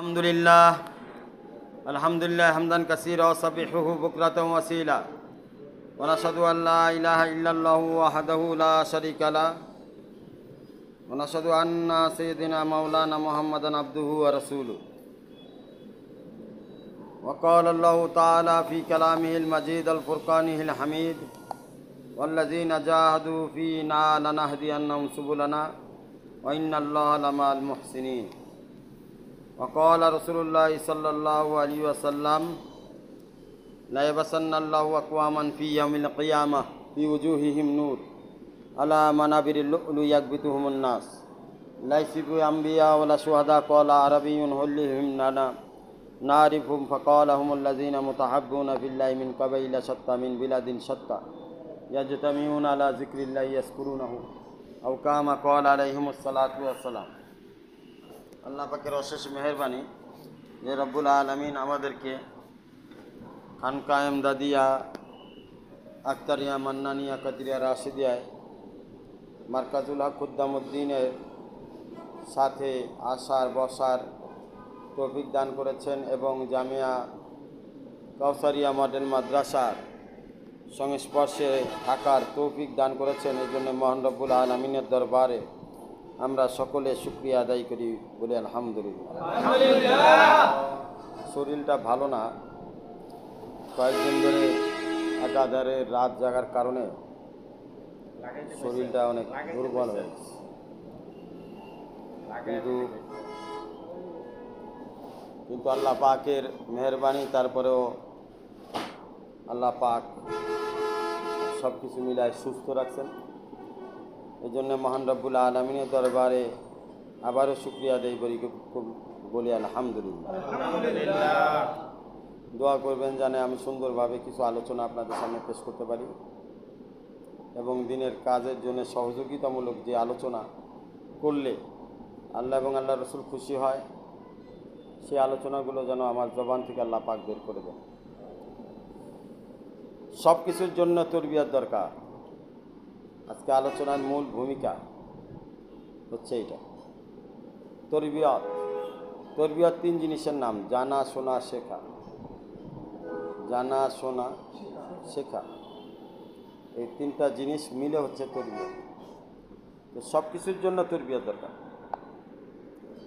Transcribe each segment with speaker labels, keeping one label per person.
Speaker 1: الحمد لله الحمد لله حمدا كثيرا وصبحه بكرة وسيلة ونشهد أن لا إله إلا الله وحده لا شريك له ونشهد أن سيدنا مولانا محمدا عبده ورسوله وقال الله تعالى في كلامه المجيد الفرقانه الحميد والذين جاهدوا فينا لنهدينهم سبلنا وإن الله لمع المحسنين وقال رسول الله صلى الله عليه وسلم لا يبسن الله أقواما في يوم القيامة في وجوههم نور على منابر اللؤلؤ يكبتهم الناس لا يسيب أنبياء ولا شهداء قال عربي هلهم نانا نعرفهم فقالهم الذين متحبون في الله من قبيل شتى من بلاد شتى يجتمعون على ذكر الله يذكرونه أو كما قال عليهم الصلاة والسلام আল্লাহ পাকের অশেষ মেহরবানি যে রব্বুল আলমিন আমাদেরকে খানকা দাদিয়া আক্তারিয়া মান্নানিয়া কাদিরিয়া রাশিদিয়ায় মার্কাজুল্লাহ খুদ্দামুদ্দিনের সাথে আসার বসার তৌফিক দান করেছেন এবং জামিয়া কাউসারিয়া মডেল মাদ্রাসার সংস্পর্শে থাকার তৌফিক দান করেছেন এই জন্য মোহান রব্বুল আলমিনের দরবারে আমরা সকলে শুক্রিয়া আদায় করি বলি আলহামদুলিল্লাহ শরীরটা ভালো না কয়েকদিন ধরে একাধারে রাত জাগার কারণে শরীরটা অনেক দুর্বল হয়ে গেছে কিন্তু কিন্তু আল্লাহ পাকের মেহরবানি তারপরেও আল্লাহ পাক সব কিছু মিলায় সুস্থ রাখছেন এই জন্য মহান রব্বুল আলমিনের দরবারে আবারও শুক্রিয়া দেই বলি বলি আলহামদুলিল্লাহ দোয়া করবেন জানে আমি সুন্দরভাবে কিছু আলোচনা আপনাদের সামনে পেশ করতে পারি এবং দিনের কাজের জন্য সহযোগিতামূলক যে আলোচনা করলে আল্লাহ এবং আল্লাহ রসুল খুশি হয় সেই আলোচনাগুলো যেন আমার জবান থেকে আল্লাহ পাক বের করে দেন সব কিছুর জন্য তরবিয়ার দরকার আজকে আলোচনার মূল ভূমিকা হচ্ছে এটা তরবিয়ত তরবিয়ত তিন জিনিসের নাম জানা শোনা শেখা জানা শোনা শেখা এই তিনটা জিনিস মিলে হচ্ছে তরবিয়ত তো সব কিছুর জন্য তরবিয়ত দরকার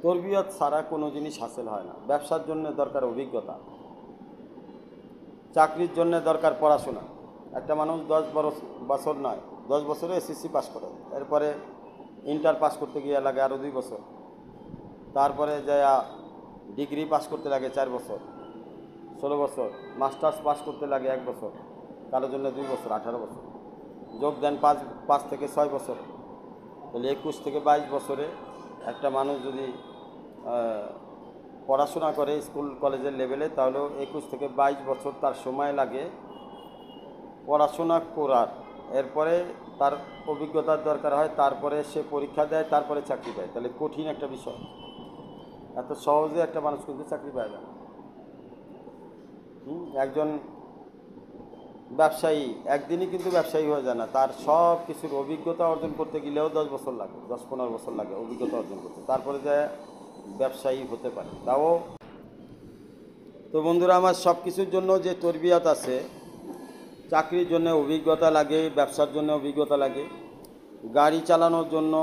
Speaker 1: তরবিয়ত ছাড়া কোনো জিনিস হাসিল হয় না ব্যবসার জন্য দরকার অভিজ্ঞতা চাকরির জন্য দরকার পড়াশোনা একটা মানুষ দশ বছর নয় দশ বছরে এসএসসি পাস করে এরপরে ইন্টার পাস করতে গিয়ে লাগে আরও দুই বছর তারপরে যা ডিগ্রি পাস করতে লাগে চার বছর ষোলো বছর মাস্টার্স পাস করতে লাগে এক বছর কারোর জন্য দুই বছর আঠারো বছর যোগ দেন পাঁচ পাঁচ থেকে ছয় বছর তাহলে একুশ থেকে বাইশ বছরে একটা মানুষ যদি পড়াশোনা করে স্কুল কলেজের লেভেলে তাহলেও একুশ থেকে বাইশ বছর তার সময় লাগে পড়াশোনা করার এরপরে তার অভিজ্ঞতার দরকার হয় তারপরে সে পরীক্ষা দেয় তারপরে চাকরি পায় তাহলে কঠিন একটা বিষয় এত সহজে একটা মানুষ কিন্তু চাকরি পায় না একজন ব্যবসায়ী একদিনই কিন্তু ব্যবসায়ী হয়ে যায় না তার সব কিছুর অভিজ্ঞতা অর্জন করতে গেলেও দশ বছর লাগে দশ পনেরো বছর লাগে অভিজ্ঞতা অর্জন করতে তারপরে যে ব্যবসায়ী হতে পারে তাও তো বন্ধুরা আমার সব কিছুর জন্য যে তরবিয়াত আছে চাকরির জন্য অভিজ্ঞতা লাগে ব্যবসার জন্য অভিজ্ঞতা লাগে গাড়ি চালানোর জন্য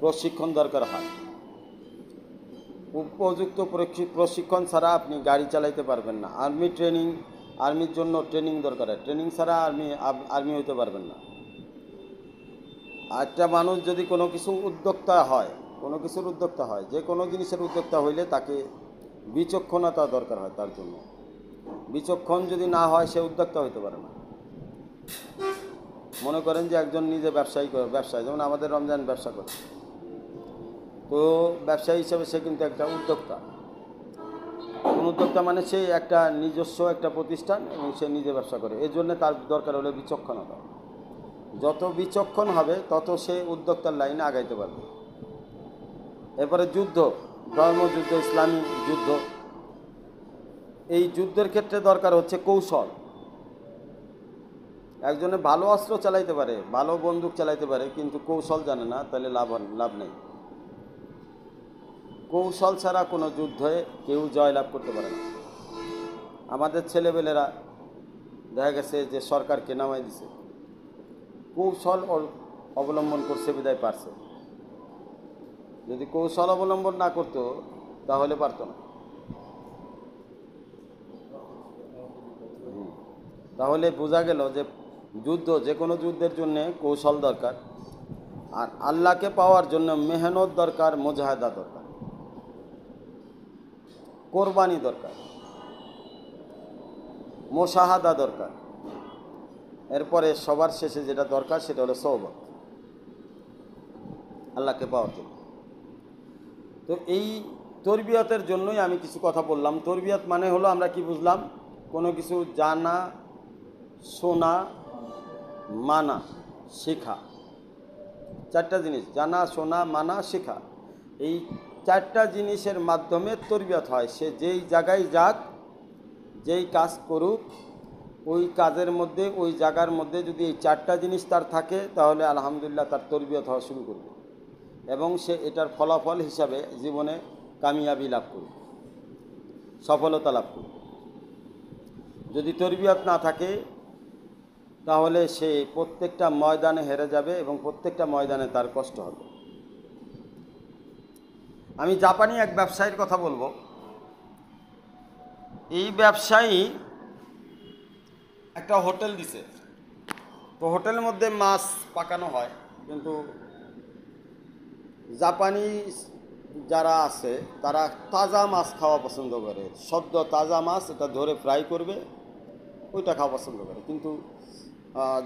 Speaker 1: প্রশিক্ষণ দরকার হয় উপযুক্ত প্রশিক্ষণ ছাড়া আপনি গাড়ি চালাইতে পারবেন না আর্মি ট্রেনিং আর্মির জন্য ট্রেনিং দরকার হয় ট্রেনিং ছাড়া আর্মি আর্মি হইতে পারবেন না একটা মানুষ যদি কোনো কিছু উদ্যোক্তা হয় কোনো কিছুর উদ্যোক্তা হয় যে কোনো জিনিসের উদ্যোক্তা হইলে তাকে বিচক্ষণতা দরকার হয় তার জন্য বিচক্ষণ যদি না হয় সে উদ্যোক্তা হইতে পারে না মনে করেন যে একজন নিজে ব্যবসায়ী করে ব্যবসায় যেমন আমাদের রমজান ব্যবসা করে তো ব্যবসায়ী হিসাবে সে কিন্তু একটা উদ্যোক্তা কোন উদ্যোক্তা মানে সে একটা নিজস্ব একটা প্রতিষ্ঠান এবং সে নিজে ব্যবসা করে এর জন্য তার দরকার হলো বিচক্ষণতা যত বিচক্ষণ হবে তত সে উদ্যোক্তার লাইনে আগাইতে পারবে এরপরে যুদ্ধ ধর্মযুদ্ধ ইসলামী যুদ্ধ এই যুদ্ধের ক্ষেত্রে দরকার হচ্ছে কৌশল একজনে ভালো অস্ত্র চালাইতে পারে ভালো বন্দুক চালাইতে পারে কিন্তু কৌশল জানে না তাহলে লাভ লাভ নেই কৌশল ছাড়া কোনো যুদ্ধে কেউ জয়লাভ করতে পারে না আমাদের ছেলেবেলেরা দেখা গেছে যে সরকার নামাই দিছে কৌশল অবলম্বন করছে বিদায় পারছে যদি কৌশল অবলম্বন না করতো তাহলে পারত না তাহলে বোঝা গেল যে যুদ্ধ যে কোনো যুদ্ধের জন্যে কৌশল দরকার আর আল্লাহকে পাওয়ার জন্য মেহনত দরকার মোজাহেদা দরকার কোরবানি দরকার মোশাহাদা দরকার এরপরে সবার শেষে যেটা দরকার সেটা হলো সৌবত আল্লাহকে পাওয়ার জন্য তো এই তরবিয়তের জন্যই আমি কিছু কথা বললাম তরবিয়ত মানে হলো আমরা কি বুঝলাম কোনো কিছু জানা শোনা মানা শেখা চারটা জিনিস জানা শোনা মানা শেখা এই চারটা জিনিসের মাধ্যমে তরবিয়ত হয় সে যেই জায়গায় যাক যেই কাজ করুক ওই কাজের মধ্যে ওই জায়গার মধ্যে যদি এই চারটা জিনিস তার থাকে তাহলে আলহামদুলিল্লাহ তার তরবিয়ত হওয়া শুরু করবে এবং সে এটার ফলাফল হিসাবে জীবনে কামিয়াবি লাভ করবে সফলতা লাভ করবে যদি তরবিয়ত না থাকে তাহলে সে প্রত্যেকটা ময়দানে হেরে যাবে এবং প্রত্যেকটা ময়দানে তার কষ্ট হবে আমি জাপানি এক ব্যবসায়ীর কথা বলবো এই ব্যবসায়ী একটা হোটেল দিছে তো হোটেলের মধ্যে মাছ পাকানো হয় কিন্তু জাপানি যারা আছে তারা তাজা মাছ খাওয়া পছন্দ করে সদ্য তাজা মাছ এটা ধরে ফ্রাই করবে ওইটা খাওয়া পছন্দ করে কিন্তু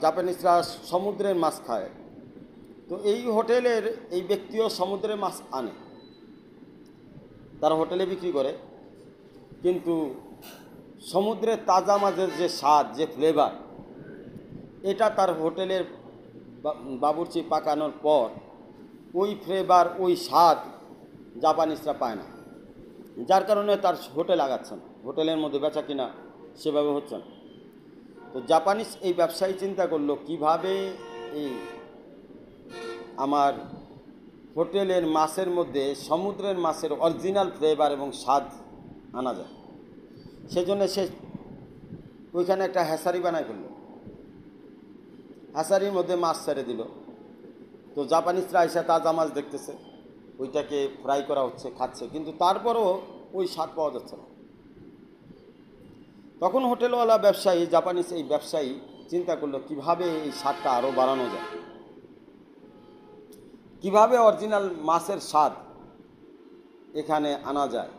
Speaker 1: জাপানিজরা সমুদ্রের মাছ খায় তো এই হোটেলের এই ব্যক্তিও সমুদ্রের মাছ আনে তারা হোটেলে বিক্রি করে কিন্তু সমুদ্রের তাজা মাছের যে স্বাদ যে ফ্লেভার এটা তার হোটেলের বাবুর্চি পাকানোর পর ওই ফ্লেভার ওই স্বাদ জাপানিজরা পায় না যার কারণে তার হোটেল আগাচ্ছেন হোটেলের মধ্যে বেচা কিনা সেভাবে হচ্ছে না তো জাপানিজ এই ব্যবসায়ী চিন্তা করলো কিভাবে এই আমার হোটেলের মাছের মধ্যে সমুদ্রের মাছের অরিজিনাল ফ্লেভার এবং স্বাদ আনা যায় সেজন্য সে ওইখানে একটা হ্যাসারি বানায় ফেললো হ্যাসারির মধ্যে মাছ ছেড়ে দিল তো জাপানিজরা এসে তাজা মাছ দেখতেছে ওইটাকে ফ্রাই করা হচ্ছে খাচ্ছে কিন্তু তারপরও ওই স্বাদ পাওয়া যাচ্ছে না তখন হোটেলওয়ালা ব্যবসায়ী জাপানিজ এই ব্যবসায়ী চিন্তা করলো কিভাবে এই স্বাদটা আরও বাড়ানো যায় কিভাবে অরিজিনাল মাছের স্বাদ এখানে আনা যায়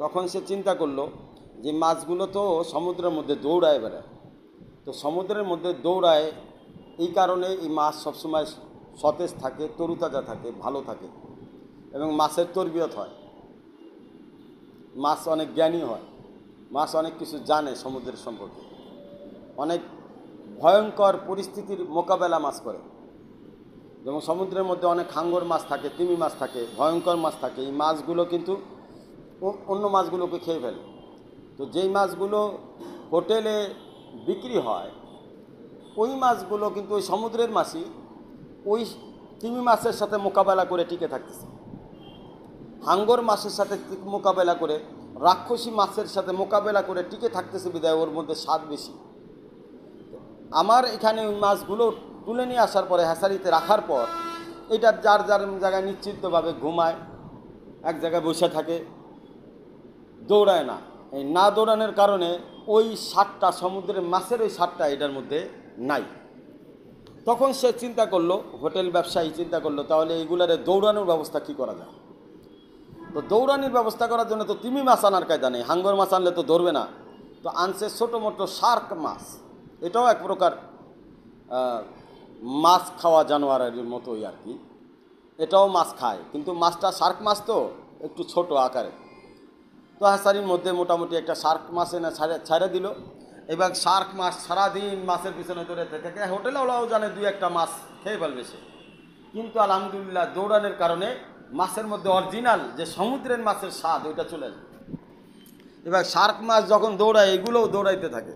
Speaker 1: তখন সে চিন্তা করলো যে মাছগুলো তো সমুদ্রের মধ্যে দৌড়ায় বেড়ায় তো সমুদ্রের মধ্যে দৌড়ায় এই কারণে এই মাছ সবসময় সতেজ থাকে তরুতাজা থাকে ভালো থাকে এবং মাছের তরবিয়ত হয় মাছ অনেক জ্ঞানী হয় মাছ অনেক কিছু জানে সমুদ্রের সম্পর্কে অনেক ভয়ঙ্কর পরিস্থিতির মোকাবেলা মাছ করে যেমন সমুদ্রের মধ্যে অনেক হাঙ্গর মাছ থাকে তিমি মাছ থাকে ভয়ঙ্কর মাছ থাকে এই মাছগুলো কিন্তু অন্য মাছগুলোকে খেয়ে ফেলে তো যেই মাছগুলো হোটেলে বিক্রি হয় ওই মাছগুলো কিন্তু ওই সমুদ্রের মাছই ওই তিমি মাছের সাথে মোকাবেলা করে টিকে থাকতেছে হাঙ্গর মাছের সাথে মোকাবেলা করে রাক্ষসী মাছের সাথে মোকাবেলা করে টিকে থাকতেছে বিদায় ওর মধ্যে স্বাদ বেশি আমার এখানে ওই মাছগুলো তুলে নিয়ে আসার পরে হ্যাসারিতে রাখার পর এটা যার যার জায়গায় নিশ্চিতভাবে ঘুমায় এক জায়গায় বসে থাকে দৌড়ায় না এই না দৌড়ানোর কারণে ওই সারটা সমুদ্রের মাছের ওই সারটা এটার মধ্যে নাই তখন সে চিন্তা করলো হোটেল ব্যবসায়ী চিন্তা করলো তাহলে এইগুলারে দৌড়ানোর ব্যবস্থা কি করা যায় তো দৌড়ানির ব্যবস্থা করার জন্য তো তিমি মাছ আনার কায়দা নেই হাঙ্গর মাছ আনলে তো ধরবে না তো আনছে ছোটো মোটো শার্ক মাছ এটাও এক প্রকার মাছ খাওয়া জানোয়ারের মতোই আর কি এটাও মাছ খায় কিন্তু মাছটা শার্ক মাছ তো একটু ছোট আকারে তো হাসারির মধ্যে মোটামুটি একটা শার্ক মাছ এনে ছাড়ে দিল এবার শার্ক মাছ সারাদিন মাছের পিছনে ধরে থেকে হোটেলে জানে দুই একটা মাছ খেয়ে ফেলবে সে কিন্তু আলহামদুলিল্লাহ দৌড়ানোর কারণে মাছের মধ্যে অরিজিনাল যে সমুদ্রের মাছের স্বাদ ওইটা চলে আসবে এবার শার্ক মাছ যখন দৌড়ায় এগুলোও দৌড়াইতে থাকে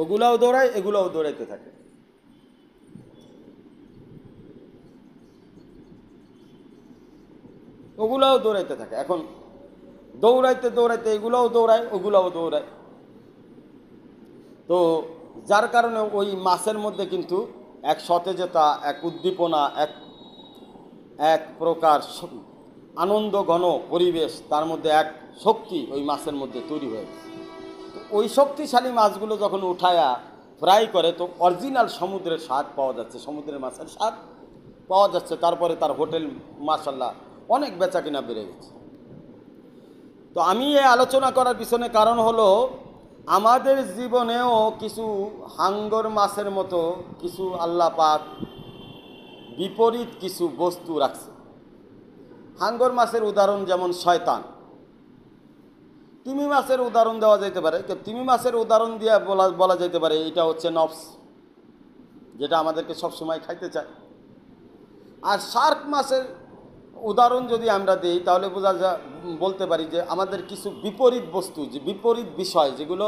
Speaker 1: ওগুলাও দৌড়ায় এগুলোও দৌড়াইতে থাকে ওগুলাও দৌড়াইতে থাকে এখন দৌড়াইতে দৌড়াইতে এগুলোও দৌড়ায় ওগুলাও দৌড়ায় তো যার কারণে ওই মাছের মধ্যে কিন্তু এক সতেজতা এক উদ্দীপনা এক এক প্রকার আনন্দঘন পরিবেশ তার মধ্যে এক শক্তি ওই মাছের মধ্যে তৈরি হয়েছে ওই শক্তিশালী মাছগুলো যখন উঠায়া ফ্রাই করে তো অরিজিনাল সমুদ্রের স্বাদ পাওয়া যাচ্ছে সমুদ্রের মাছের স্বাদ পাওয়া যাচ্ছে তারপরে তার হোটেল মাসাল্লাহ অনেক বেচা কিনা বেড়ে গেছে তো আমি এই আলোচনা করার পিছনে কারণ হলো আমাদের জীবনেও কিছু হাঙ্গর মাছের মতো কিছু আল্লাপাক বিপরীত কিছু বস্তু রাখছে হাঙ্গর মাছের উদাহরণ যেমন শয়তান তিমি মাছের উদাহরণ দেওয়া যেতে পারে তো তিমি মাছের উদাহরণ দিয়ে বলা বলা যেতে পারে এটা হচ্ছে নফস যেটা আমাদেরকে সব সময় খাইতে চায় আর শার্ক মাছের উদাহরণ যদি আমরা দিই তাহলে বোঝা যা বলতে পারি যে আমাদের কিছু বিপরীত বস্তু যে বিপরীত বিষয় যেগুলো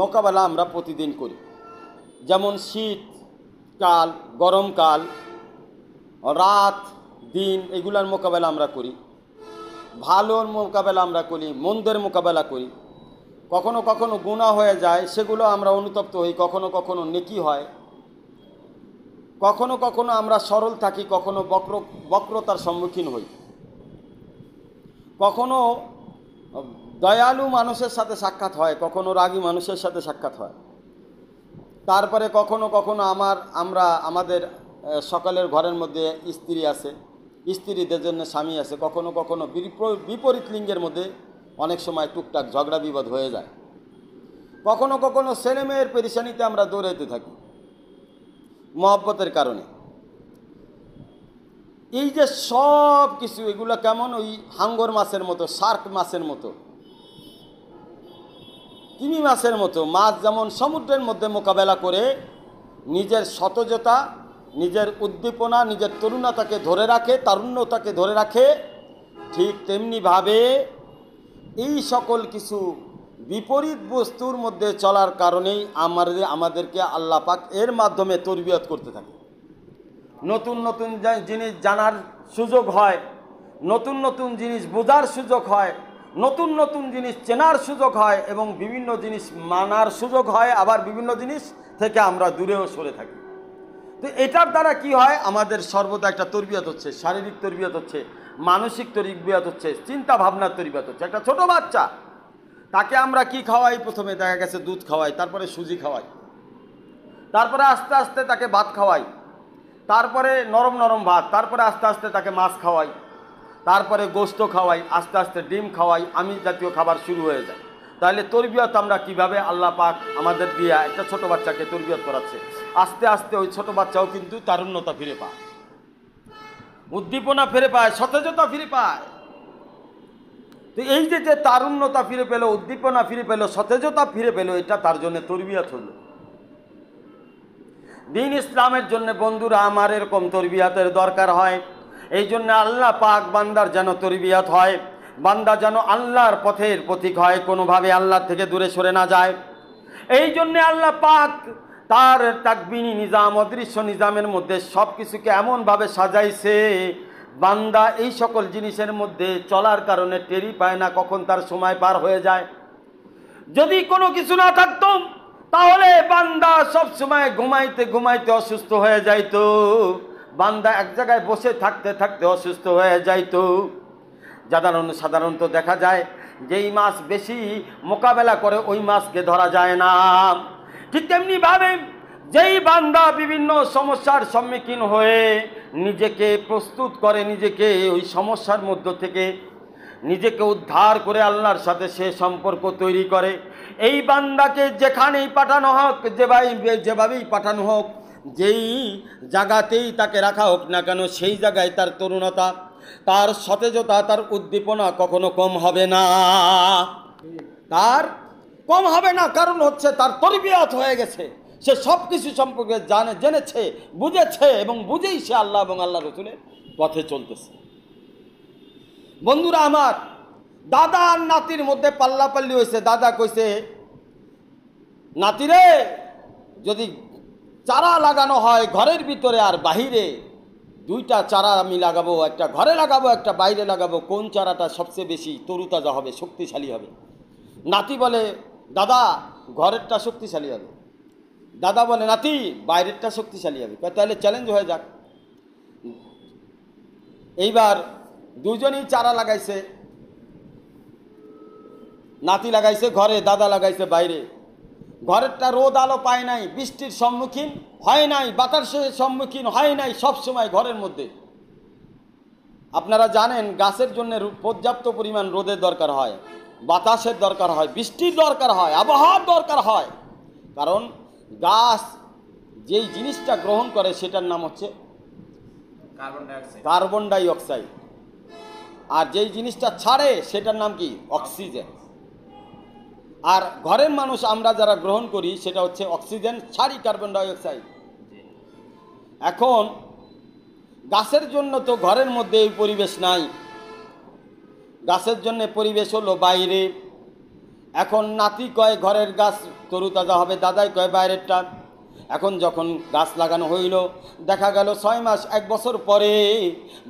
Speaker 1: মোকাবেলা আমরা প্রতিদিন করি যেমন শীত কাল গরমকাল রাত দিন এগুলার মোকাবেলা আমরা করি ভালোর মোকাবেলা আমরা করি মন্দের মোকাবেলা করি কখনো কখনো গুণা হয়ে যায় সেগুলো আমরা অনুতপ্ত হই কখনো কখনো নেকি হয় কখনো কখনো আমরা সরল থাকি কখনো বক্র বক্রতার সম্মুখীন হই কখনো দয়ালু মানুষের সাথে সাক্ষাৎ হয় কখনো রাগী মানুষের সাথে সাক্ষাৎ হয় তারপরে কখনো কখনো আমার আমরা আমাদের সকালের ঘরের মধ্যে স্ত্রী আছে স্ত্রীদের জন্য স্বামী আছে কখনো কখনো বিপরীত লিঙ্গের মধ্যে অনেক সময় টুকটাক ঝগড়া বিবাদ হয়ে যায় কখনো কখনো ছেলেমেয়ের পেরিসানিতে আমরা দৌড়াইতে থাকি মহব্বতের কারণে এই যে সব কিছু এগুলো কেমন ওই হাঙ্গর মাছের মতো শার্ক মাছের মতো তিমি মাছের মতো মাছ যেমন সমুদ্রের মধ্যে মোকাবেলা করে নিজের সতজতা নিজের উদ্দীপনা নিজের তরুণতাকে ধরে রাখে তারুণ্যতাকে ধরে রাখে ঠিক তেমনিভাবে এই সকল কিছু বিপরীত বস্তুর মধ্যে চলার কারণেই আমাদের আমাদেরকে আল্লাহ পাক এর মাধ্যমে তরবিয়ত করতে থাকে নতুন নতুন জিনিস জানার সুযোগ হয় নতুন নতুন জিনিস বোঝার সুযোগ হয় নতুন নতুন জিনিস চেনার সুযোগ হয় এবং বিভিন্ন জিনিস মানার সুযোগ হয় আবার বিভিন্ন জিনিস থেকে আমরা দূরেও সরে থাকি তো এটার দ্বারা কি হয় আমাদের সর্বদা একটা তরবিয়াত হচ্ছে শারীরিক তরবিয়াত হচ্ছে মানসিক তরবিয়াত হচ্ছে চিন্তা ভাবনার তরবিয়াত হচ্ছে একটা ছোট বাচ্চা তাকে আমরা কি খাওয়াই প্রথমে দেখা গেছে দুধ খাওয়াই তারপরে সুজি খাওয়াই তারপরে আস্তে আস্তে তাকে ভাত খাওয়াই তারপরে নরম নরম ভাত তারপরে আস্তে আস্তে তাকে মাছ খাওয়াই তারপরে গোস্ত খাওয়াই আস্তে আস্তে ডিম খাওয়াই আমি জাতীয় খাবার শুরু হয়ে যায় তাহলে তরবিয়ত আমরা কিভাবে আল্লাহ পাক আমাদের দিয়া একটা ছোট বাচ্চাকে তরবিয়ত করাচ্ছে আস্তে আস্তে ওই ছোট বাচ্চাও কিন্তু তারুণ্যতা ফিরে পায় উদ্দীপনা ফিরে পায় সতেজতা ফিরে পায় তো এই যে যে তারুণ্যতা ফিরে পেল উদ্দীপনা ফিরে পেল সতেজতা ফিরে পেল এটা তার জন্য তরবিয়ত হলো দিন ইসলামের জন্য বন্ধুরা আমার এরকম তরবিয়াতের দরকার হয় এই জন্য আল্লাহ পাক বান্দার যেন তরিবিয়াত হয় বান্দা যেন আল্লাহর পথের প্রতীক হয় কোনোভাবে আল্লাহ থেকে দূরে সরে না যায় এই জন্যে আল্লাহ পাক তার তাকবিনী নিজাম অদৃশ্য নিজামের মধ্যে সব কিছুকে এমনভাবে সাজাইছে বান্দা এই সকল জিনিসের মধ্যে চলার কারণে টেরি পায় না কখন তার সময় পার হয়ে যায় যদি কোনো কিছু না থাকত তাহলে বান্দা সব সময় ঘুমাইতে ঘুমাইতে অসুস্থ হয়ে যাইতো বান্দা এক জায়গায় বসে থাকতে থাকতে অসুস্থ হয়ে যাইত সাধারণ সাধারণত দেখা যায় যেই মাছ বেশি মোকাবেলা করে ওই মাছকে ধরা যায় না ঠিক তেমনিভাবে যেই বান্দা বিভিন্ন সমস্যার সম্মুখীন হয়ে নিজেকে প্রস্তুত করে নিজেকে ওই সমস্যার মধ্য থেকে নিজেকে উদ্ধার করে আল্লাহর সাথে সে সম্পর্ক তৈরি করে এই বান্দাকে যেখানেই পাঠানো হোক যেভাবে যেভাবেই পাঠানো হোক যেই জায়গাতেই তাকে রাখা হোক না কেন সেই জায়গায় তার তরুণতা তার সতেজতা তার উদ্দীপনা কখনো কম হবে না তার কম হবে না কারণ হচ্ছে তার তরবিয়াত হয়ে গেছে সে সব কিছু সম্পর্কে জানে জেনেছে বুঝেছে এবং বুঝেই সে আল্লাহ এবং আল্লাহ রসুলের পথে চলতেছে বন্ধুরা আমার দাদা আর নাতির মধ্যে পাল্লাপাল্লি হয়েছে দাদা কইছে নাতিরে যদি চারা লাগানো হয় ঘরের ভিতরে আর বাহিরে দুইটা চারা আমি লাগাবো একটা ঘরে লাগাবো একটা বাইরে লাগাবো কোন চারাটা সবচেয়ে বেশি তরুতাজা হবে শক্তিশালী হবে নাতি বলে দাদা ঘরেরটা শক্তিশালী হবে দাদা বলে নাতি বাইরেরটা শক্তিশালী হবে তাহলে চ্যালেঞ্জ হয়ে যাক এইবার দুজনেই চারা লাগাইছে নাতি লাগাইছে ঘরে দাদা লাগাইছে বাইরে ঘরেরটা রোদ আলো পায় নাই বৃষ্টির সম্মুখীন হয় নাই বাতাসের সম্মুখীন হয় নাই সব সময় ঘরের মধ্যে আপনারা জানেন গাছের জন্য পর্যাপ্ত পরিমাণ রোদের দরকার হয় বাতাসের দরকার হয় বৃষ্টির দরকার হয় আবহাওয়ার দরকার হয় কারণ গাছ যেই জিনিসটা গ্রহণ করে সেটার নাম হচ্ছে কার্বন ডাই অক্সাইড আর যেই জিনিসটা ছাড়ে সেটার নাম কি অক্সিজেন আর ঘরের মানুষ আমরা যারা গ্রহণ করি সেটা হচ্ছে অক্সিজেন ছাড়ি কার্বন ডাইঅক্সাইড এখন গাছের জন্য তো ঘরের মধ্যে এই পরিবেশ নাই গাছের জন্য পরিবেশ হলো বাইরে এখন নাতি কয় ঘরের গাছ তরুতাজা হবে দাদাই কয় বাইরেরটা এখন যখন গাছ লাগানো হইল দেখা গেল ছয় মাস এক বছর পরে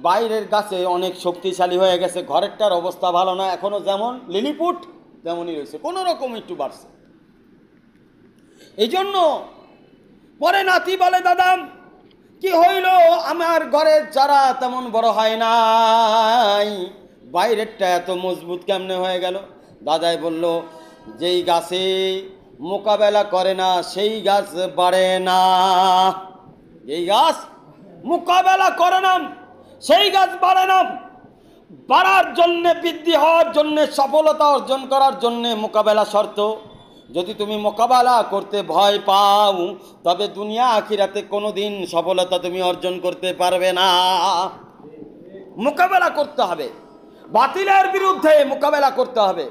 Speaker 1: বাইরের গাছে অনেক শক্তিশালী হয়ে গেছে ঘরেরটার অবস্থা ভালো না এখনও যেমন লিলিপুট তেমনই রয়েছে কোনো রকম একটু বাড়ছে এই জন্য পরে নাতি বলে দাদা কি হইল আমার ঘরের যারা তেমন বড় হয় নাই বাইরেরটা এত মজবুত কেমনে হয়ে গেল দাদাই বলল যেই গাছে মোকাবেলা করে না সেই গাছ বাড়ে না এই গাছ মোকাবেলা করে না সেই গাছ বাড়ে না বাড়ার জন্যে বৃদ্ধি হওয়ার জন্যে সফলতা অর্জন করার জন্যে মোকাবেলা শর্ত যদি তুমি মোকাবেলা করতে ভয় পাও তবে দুনিয়া আখিরাতে কোনো দিন সফলতা তুমি অর্জন করতে পারবে না মোকাবেলা করতে হবে বাতিলের বিরুদ্ধে মোকাবেলা করতে হবে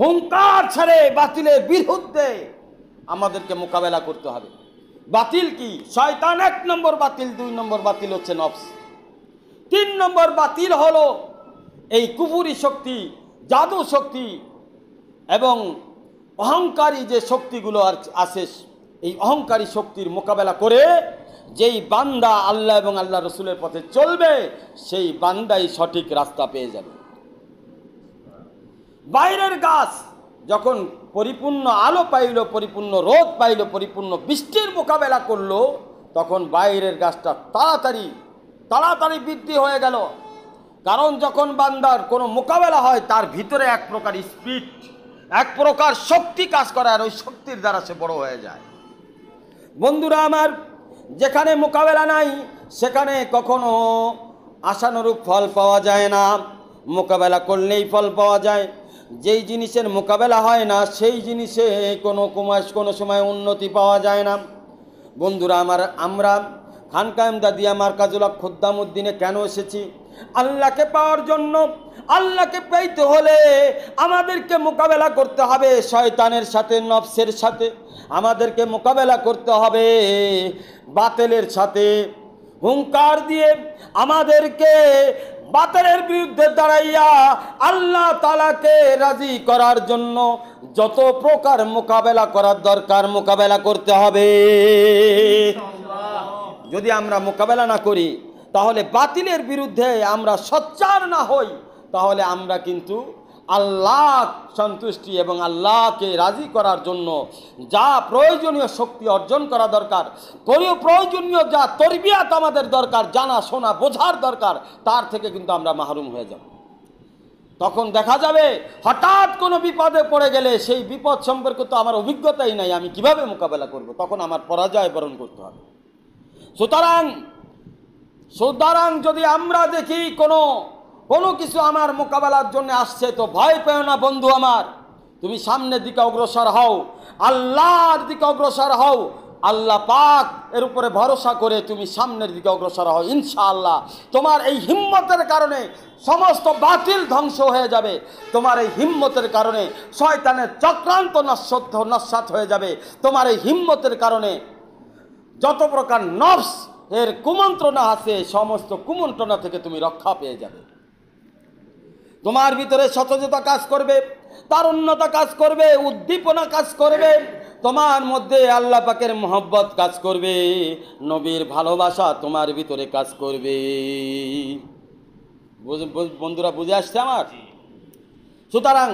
Speaker 1: হুঙ্কার ছেড়ে বাতিলের বিরুদ্ধে আমাদেরকে মোকাবেলা করতে হবে বাতিল কি শয়তান এক নম্বর বাতিল দুই নম্বর বাতিল হচ্ছে নফস তিন নম্বর বাতিল হলো এই কুপুরি শক্তি জাদু শক্তি এবং অহংকারী যে শক্তিগুলো আছে এই অহংকারী শক্তির মোকাবেলা করে যেই বান্দা আল্লাহ এবং আল্লাহ রসুলের পথে চলবে সেই বান্দাই সঠিক রাস্তা পেয়ে যাবে বাইরের গাছ যখন পরিপূর্ণ আলো পাইল পরিপূর্ণ রোদ পাইল পরিপূর্ণ বৃষ্টির মোকাবেলা করলো তখন বাইরের গাছটা তাড়াতাড়ি তাড়াতাড়ি বৃদ্ধি হয়ে গেল কারণ যখন বান্দার কোনো মোকাবেলা হয় তার ভিতরে এক প্রকার স্পিড এক প্রকার শক্তি কাজ করে আর ওই শক্তির দ্বারা সে বড় হয়ে যায় বন্ধুরা আমার যেখানে মোকাবেলা নাই সেখানে কখনো আশানুরূপ ফল পাওয়া যায় না মোকাবেলা করলেই ফল পাওয়া যায় যেই জিনিসের মোকাবেলা হয় না সেই জিনিসে কোনো কুমাস কোনো সময় উন্নতি পাওয়া যায় না বন্ধুরা আমার আমরা খানকা এমদাদিয়া মার্কাজুলা খোদ্দামুদ্দিনে কেন এসেছি আল্লাহকে পাওয়ার জন্য আল্লাহকে পেতে হলে আমাদেরকে মোকাবেলা করতে হবে শয়তানের সাথে নফসের সাথে আমাদেরকে মোকাবেলা করতে হবে বাতেলের সাথে হুঙ্কার দিয়ে আমাদেরকে বাতেলের বিরুদ্ধে দাঁড়াইয়া আল্লাহ তালাকে রাজি করার জন্য যত প্রকার মোকাবেলা করার দরকার মোকাবেলা করতে হবে যদি আমরা মোকাবেলা না করি তাহলে বাতিলের বিরুদ্ধে আমরা সচ্চার না হই তাহলে আমরা কিন্তু আল্লাহ সন্তুষ্টি এবং আল্লাহকে রাজি করার জন্য যা প্রয়োজনীয় শক্তি অর্জন করা দরকার প্রয়োজনীয় যা তরবিয়াত আমাদের দরকার জানা শোনা বোঝার দরকার তার থেকে কিন্তু আমরা মাহরুম হয়ে যাব তখন দেখা যাবে হঠাৎ কোনো বিপদে পড়ে গেলে সেই বিপদ সম্পর্কে তো আমার অভিজ্ঞতাই নাই আমি কিভাবে মোকাবেলা করব তখন আমার পরাজয় বরণ করতে হবে সুতরাং সুতরাং যদি আমরা দেখি কোনো কোনো কিছু আমার মোকাবেলার জন্য আসছে তো ভয় পেও না বন্ধু আমার তুমি সামনের দিকে অগ্রসর হও আল্লাহর দিকে অগ্রসর হও আল্লাহ পাক এর উপরে ভরসা করে তুমি সামনের দিকে অগ্রসর হও ইনশাআল্লাহ তোমার এই হিম্মতের কারণে সমস্ত বাতিল ধ্বংস হয়ে যাবে তোমার এই হিম্মতের কারণে শয়তানের চক্রান্ত নশ্বত নস্বাত হয়ে যাবে তোমার এই হিম্মতের কারণে যত প্রকার নফস এর কুমন্ত্রণা আছে সমস্ত কুমন্ত্রণা থেকে তুমি রক্ষা পেয়ে যাবে তোমার ভিতরে সচেততা কাজ করবে তার উন্নতা কাজ করবে উদ্দীপনা কাজ করবে তোমার মধ্যে আল্লাহ পাকের মোহব্বত কাজ করবে নবীর ভালোবাসা তোমার ভিতরে কাজ করবে বন্ধুরা বুঝে আসছে আমার সুতরাং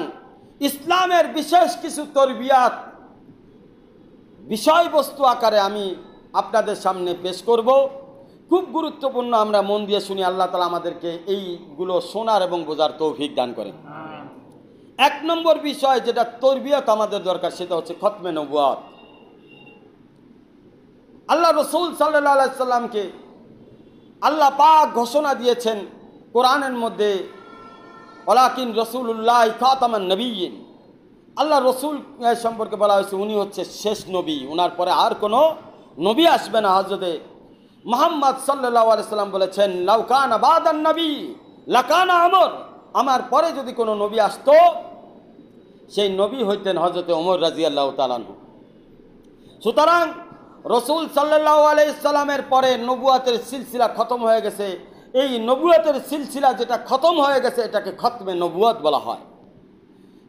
Speaker 1: ইসলামের বিশেষ কিছু তরবিয়াত বিষয়বস্তু আকারে আমি আপনাদের সামনে পেশ করব খুব গুরুত্বপূর্ণ আমরা মন দিয়ে শুনি আল্লাহ তালা আমাদেরকে এইগুলো শোনার এবং বোঝার তৌফিক দান করেন এক নম্বর বিষয় যেটা তরবিয়ত আমাদের দরকার সেটা হচ্ছে খতমে নবুয়াত আল্লাহ রসুল সাল্লা সাল্লামকে আল্লাহ পাক ঘোষণা দিয়েছেন কোরআনের মধ্যে ওলাকিন রসুল্লাহ খাতামান নবীন আল্লাহ রসুল সম্পর্কে বলা হয়েছে উনি হচ্ছে শেষ নবী ওনার পরে আর কোনো নবী আসবে না হজরতে মোহাম্মদ সাল্লাহ আলাইসাল্লাম বলেছেন লাউকান আবাদান নবী লাকানা আমর আমার পরে যদি কোনো নবী আসতো সেই নবী হইতেন হজরতে ওমর রাজি আল্লাহ তালানহু সুতরাং রসুল সাল্লাহ আলাইসাল্লামের পরে নবুয়াতের সিলসিলা খতম হয়ে গেছে এই নবুয়াতের সিলসিলা যেটা খতম হয়ে গেছে এটাকে খতমে নবুয়াত বলা হয়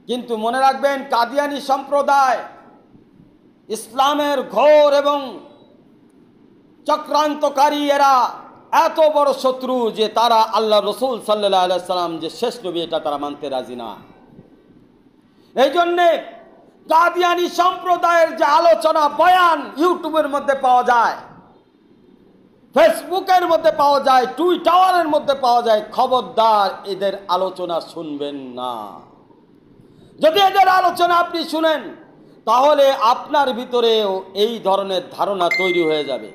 Speaker 1: কিন্তু মনে রাখবেন কাদিয়ানি সম্প্রদায় ইসলামের ঘোর এবং চক্রান্তকারী এরা এত বড় শত্রু যে তারা আল্লাহ রসুল সাল্লাহ সাল্লাম যে শেষ নবী এটা তারা মানতে রাজি না এই জন্যে কাদিয়ানি সম্প্রদায়ের যে আলোচনা বয়ান ইউটিউবের মধ্যে পাওয়া যায় ফেসবুকের মধ্যে পাওয়া যায় টুইটারের মধ্যে পাওয়া যায় খবরদার এদের আলোচনা শুনবেন না যদি এদের আলোচনা আপনি শুনেন তাহলে আপনার ভিতরেও এই ধরনের ধারণা তৈরি হয়ে যাবে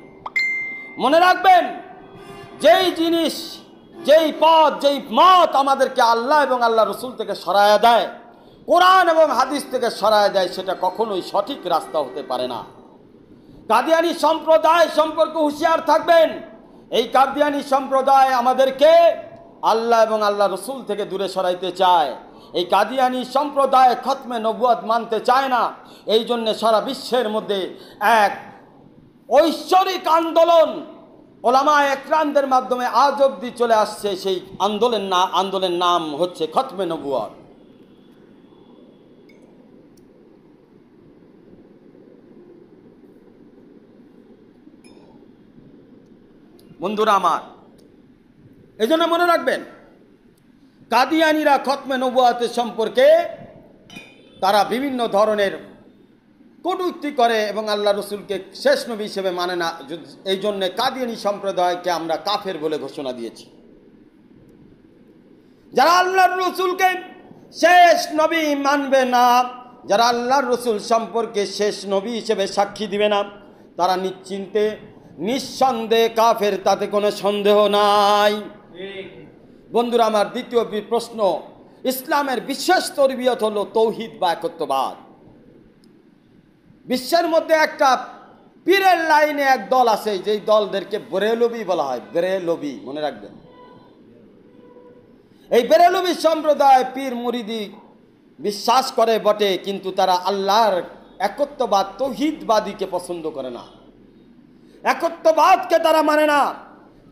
Speaker 1: মনে রাখবেন যেই জিনিস যেই পথ যেই মত আমাদেরকে আল্লাহ এবং আল্লাহ রসুল থেকে সরায়া দেয় কোরআন এবং হাদিস থেকে সরায়া দেয় সেটা কখনোই সঠিক রাস্তা হতে পারে না কাদিয়ানি সম্প্রদায় সম্পর্কে হুঁশিয়ার থাকবেন এই কাদিয়ানি সম্প্রদায় আমাদেরকে আল্লাহ এবং আল্লাহ রসুল থেকে দূরে সরাইতে চায় এই কাদিয়ানি সম্প্রদায় খতমে নবুয়াদ মানতে চায় না এই জন্যে সারা বিশ্বের মধ্যে এক ঐশ্বরিক আন্দোলন ওলামা একরামদের মাধ্যমে আজ অব্দি চলে আসছে সেই আন্দোলন না আন্দোলনের নাম হচ্ছে খতমে নবুয়ার বন্ধুরা আমার এজন্য মনে রাখবেন কাদিয়ানিরা খতমে নবুয়াতের সম্পর্কে তারা বিভিন্ন ধরনের কটুক্তি করে এবং আল্লাহ রসুলকে শেষ নবী হিসেবে মানে না এই জন্যে কাদিয়ানি সম্প্রদায়কে আমরা কাফের বলে ঘোষণা দিয়েছি যারা আল্লাহর রসুলকে শেষ নবী মানবে না যারা আল্লাহর রসুল সম্পর্কে শেষ নবী হিসেবে সাক্ষী দিবে না তারা নিশ্চিন্তে নিঃসন্দেহে কাফের তাতে কোনো সন্দেহ নাই বন্ধুরা আমার দ্বিতীয় প্রশ্ন ইসলামের বিশেষ তরবিয়ত হল তৌহিদ বা একত্ববাদ বিশ্বের মধ্যে একটা পীরের লাইনে এক দল আছে যেই দলদেরকে বেরেলবি বলা হয় বেরেলবি মনে রাখবেন এই বেরেলবি সম্প্রদায় পীর মুরিদি বিশ্বাস করে বটে কিন্তু তারা আল্লাহর একত্ববাদ তহিদবাদীকে পছন্দ করে না একত্ববাদকে তারা মানে না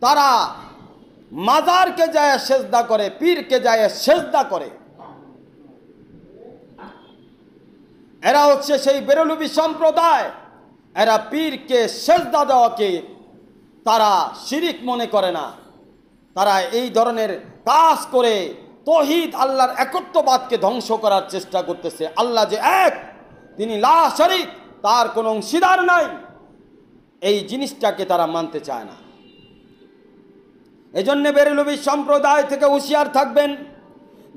Speaker 1: তারা মাজারকে যায় সেজদা করে পীরকে যায় সেজদা করে এরা হচ্ছে সেই বেরলুবি সম্প্রদায় এরা পীরকে সেজদা দেওয়াকে তারা শিরিক মনে করে না তারা এই ধরনের কাজ করে তহিদ আল্লাহর একত্ববাদকে ধ্বংস করার চেষ্টা করতেছে আল্লাহ যে এক তিনি লা শরিক তার কোনো অংশীদার নাই এই জিনিসটাকে তারা মানতে চায় না এজন্যে বেরলুবি সম্প্রদায় থেকে হুঁশিয়ার থাকবেন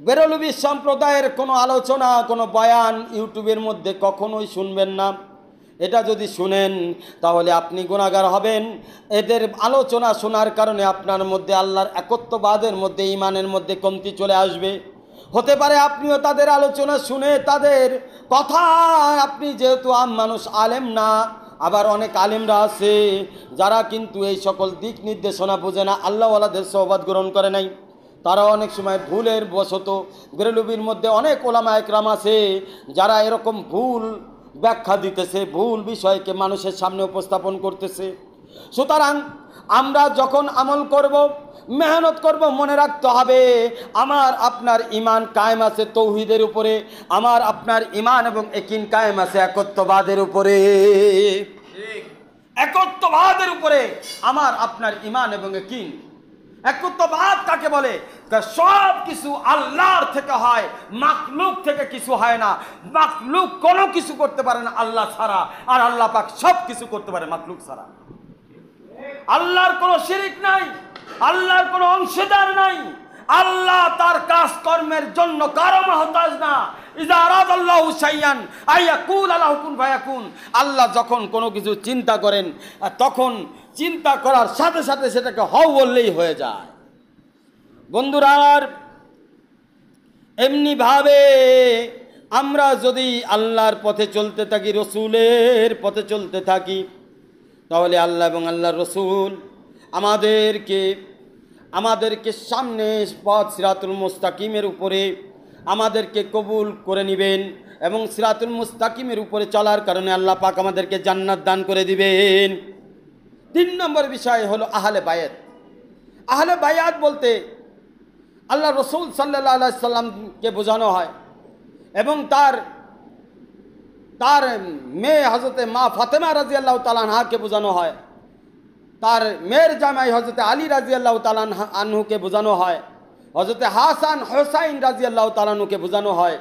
Speaker 1: বেরলবি সম্প্রদায়ের কোনো আলোচনা কোনো বয়ান ইউটিউবের মধ্যে কখনোই শুনবেন না এটা যদি শুনেন তাহলে আপনি গুণাগার হবেন এদের আলোচনা শোনার কারণে আপনার মধ্যে আল্লাহর একত্ববাদের মধ্যে ইমানের মধ্যে কমতি চলে আসবে হতে পারে আপনিও তাদের আলোচনা শুনে তাদের কথা আপনি যেহেতু আম মানুষ আলেম না আবার অনেক আলেমরা আছে যারা কিন্তু এই সকল দিক নির্দেশনা বোঝে না আল্লাহওয়ালাদের সহবাদ গ্রহণ করে নাই তারা অনেক সময় ভুলের বশত বেরেলুবির মধ্যে অনেক ওলামা একরাম আছে যারা এরকম ভুল ব্যাখ্যা দিতেছে ভুল বিষয়কে মানুষের সামনে উপস্থাপন করতেছে সুতরাং আমরা যখন আমল করব মেহনত করব মনে রাখতে হবে আমার আপনার ইমান কায়েম আছে তৌহিদের উপরে আমার আপনার ইমান এবং একিন কায়েম আছে একত্ববাদের উপরে একত্ববাদের উপরে আমার আপনার ইমান এবং একিন একত্ববাদ কাকে বলে সব কিছু আল্লাহর থেকে হয় মাকলুক থেকে কিছু হয় না মাকলুক কোনো কিছু করতে পারে না আল্লাহ ছাড়া আর আল্লাহ পাক সব কিছু করতে পারে মাকলুক ছাড়া আল্লাহর কোনো শিরিক নাই আল্লাহর কোনো অংশীদার নাই আল্লাহ তার কাজকর্মের জন্য কারো মহতাজ না আল্লাহ যখন কোনো কিছু চিন্তা করেন তখন চিন্তা করার সাথে সাথে সেটাকে হও বললেই হয়ে যায় বন্ধুরা এমনিভাবে আমরা যদি আল্লাহর পথে চলতে থাকি রসুলের পথে চলতে থাকি তাহলে আল্লাহ এবং আল্লাহর রসুল আমাদেরকে আমাদেরকে সামনে পথ সিরাতুল মুস্তাকিমের উপরে আমাদেরকে কবুল করে নেবেন এবং সিরাতুল মুস্তাকিমের উপরে চলার কারণে আল্লাহ পাক আমাদেরকে জান্নাত দান করে দিবেন তিন নম্বর বিষয় হলো আহলে বায়াত আহলে বায়াত বলতে আল্লাহ রসুল সাল্লা সাল্লামকে বোঝানো হয় এবং তার তার মেয়ে হজরতে মা ফাতেমা রাজি আল্লাহ তালানহাকে বোঝানো হয় তার মেয়ের জামাই হজরতে আলী রাজি আল্লাহ তালান আনহুকে বোঝানো হয় হজরতে হাসান হোসাইন রাজি আল্লাহ তালানুকে বোঝানো হয়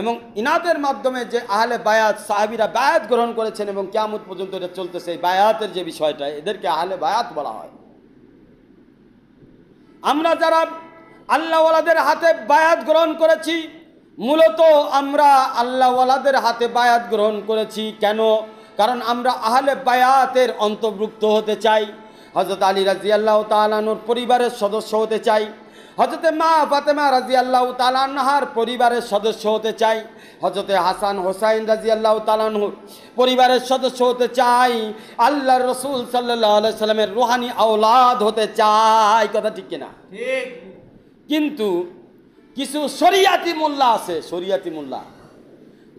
Speaker 1: এবং ইনাদের মাধ্যমে যে আহলে বায়াত সাহাবিরা বায়াত গ্রহণ করেছেন এবং কেমন পর্যন্ত এটা চলতেছে এই বায়াতের যে বিষয়টা এদেরকে আহলে বায়াত বলা হয় আমরা যারা আল্লাহওয়ালাদের হাতে বায়াত গ্রহণ করেছি মূলত আমরা আল্লাহওয়ালাদের হাতে বায়াত গ্রহণ করেছি কেন কারণ আমরা আহলে বায়াতের অন্তর্ভুক্ত হতে চাই হজরত আলী রাজিয়াল্লাহ তালানুর পরিবারের সদস্য হতে চাই হজরতে মা ফাতেমা রাজি আল্লাহ তালানহার পরিবারের সদস্য হতে চাই হজরতে হাসান হোসাইন রাজি আল্লাহ তালানহুর পরিবারের সদস্য হতে চাই আল্লাহ রসুল সাল্লাহ সাল্লামের রুহানি আওলাদ হতে চাই কথা ঠিক কিনা কিন্তু কিছু শরিয়াতি মোল্লা আছে শরিয়াতি মোল্লা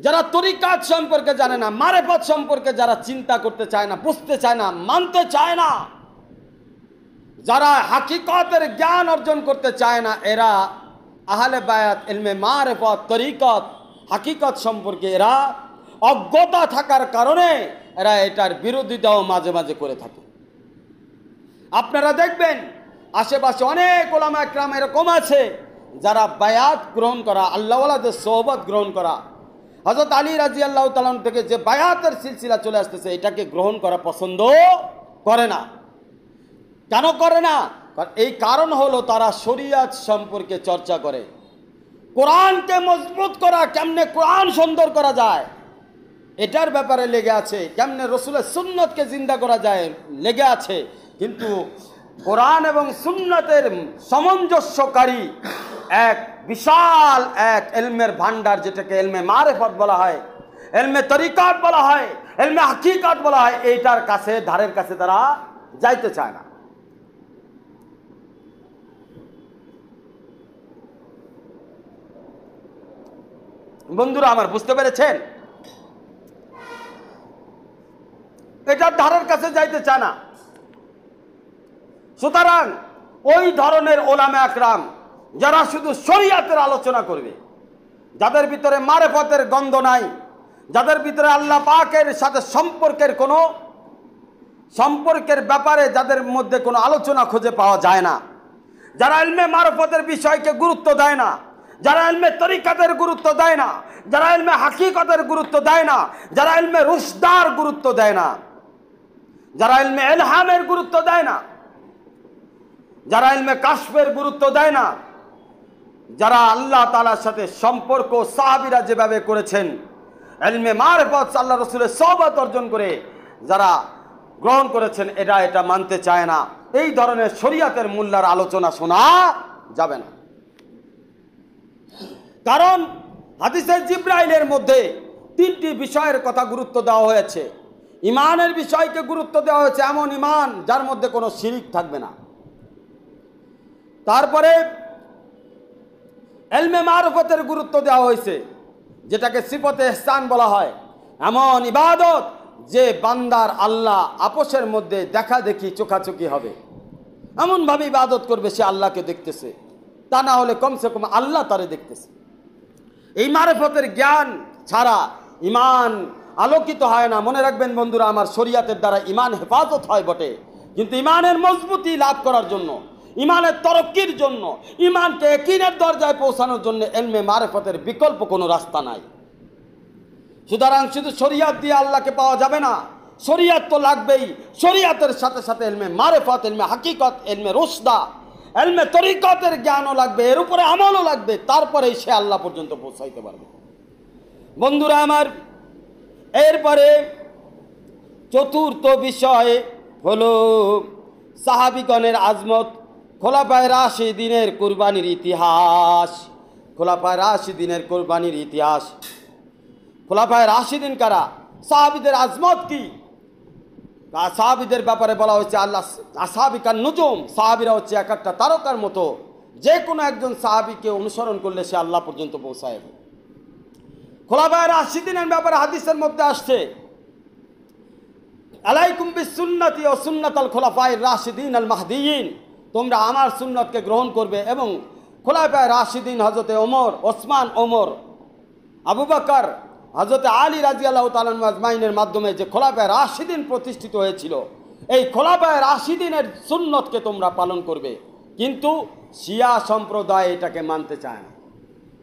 Speaker 1: যারা তরিকাত সম্পর্কে জানে না মারেফত সম্পর্কে যারা চিন্তা করতে চায় না বুঝতে চায় না মানতে চায় না যারা হাকিকতের জ্ঞান অর্জন করতে চায় না এরা আহলে বায়াত এলমে পথ তরিকত হাকিকত সম্পর্কে এরা অজ্ঞতা থাকার কারণে এরা এটার বিরোধিতাও মাঝে মাঝে করে থাকে আপনারা দেখবেন আশেপাশে অনেক ওলামা একরাম এরকম আছে যারা বায়াত গ্রহণ করা আল্লাহওয়ালাদের সোহবত গ্রহণ করা হজরত আলী রাজি আল্লাহ তালন থেকে যে বায়াতের সিলসিলা চলে আসতেছে এটাকে গ্রহণ করা পছন্দ করে না কেন করে না এই কারণ হলো তারা শরিয়াত সম্পর্কে চর্চা করে কোরআনকে মজবুত করা কেমনে কোরআন সুন্দর করা যায় এটার ব্যাপারে লেগে আছে কেমনে রসুলের সুন্নতকে জিন্দা করা যায় লেগে আছে কিন্তু কোরআন এবং সুন্নতের সামঞ্জস্যকারী এক বিশাল এক এলমের ভান্ডার যেটাকে এলমে মারেফত বলা হয় এলমে তরিকাত বলা হয় এলমে হাকিকাত বলা হয় এইটার কাছে ধারের কাছে তারা যাইতে চায় না বন্ধুরা আমার বুঝতে পেরেছেন এটা ধারের কাছে যাইতে চায় না সুতরাং ওই ধরনের ওলামে আকরাম যারা শুধু শরিয়াতের আলোচনা করবে যাদের ভিতরে মারেফতের গন্ধ নাই যাদের ভিতরে আল্লাহ পাকের সাথে সম্পর্কের কোনো সম্পর্কের ব্যাপারে যাদের মধ্যে কোনো আলোচনা খুঁজে পাওয়া যায় না যারা এলমে মারফতের বিষয়কে গুরুত্ব দেয় না যারা এলমে তরিকাতের গুরুত্ব দেয় না যারা এলমে হাকিকতের গুরুত্ব দেয় না যারা এলমে রুশদার গুরুত্ব দেয় না যারা এলমে এলহামের গুরুত্ব দেয় না যারা এলমে কাশ্মের গুরুত্ব দেয় না যারা আল্লাহ তালার সাথে সম্পর্ক সাহাবিরা যেভাবে করেছেন এলমে মার পথ আল্লাহ রসুলের সবত অর্জন করে যারা গ্রহণ করেছেন এটা এটা মানতে চায় না এই ধরনের শরিয়াতের মূল্যার আলোচনা শোনা যাবে না কারণ হাদিসে জিব্রাইলের মধ্যে তিনটি বিষয়ের কথা গুরুত্ব দেওয়া হয়েছে ইমানের বিষয়কে গুরুত্ব দেওয়া হয়েছে এমন ইমান যার মধ্যে কোনো শিরিক থাকবে না তারপরে এলমে মারফতের গুরুত্ব দেওয়া হয়েছে যেটাকে সিপতে স্থান বলা হয় এমন ইবাদত যে বান্দার আল্লাহ আপোষের মধ্যে দেখা দেখি চোখাচোখি হবে এমনভাবে ইবাদত করবে সে আল্লাহকে দেখতেছে তা না হলে কমসে কম আল্লাহ তারে দেখতেছে এই মারেফতের জ্ঞান ছাড়া ইমান আলোকিত হয় না মনে রাখবেন বন্ধুরা আমার শরিয়াতের দ্বারা ইমান হেফাজত হয় বটে কিন্তু ইমানের মজবুতি লাভ করার জন্য ইমানের তরক্কির জন্য ইমানকে একিনের দরজায় পৌঁছানোর জন্য এলমে মারেফতের বিকল্প কোনো রাস্তা নাই সুতরাং শুধু শরিয়াত দিয়ে আল্লাহকে পাওয়া যাবে না শরিয়াত তো লাগবেই শরিয়াতের সাথে সাথে এলমে মারেফত এলমে হাকিকত এলমে রোসদা এলমে তরিকতের জ্ঞানও লাগবে এর উপরে আমলও লাগবে তারপরে সে আল্লাহ পর্যন্ত পৌঁছাইতে পারবে বন্ধুরা আমার এরপরে চতুর্থ বিষয় হল সাহাবিগণের আজমত খোলাপায় দিনের কোরবানির ইতিহাস খোলাপায় দিনের কোরবানির ইতিহাস খোলাপায় দিন কারা সাহাবিদের আজমত কী সাহাবিদের ব্যাপারে বলা হয়েছে আল্লাহ আসাবিকার নুজুম সাহাবিরা হচ্ছে এক একটা তারকার মতো যে কোনো একজন সাহাবিকে অনুসরণ করলে সে আল্লাহ পর্যন্ত পৌঁছায় খোলাবায়ের আশি দিনের ব্যাপারে হাদিসের মধ্যে আসছে আলাইকুম বিসুন্নতি ও সুন্নতাল খোলা খোলাফায় রাশিদিন আল মাহদিন তোমরা আমার সুন্নতকে গ্রহণ করবে এবং খোলা খোলাফায় রাশিদিন হজরতে ওমর ওসমান ওমর আবু বাকর হাজরতে আলী রাজি আল্লাহ তালান মাধ্যমে যে আশি রাশিদিন প্রতিষ্ঠিত হয়েছিল এই আশি রাশিদিনের সুন্নতকে তোমরা পালন করবে কিন্তু শিয়া সম্প্রদায় এটাকে মানতে চায় না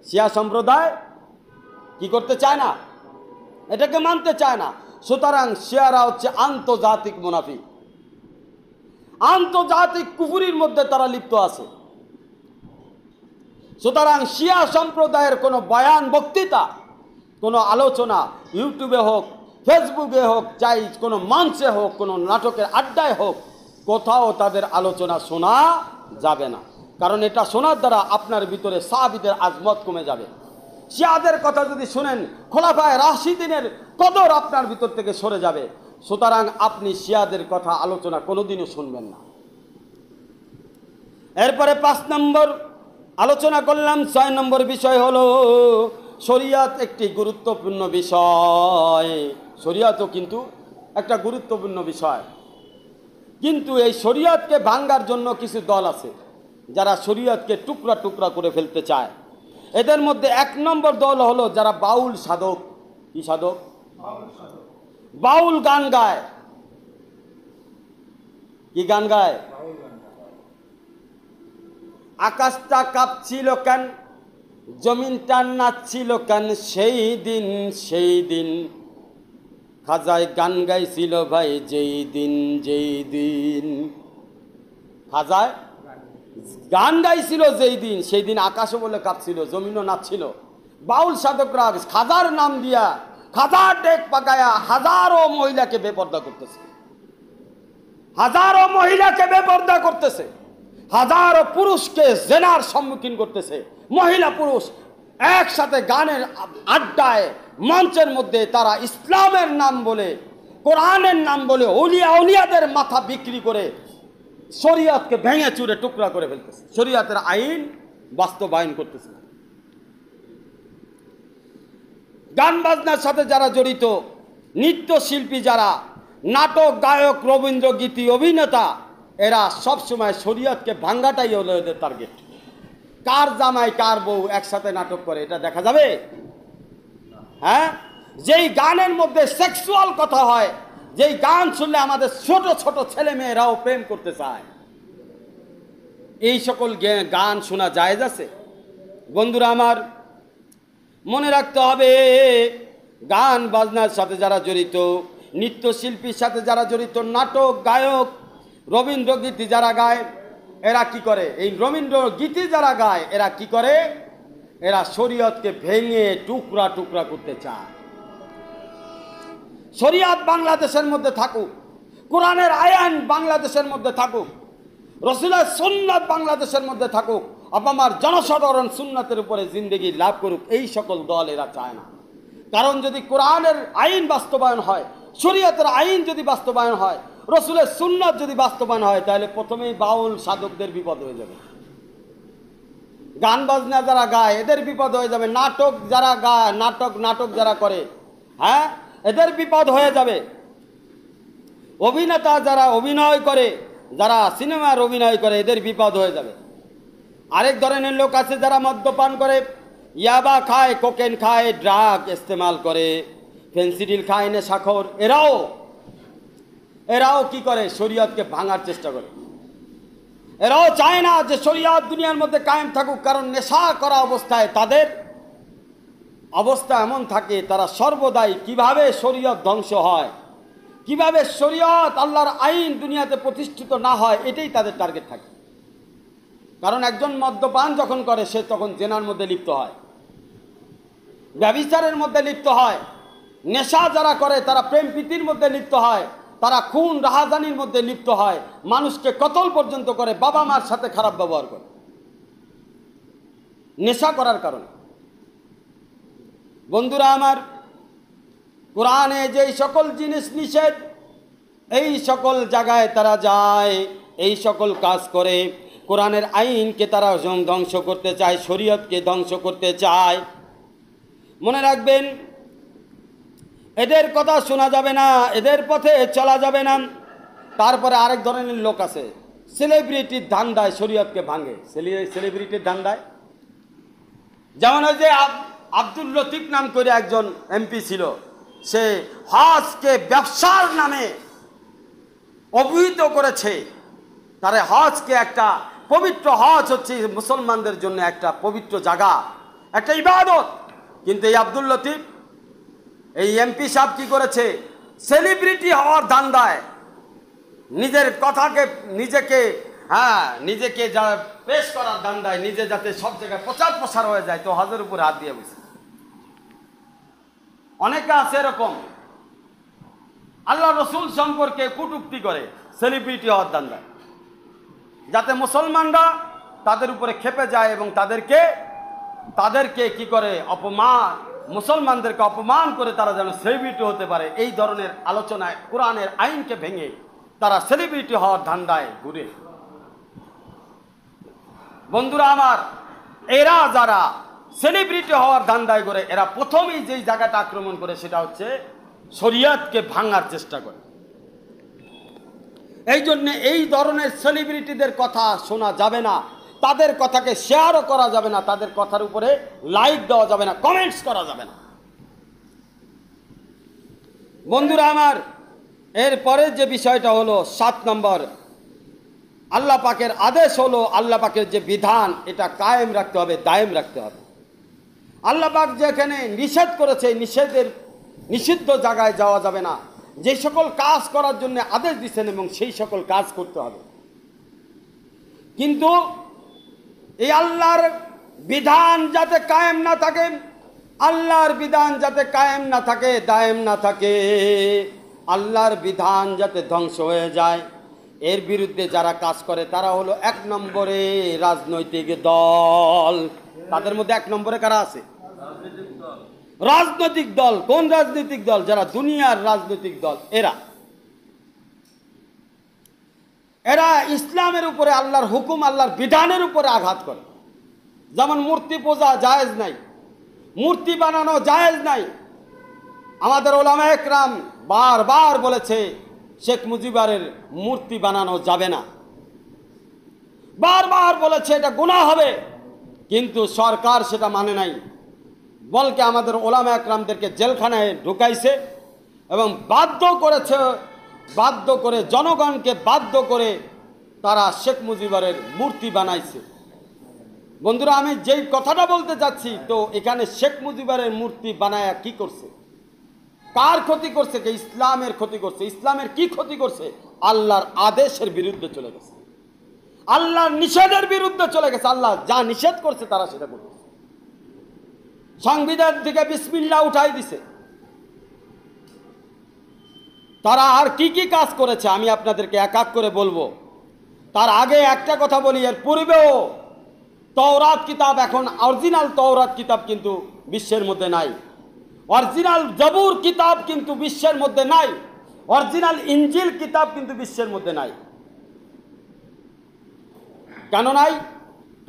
Speaker 1: শিয়া সম্প্রদায় কি করতে চায় না এটাকে মানতে চায় না সুতরাং শিয়ারা হচ্ছে আন্তর্জাতিক মুনাফি আন্তর্জাতিক কুফুরির মধ্যে তারা লিপ্ত আছে সুতরাং শিয়া সম্প্রদায়ের কোনো বয়ান বক্তৃতা কোনো আলোচনা ইউটিউবে হোক ফেসবুকে হোক চাই কোনো মঞ্চে হোক কোনো নাটকের আড্ডায় হোক কোথাও তাদের আলোচনা শোনা যাবে না কারণ এটা শোনার দ্বারা আপনার ভিতরে সাহাবিদের আজমত কমে যাবে শিয়াদের কথা যদি শোনেন খোলাফায় রাশিদিনের কদর আপনার ভিতর থেকে সরে যাবে সুতরাং আপনি শিয়াদের কথা আলোচনা কোনোদিনও শুনবেন না এরপরে পাঁচ নম্বর আলোচনা করলাম ছয় নম্বর বিষয় হলো শরিয়াত একটি গুরুত্বপূর্ণ বিষয় শরিয়াতও কিন্তু একটা গুরুত্বপূর্ণ বিষয় কিন্তু এই শরিয়াতকে ভাঙ্গার জন্য কিছু দল আছে যারা শরিয়াতকে টুকরা টুকরা করে ফেলতে চায় এদের মধ্যে এক নম্বর দল হলো যারা বাউল সাধক কি সাধক বাউল গান গায় কি গান গায় আকাশটা কাঁপছিল কেন জমিনটার নাচছিল কেন সেই দিন সেই দিন খাজায় গান গাইছিল ভাই যেই দিন যেই দিন খাজায় গান গাইছিল যেই দিন সেই দিন আকাশও বলে কাঁপছিল জমিনও নাচছিল বাউল সাধকরা খাজার নাম দিয়া খাজার ডেক পাকায়া হাজারো মহিলাকে বেপর্দা করতেছে হাজারো মহিলাকে বেপর্দা করতেছে হাজারো পুরুষকে জেনার সম্মুখীন করতেছে মহিলা পুরুষ একসাথে গানের আড্ডায় মঞ্চের মধ্যে তারা ইসলামের নাম বলে কোরআনের নাম বলে অলিয়া অলিয়াদের মাথা বিক্রি করে শরীয়তকে ভেঙে চুরে টুকরা করে ফেলতেছে শরীয়তের আইন বাস্তবায়ন করতেছে গান বাজনার সাথে যারা জড়িত নৃত্যশিল্পী যারা নাটক গায়ক রবীন্দ্রগীতি অভিনেতা এরা সব সময় শরীয়তকে ভাঙ্গাটাই হলো এদের টার্গেট কার জামাই কার বউ একসাথে নাটক করে এটা দেখা যাবে হ্যাঁ যেই গানের মধ্যে সেক্সুয়াল কথা হয় যেই গান শুনলে আমাদের ছোট ছোট ছেলে মেয়েরাও প্রেম করতে চায় এই সকল গান শোনা যায় আছে বন্ধুরা আমার মনে রাখতে হবে গান বাজনার সাথে যারা জড়িত নৃত্যশিল্পীর সাথে যারা জড়িত নাটক গায়ক রবীন্দ্রগীতি যারা গায় এরা কি করে এই রবীন্দ্রগীতি যারা গায় এরা কি করে এরা শরীয়তকে ভেঙে টুকরা টুকরা করতে চায় শরিয়ত বাংলাদেশের মধ্যে থাকুক কোরআনের আয়ান বাংলাদেশের মধ্যে থাকুক রসিলা সুন্নাত বাংলাদেশের মধ্যে থাকুক আমার জনসাধারণ সুন্নাতের উপরে জিন্দগি লাভ করুক এই সকল দল এরা চায় না কারণ যদি কোরআনের আইন বাস্তবায়ন হয় শরীয়তের আইন যদি বাস্তবায়ন হয় রসুলের সুন্নাত যদি বাস্তবায়ন হয় তাহলে প্রথমেই বাউল সাধকদের বিপদ হয়ে যাবে গান বাজনা যারা গায় এদের বিপদ হয়ে যাবে নাটক যারা গায় নাটক নাটক যারা করে হ্যাঁ এদের বিপদ হয়ে যাবে অভিনেতা যারা অভিনয় করে যারা সিনেমার অভিনয় করে এদের বিপদ হয়ে যাবে আরেক ধরনের লোক আছে যারা মদ্যপান করে ইয়াবা খায় কোকেন খায় ড্রাগ ইস্তেমাল করে ফেন্সিডিল খায় নেশাখর এরাও এরাও কি করে শরীয়তকে ভাঙার চেষ্টা করে এরাও চায় না যে শরীয়ত দুনিয়ার মধ্যে কায়েম থাকুক কারণ নেশা করা অবস্থায় তাদের অবস্থা এমন থাকে তারা সর্বদাই কিভাবে শরীয়ত ধ্বংস হয় কিভাবে শরীয়ত আল্লাহর আইন দুনিয়াতে প্রতিষ্ঠিত না হয় এটাই তাদের টার্গেট থাকে কারণ একজন মদ্যপান যখন করে সে তখন জেনার মধ্যে লিপ্ত হয় ব্যবিচারের মধ্যে লিপ্ত হয় নেশা যারা করে তারা প্রেম প্রীতির মধ্যে লিপ্ত হয় তারা খুন রাহাজানির মধ্যে লিপ্ত হয় মানুষকে কতল পর্যন্ত করে বাবা মার সাথে খারাপ ব্যবহার করে নেশা করার কারণে বন্ধুরা আমার কোরআনে যেই সকল জিনিস নিষেধ এই সকল জায়গায় তারা যায় এই সকল কাজ করে কোরআনের আইনকে তারা ধ্বংস করতে চায় শরীয়তকে ধ্বংস করতে চায় মনে রাখবেন এদের কথা শোনা যাবে না এদের পথে চলা যাবে না তারপরে আরেক ধরনের লোক আছে সেলিব্রিটির ধান্দায় শরীয়তকে ভাঙে সেলিব্রিটির ধান্দায় যেমন ওই যে আব্দুল লতিফ নাম করে একজন এমপি ছিল সে হজকে ব্যবসার নামে অভিহিত করেছে তারা হজকে একটা পবিত্র হজ হচ্ছে মুসলমানদের জন্য একটা পবিত্র জায়গা একটা ইবাদত কিন্তু এই আব্দুল লতিফ এই এমপি সাহেব কি করেছে সেলিব্রিটি হওয়ার দান্দায় নিজের কথাকে নিজেকে হ্যাঁ নিজেকে যা পেশ করার দান্দায় নিজে যাতে সব জায়গায় প্রচার প্রসার হয়ে যায় তো হাজার উপরে হাত দিয়ে বসে অনেকে আছে এরকম আল্লাহ রসুল সম্পর্কে কুটুক্তি করে সেলিব্রিটি হওয়ার দান্দায় যাতে মুসলমানরা তাদের উপরে খেপে যায় এবং তাদেরকে তাদেরকে কি করে অপমান মুসলমানদেরকে অপমান করে তারা যেন সেলিব্রিটি হতে পারে এই ধরনের আলোচনায় কোরআনের আইনকে ভেঙে তারা সেলিব্রিটি হওয়ার ধান্দায় ঘুরে বন্ধুরা আমার এরা যারা সেলিব্রিটি হওয়ার ধান্দায় করে এরা প্রথমেই যেই জায়গাটা আক্রমণ করে সেটা হচ্ছে শরিয়াতকে ভাঙার চেষ্টা করে এই জন্য এই ধরনের সেলিব্রিটিদের কথা শোনা যাবে না তাদের কথাকে শেয়ারও করা যাবে না তাদের কথার উপরে লাইক দেওয়া যাবে না কমেন্টস করা যাবে না বন্ধুরা আমার এর পরের যে বিষয়টা হলো সাত নম্বর আল্লাহ পাকের আদেশ হলো আল্লাহ পাকের যে বিধান এটা কায়েম রাখতে হবে দায়েম রাখতে হবে আল্লাহ পাক যেখানে নিষেধ করেছে নিষেধের নিষিদ্ধ জায়গায় যাওয়া যাবে না যে সকল কাজ করার জন্য আদেশ দিচ্ছেন এবং সেই সকল কাজ করতে হবে কিন্তু এই আল্লাহর বিধান যাতে কায়েম না থাকে আল্লাহর বিধান যাতে কায়েম না থাকে দায়েম না থাকে আল্লাহর বিধান যাতে ধ্বংস হয়ে যায় এর বিরুদ্ধে যারা কাজ করে তারা হলো এক নম্বরে রাজনৈতিক দল তাদের মধ্যে এক নম্বরে কারা আছে রাজনৈতিক দল কোন রাজনৈতিক দল যারা দুনিয়ার রাজনৈতিক দল এরা এরা ইসলামের উপরে আল্লাহর হুকুম আল্লাহর বিধানের উপরে আঘাত করে যেমন মূর্তি পূজা জায়েজ নাই মূর্তি বানানো জায়েজ নাই আমাদের ওলামা একরাম বারবার বলেছে শেখ মুজিবারের মূর্তি বানানো যাবে না বারবার বলেছে এটা গুণা হবে কিন্তু সরকার সেটা মানে নাই বলকে আমাদের ওলামা একরামদেরকে জেলখানায় ঢুকাইছে এবং বাধ্য করেছে বাধ্য করে জনগণকে বাধ্য করে তারা শেখ মুজিবারের মূর্তি বানাইছে বন্ধুরা আমি যেই কথাটা বলতে চাচ্ছি তো এখানে শেখ মুজিবারের মূর্তি বানায়া কি করছে কার ক্ষতি করছে কে ইসলামের ক্ষতি করছে ইসলামের কি ক্ষতি করছে আল্লাহর আদেশের বিরুদ্ধে চলে গেছে আল্লাহর নিষেধের বিরুদ্ধে চলে গেছে আল্লাহ যা নিষেধ করছে তারা সেটা করছে সংবিধান থেকে বিসমিল্লা উঠাই দিছে তারা আর কি কি কাজ করেছে আমি আপনাদেরকে এক এক করে বলবো তার আগে একটা কথা বলি এর পূর্বেও তওরাত কিতাব এখন অরিজিনাল তওরাত কিতাব কিন্তু বিশ্বের মধ্যে নাই অরিজিনাল জবুর কিতাব কিন্তু বিশ্বের মধ্যে নাই অরিজিনাল ইঞ্জিল কিতাব কিন্তু বিশ্বের মধ্যে নাই কেন নাই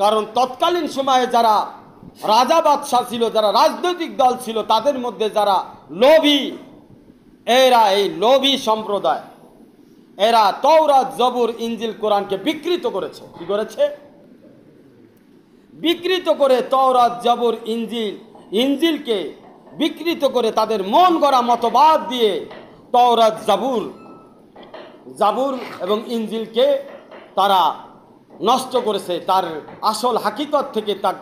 Speaker 1: কারণ তৎকালীন সময়ে যারা রাজা বাদশাহ ছিল যারা রাজনৈতিক দল ছিল তাদের মধ্যে যারা লোভী এরা এই লোভী সম্প্রদায় এরা তৌরা জবুর ইঞ্জিল কোরআনকে বিকৃত করেছে কি করেছে বিকৃত করে তৌরা জবুর ইঞ্জিল ইঞ্জিলকে বিকৃত করে তাদের মন গড়া মতবাদ দিয়ে তৌরা জাবুর জাবুর এবং ইঞ্জিলকে তারা নষ্ট করেছে তার আসল হাকিকত থেকে তার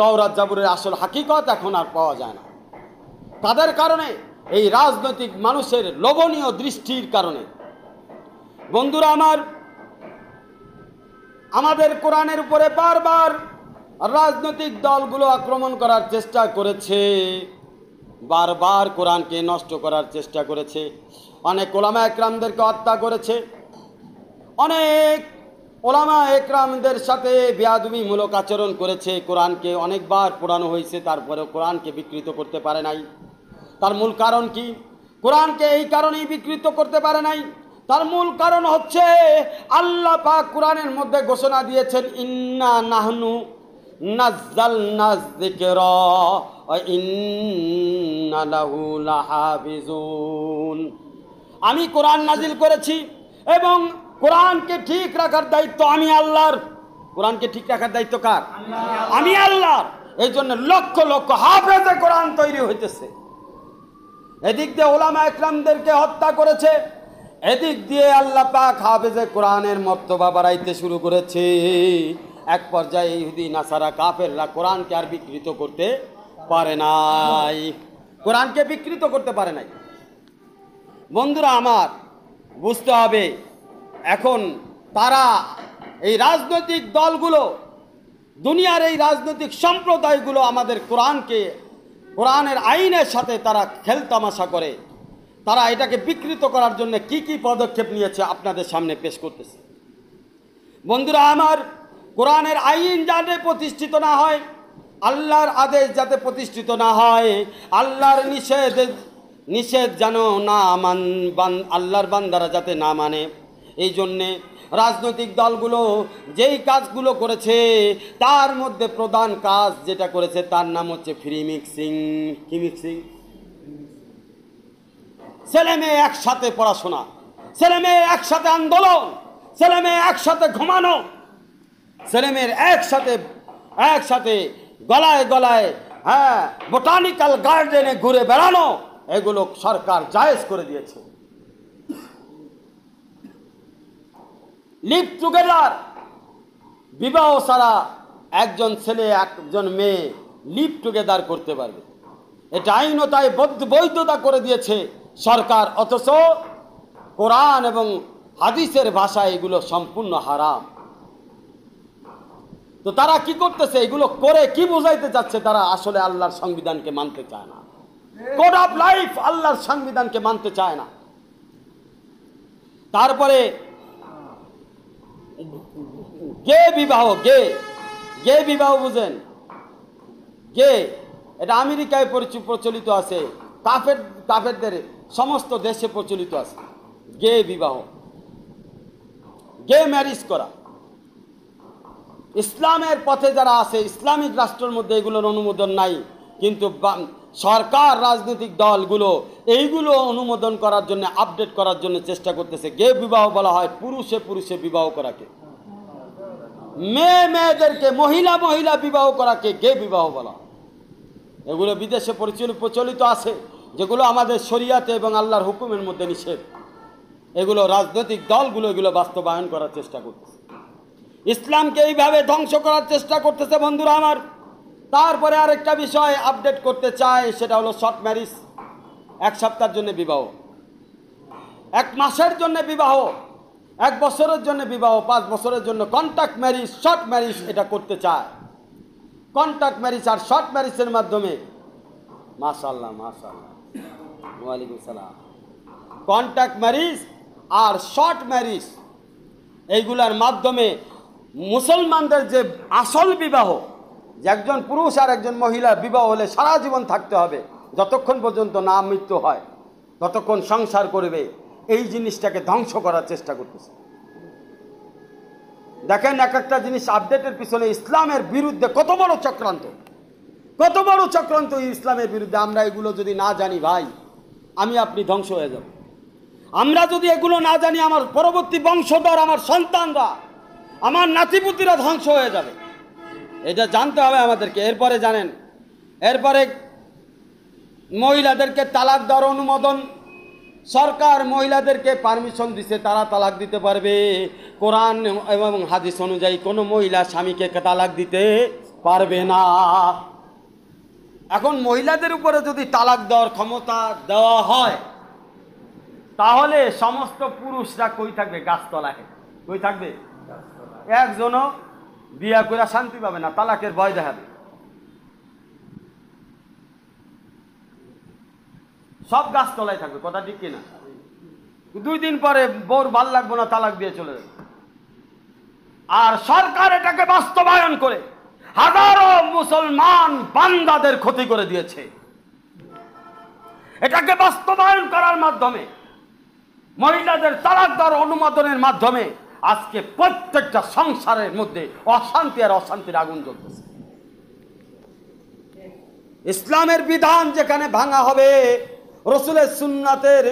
Speaker 1: তৌরা জাবুরের আসল হাকিকত এখন আর পাওয়া যায় না তাদের কারণে এই রাজনৈতিক মানুষের লোভনীয় দৃষ্টির কারণে বন্ধুরা আমার আমাদের কোরআনের উপরে বারবার রাজনৈতিক দলগুলো আক্রমণ করার চেষ্টা করেছে বারবার কোরআনকে নষ্ট করার চেষ্টা করেছে অনেক ওলামা একরামদেরকে হত্যা করেছে অনেক ওলামা একরামদের সাথে বেয়াদুমিমূলক আচরণ করেছে কোরআনকে অনেকবার পোড়ানো হয়েছে তারপরে কোরআনকে বিকৃত করতে পারে নাই তার মূল কারণ কি কোরআনকে এই কারণেই বিকৃত করতে পারে নাই তার মূল কারণ হচ্ছে আল্লাহ পাক কোরআনের মধ্যে ঘোষণা দিয়েছেন ইন্না নাহনু নাজ্জাল লাহাফিজুন আমি কোরআন নাজিল করেছি এবং কোরআনকে ঠিক রাখার দায়িত্ব আমি আল্লাহর কোরআনকে ঠিক রাখার দায়িত্ব কার আমি আল্লাহর এই জন্য লক্ষ লক্ষ হাফেজে কোরআন তৈরি হইতেছে এদিক দিয়ে ওলামা একরামদেরকে হত্যা করেছে এদিক দিয়ে আল্লাহ পাক হাফেজে কোরআনের মর্তবা বাড়াইতে শুরু করেছে এক পর্যায়ে ইহুদি নাসারা কাফেররা কোরআনকে আর বিকৃত করতে পারে নাই কোরআনকে বিকৃত করতে পারে নাই বন্ধুরা আমার বুঝতে হবে এখন তারা এই রাজনৈতিক দলগুলো দুনিয়ার এই রাজনৈতিক সম্প্রদায়গুলো আমাদের কোরআনকে কোরআনের আইনের সাথে তারা খেলতামাশা করে তারা এটাকে বিকৃত করার জন্য কি কি পদক্ষেপ নিয়েছে আপনাদের সামনে পেশ করতেছে বন্ধুরা আমার কোরআনের আইন যাতে প্রতিষ্ঠিত না হয় আল্লাহর আদেশ যাতে প্রতিষ্ঠিত না হয় আল্লাহর নিষেধ নিষেধ যেন না মান বান আল্লাহর বান্দারা যাতে না মানে এই জন্যে রাজনৈতিক দলগুলো যেই কাজগুলো করেছে তার মধ্যে প্রধান কাজ যেটা করেছে তার নাম হচ্ছে ফ্রি মিক্সিং কি মিক্সিং ছেলে মেয়ে একসাথে পড়াশোনা ছেলে মেয়ে একসাথে আন্দোলন ছেলে মেয়ে একসাথে ঘুমানো ছেলে মেয়ের একসাথে একসাথে গলায় গলায় হ্যাঁ বোটানিক্যাল গার্ডেনে ঘুরে বেড়ানো এগুলো সরকার জায়েজ করে দিয়েছে লিভ টুগেদার বিবাহ ছাড়া একজন ছেলে একজন মেয়ে লিভ টুগেদার করতে পারবে এটা আইনও তাই বৈধতা করে দিয়েছে সরকার অথচ কোরআন এবং হাদিসের ভাষায় এগুলো সম্পূর্ণ হারাম তো তারা কি করতেছে এগুলো করে কি বুঝাইতে চাচ্ছে তারা আসলে আল্লাহর সংবিধানকে মানতে চায় না কোড অফ লাইফ আল্লাহর সংবিধানকে মানতে চায় না তারপরে গে বিবাহ গে গে বিবাহ বুঝেন গে এটা আমেরিকায় প্রচলিত আছে কাফের কাফেরদের সমস্ত দেশে প্রচলিত আছে গে বিবাহ গে ম্যারিজ করা ইসলামের পথে যারা আছে ইসলামিক রাষ্ট্রের মধ্যে এগুলোর অনুমোদন নাই কিন্তু সরকার রাজনৈতিক দলগুলো এইগুলো অনুমোদন করার জন্য আপডেট করার জন্য চেষ্টা করতেছে গে বিবাহ বলা হয় পুরুষে পুরুষে বিবাহ করাকে মেয়ে মেয়েদেরকে মহিলা মহিলা বিবাহ করাকে গে বিবাহ বলা এগুলো বিদেশে প্রচলিত আছে যেগুলো আমাদের শরিয়াতে এবং আল্লাহর হুকুমের মধ্যে নিষেধ এগুলো রাজনৈতিক দলগুলো এগুলো বাস্তবায়ন করার চেষ্টা করতেছে ইসলামকে এইভাবে ধ্বংস করার চেষ্টা করতেছে বন্ধুরা আমার তারপরে আরেকটা বিষয় আপডেট করতে চায় সেটা হলো শর্ট ম্যারিজ এক সপ্তাহের জন্য বিবাহ এক মাসের জন্য বিবাহ এক বছরের জন্য বিবাহ পাঁচ বছরের জন্য কন্ট্যাক্ট ম্যারিজ শর্ট ম্যারিজ এটা করতে চায় কন্ট্যাক্ট ম্যারিজ আর শর্ট ম্যারিজের মাধ্যমে মাশাল্লাহ মাশাল্লাহ ওয়ালাইকুম সালাম কন্ট্যাক্ট ম্যারিজ আর শর্ট ম্যারিজ এইগুলার মাধ্যমে মুসলমানদের যে আসল বিবাহ যে একজন পুরুষ আর একজন মহিলা বিবাহ হলে সারা জীবন থাকতে হবে যতক্ষণ পর্যন্ত না মৃত্যু হয় ততক্ষণ সংসার করবে এই জিনিসটাকে ধ্বংস করার চেষ্টা করতেছে দেখেন এক একটা জিনিস আপডেটের পিছনে ইসলামের বিরুদ্ধে কত বড় চক্রান্ত কত বড় চক্রান্ত ইসলামের বিরুদ্ধে আমরা এগুলো যদি না জানি ভাই আমি আপনি ধ্বংস হয়ে যাব আমরা যদি এগুলো না জানি আমার পরবর্তী বংশধর আমার সন্তানরা আমার নাতিপুতিরা ধ্বংস হয়ে যাবে এটা জানতে হবে আমাদেরকে এরপরে জানেন এরপরে মহিলাদেরকে তালাক দেওয়ার অনুমোদন সরকার মহিলাদেরকে পারমিশন দিছে তারা তালাক দিতে পারবে কোরআন এবং হাদিস অনুযায়ী কোনো মহিলা স্বামীকে তালাক দিতে পারবে না এখন মহিলাদের উপরে যদি তালাক দেওয়ার ক্ষমতা দেওয়া হয় তাহলে সমস্ত পুরুষরা কই থাকবে গাছতলায় কই থাকবে একজনও বিয়া করে শান্তি পাবে না তালাকের ভয় দেখাবে সব গাছ তলায় থাকবে কথা ঠিক কিনা দুই দিন পরে বোর ভাল লাগবো না তালাক দিয়ে চলে যাবে আর সরকার এটাকে বাস্তবায়ন করে হাজারো মুসলমান বান্দাদের ক্ষতি করে দিয়েছে এটাকে বাস্তবায়ন করার মাধ্যমে মহিলাদের তালাক দেওয়ার অনুমোদনের মাধ্যমে আজকে প্রত্যেকটা সংসারের মধ্যে অশান্তি আর অশান্তির আগুন জ্বলতেছে ইসলামের বিধান যেখানে ভাঙা হবে রসুলের সুন্নাতের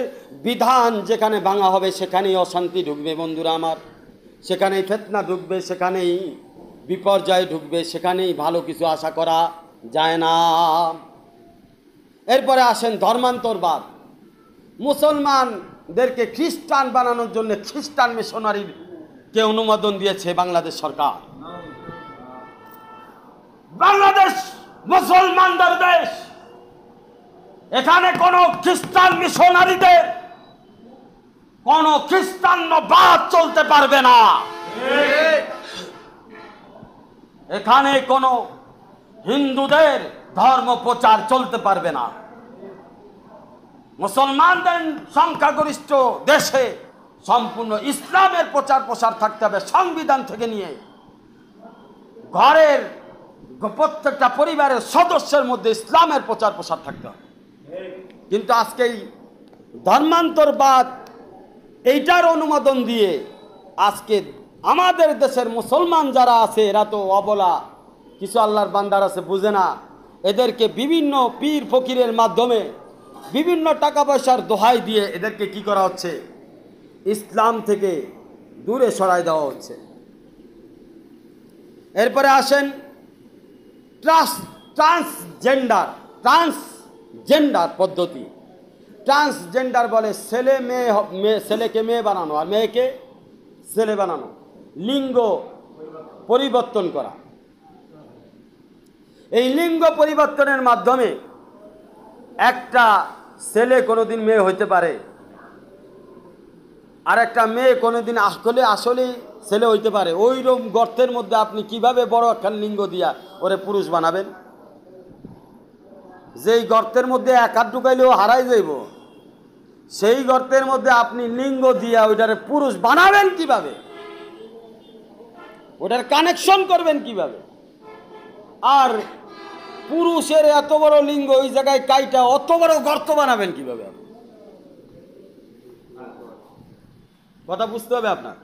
Speaker 1: বিধান যেখানে ভাঙা হবে সেখানেই অশান্তি ঢুকবে বন্ধুরা আমার সেখানেই ফেতনা ঢুকবে সেখানেই বিপর্যয় ঢুকবে সেখানেই ভালো কিছু আশা করা যায় না এরপরে আসেন ধর্মান্তরবাদ মুসলমানদেরকে খ্রিস্টান বানানোর জন্য খ্রিস্টান মিশনারির কে অনুমোদন দিয়েছে বাংলাদেশ সরকার বাংলাদেশ মুসলমানদের দেশ এখানে কোন খ্রিস্টান মিশনারিদের কোন খ্রিস্টান্ন বাদ চলতে পারবে না এখানে কোন হিন্দুদের ধর্ম প্রচার চলতে পারবে না মুসলমানদের সংখ্যাগরিষ্ঠ দেশে সম্পূর্ণ ইসলামের প্রচার প্রসার থাকতে হবে সংবিধান থেকে নিয়ে ঘরের প্রত্যেকটা পরিবারের সদস্যের মধ্যে ইসলামের প্রচার প্রসার থাকতে হবে কিন্তু আজকে ধর্মান্তরবাদ এইটার অনুমোদন দিয়ে আজকে আমাদের দেশের মুসলমান যারা আছে এরা তো অবলা কিছু আল্লাহর বান্দার আছে বুঝে না এদেরকে বিভিন্ন পীর ফকিরের মাধ্যমে বিভিন্ন টাকা পয়সার দোহাই দিয়ে এদেরকে কি করা হচ্ছে ইসলাম থেকে দূরে সরাই দেওয়া হচ্ছে এরপরে আসেন ট্রান্স ট্রান্সজেন্ডার ট্রান্স জেন্ডার পদ্ধতি ট্রান্সজেন্ডার বলে ছেলে মেয়ে মেয়ে ছেলেকে মেয়ে বানানো আর মেয়েকে ছেলে বানানো লিঙ্গ পরিবর্তন করা এই লিঙ্গ পরিবর্তনের মাধ্যমে একটা ছেলে কোনোদিন মেয়ে হইতে পারে আর একটা মেয়ে কোনোদিন আসলে আসলেই ছেলে হইতে পারে ওইরকম গর্তের মধ্যে আপনি কিভাবে বড় একটা লিঙ্গ দিয়া ওরে পুরুষ বানাবেন যেই গর্তের মধ্যে এক হাত ঢুকাইলেও হারাই যাইব সেই গর্তের মধ্যে আপনি লিঙ্গ দিয়া ওইটারে পুরুষ বানাবেন কিভাবে ওটার কানেকশন করবেন কিভাবে আর পুরুষের এত বড় লিঙ্গ ওই জায়গায় কাইটা অত বড় গর্ত বানাবেন কিভাবে কথা বুঝতে হবে আপনার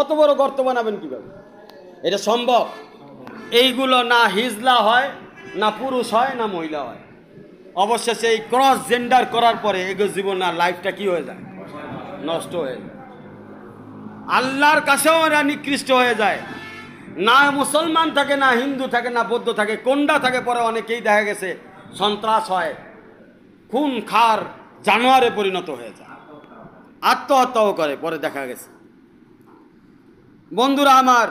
Speaker 1: অত বড় গর্ত বানাবেন কিভাবে এটা সম্ভব এইগুলো না হিজলা হয় না পুরুষ হয় না মহিলা হয় অবশেষে এই ক্রস জেন্ডার করার পরে এগো জীবন আর লাইফটা কি হয়ে যায় নষ্ট হয়ে যায় আল্লাহর কাছেও এরা নিকৃষ্ট হয়ে যায় না মুসলমান থাকে না হিন্দু থাকে না বৌদ্ধ থাকে কোনটা থাকে পরে অনেকেই দেখা গেছে সন্ত্রাস হয় খুন খার জানোয়ারে পরিণত হয়ে যায় আত্মহত্যাও করে পরে দেখা গেছে বন্ধুরা আমার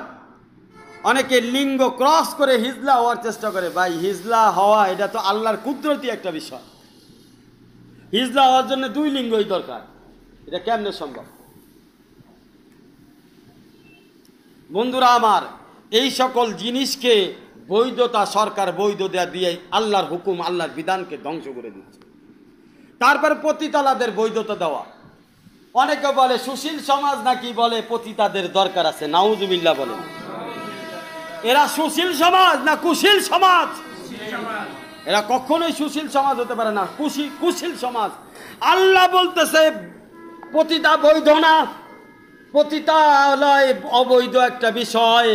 Speaker 1: অনেকে লিঙ্গ ক্রস করে হিজলা হওয়ার চেষ্টা করে ভাই হিজলা হওয়া এটা তো আল্লাহর কুদরতি একটা বিষয় হিজলা হওয়ার জন্য দুই লিঙ্গই দরকার এটা কেমনে সম্ভব বন্ধুরা আমার এই সকল জিনিসকে বৈধতা সরকার বৈধ দেয়া দিয়ে আল্লাহর হুকুম আল্লাহর বিধানকে ধ্বংস করে দিচ্ছে তারপরে পতিতালাদের বৈধতা দেওয়া অনেকে বলে সুশীল সমাজ নাকি বলে পতিতাদের দরকার আছে নাউজুবিল্লা না এরা সুশীল সমাজ না কুশীল সমাজ এরা কখনোই সুশীল সমাজ হতে পারে না কুশি কুশীল সমাজ আল্লাহ বলতেছে পতিতা বৈধ না পতিতালয় অবৈধ একটা বিষয়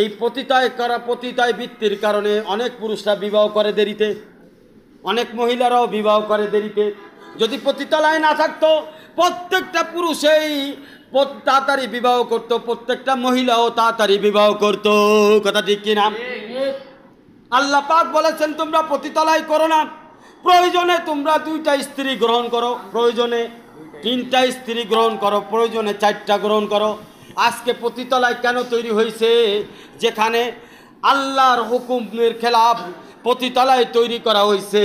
Speaker 1: এই পতিতায় করা পতিতায় বৃত্তির কারণে অনেক পুরুষরা বিবাহ করে দেরিতে অনেক মহিলারাও বিবাহ করে দেরিতে যদি পতিতালয় না থাকতো প্রত্যেকটা পুরুষেই তাড়াতাড়ি বিবাহ করত প্রত্যেকটা মহিলাও তাড়াতাড়ি বিবাহ করত কথা ঠিক কিনা আল্লাহ পাক বলেছেন তোমরা প্রতিতলাই করো না প্রয়োজনে তোমরা দুইটা স্ত্রী গ্রহণ করো প্রয়োজনে তিনটা স্ত্রী গ্রহণ করো প্রয়োজনে চারটা গ্রহণ করো আজকে প্রতিতলায় কেন তৈরি হয়েছে যেখানে আল্লাহর হুকুমের খেলাফ প্রতিতলায় তৈরি করা হয়েছে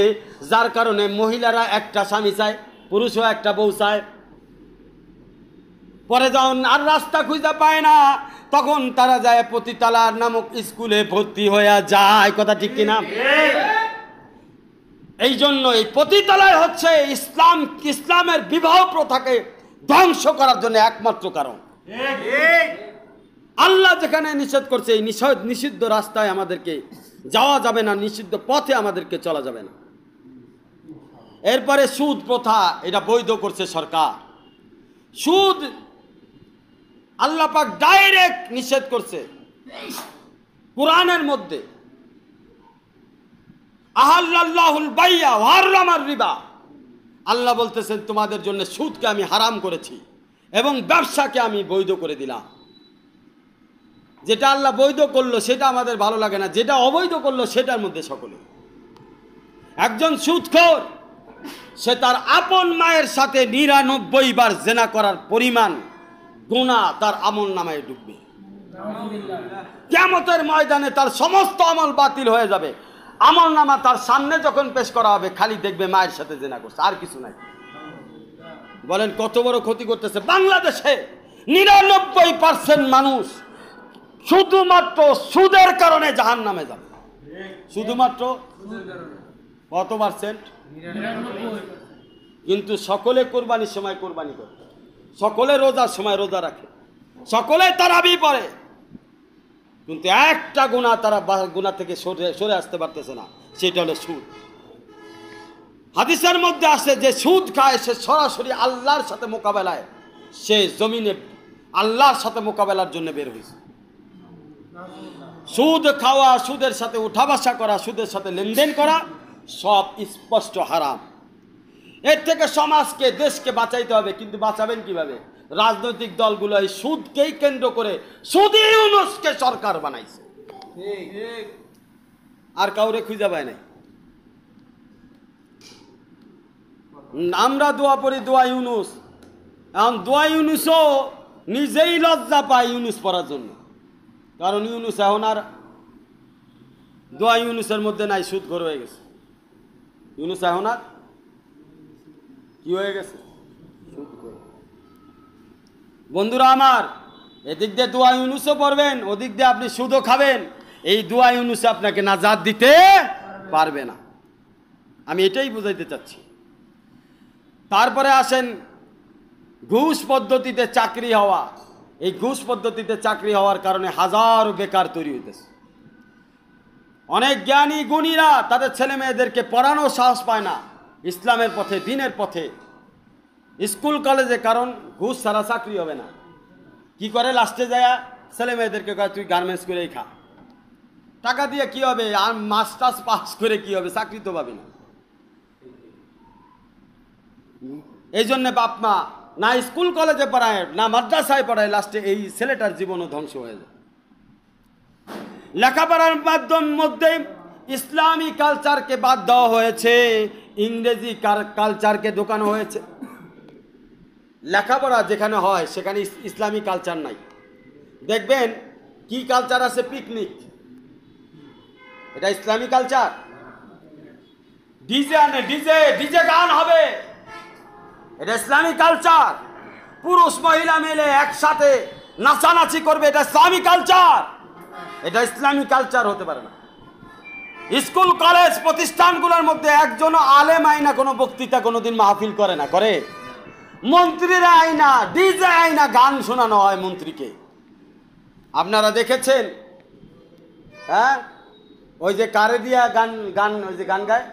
Speaker 1: যার কারণে মহিলারা একটা স্বামী চায় পুরুষও একটা বউ চায় পরে যখন আর রাস্তা খুঁজে পায় না তখন তারা যায় পতিতালার নামক স্কুলে ভর্তি হয়ে যায় কথা ঠিক কিনা এই জন্য এই পতিতালায় হচ্ছে ইসলাম ইসলামের বিবাহ প্রথাকে ধ্বংস করার জন্য একমাত্র কারণ আল্লাহ যেখানে নিষেধ করছে এই নিষেধ নিষিদ্ধ রাস্তায় আমাদেরকে যাওয়া যাবে না নিষিদ্ধ পথে আমাদেরকে চলা যাবে না এরপরে সুদ প্রথা এটা বৈধ করছে সরকার সুদ আল্লাহ পাক ডাইরেক্ট নিষেধ করছে কোরআনের মধ্যে বাইয়া রিবা আল্লাহ বলতেছেন তোমাদের জন্য সুদকে আমি হারাম করেছি এবং ব্যবসাকে আমি বৈধ করে দিলাম যেটা আল্লাহ বৈধ করলো সেটা আমাদের ভালো লাগে না যেটা অবৈধ করলো সেটার মধ্যে সকলে একজন সুদখোর সে তার আপন মায়ের সাথে নিরানব্বই বার জেনা করার পরিমাণ গুণা তার আমল নামায় ডুববে কেমতের ময়দানে তার সমস্ত আমল বাতিল হয়ে যাবে আমল নামা তার সামনে যখন পেশ করা হবে খালি দেখবে মায়ের সাথে জেনা করছে আর কিছু নাই বলেন কত বড় ক্ষতি করতেছে বাংলাদেশে নিরানব্বই পার্সেন্ট মানুষ শুধুমাত্র সুদের কারণে জাহান নামে যাবে শুধুমাত্র কত পার্সেন্ট কিন্তু সকলে কোরবানির সময় কোরবানি করে সকলে রোজার সময় রোজা রাখে সকলে বি পড়ে কিন্তু একটা গুণা তারা গুণা থেকে সরে সরে আসতে পারতেছে না সেটা হলো সুদ হাদিসের মধ্যে আসে যে সুদ খায় সে সরাসরি আল্লাহর সাথে মোকাবেলায় সে জমিনে আল্লাহর সাথে মোকাবেলার জন্য বের হয়েছে সুদ খাওয়া সুদের সাথে উঠা বাসা করা সুদের সাথে লেনদেন করা সব স্পষ্ট হারাম এর থেকে সমাজকে দেশকে বাঁচাইতে হবে কিন্তু বাঁচাবেন কিভাবে রাজনৈতিক দলগুলো এই সুদকেই কেন্দ্র করে সুদই ইউনুসকে সরকার বানাইছে আর কাউরে খুঁজে পায় নাই আমরা দোয়া পড়ি দোয়া ইউনুস এখন দোয়া ইউনুসও নিজেই লজ্জা পায় ইউনুস পড়ার জন্য কারণ ইউনুস এখন আর দোয়া ইউনুসের মধ্যে নাই সুদ ঘর হয়ে গেছে ইউনুস এখন আর কি হয়ে গেছে বন্ধুরা আমার এদিক দিয়ে দোয়া ইউনুসও পড়বেন ওদিক দিয়ে আপনি সুদও খাবেন এই দোয়া ইউনুসে আপনাকে নাজাদ দিতে পারবে না আমি এটাই বুঝাইতে চাচ্ছি তারপরে আসেন ঘুষ পদ্ধতিতে চাকরি হওয়া এই ঘুষ পদ্ধতিতে চাকরি হওয়ার কারণে হাজার বেকার তৈরি হইতেছে অনেক জ্ঞানী গুণীরা তাদের ছেলে মেয়েদেরকে পড়ানোর সাহস পায় না ইসলামের পথে দিনের পথে স্কুল কলেজে কারণ ঘুষ ছাড়া চাকরি হবে না কি করে লাস্টে যায় ছেলে মেয়েদেরকে কয় তুই গার্মেন্টস করেই খা টাকা দিয়ে কি হবে আর মাস্টার্স পাস করে কি হবে চাকরি তো পাবি না এই জন্য বাপ মা না স্কুল কলেজে পড়ায় না মাদ্রাসায় পড়ায় লাস্টে এই ছেলেটার জীবনও ধ্বংস হয়ে যায় লেখাপড়ার মাধ্যম মধ্যে ইসলামী কালচারকে বাদ দেওয়া হয়েছে ইংরেজি কালচারকে দোকানো হয়েছে লেখাপড়া যেখানে হয় সেখানে ইসলামী কালচার নাই দেখবেন কি কালচার আছে পিকনিক এটা ইসলামী কালচার ডিজে আনে ডিজে ডিজে গান হবে এটা ইসলামী কালচার পুরুষ মহিলা মিলে একসাথে নাচানাচি করবে এটা ইসলামী কালচার এটা ইসলামী কালচার হতে পারে না স্কুল কলেজ প্রতিষ্ঠানগুলোর মধ্যে একজন আলেম আইনা কোনো বক্তৃতা কোনো দিন মাহফিল করে না করে মন্ত্রীরা আইনা ডিজে আইনা গান শোনানো হয় মন্ত্রীকে আপনারা দেখেছেন হ্যাঁ ওই যে কারে দিয়া গান গান ওই যে গান গায়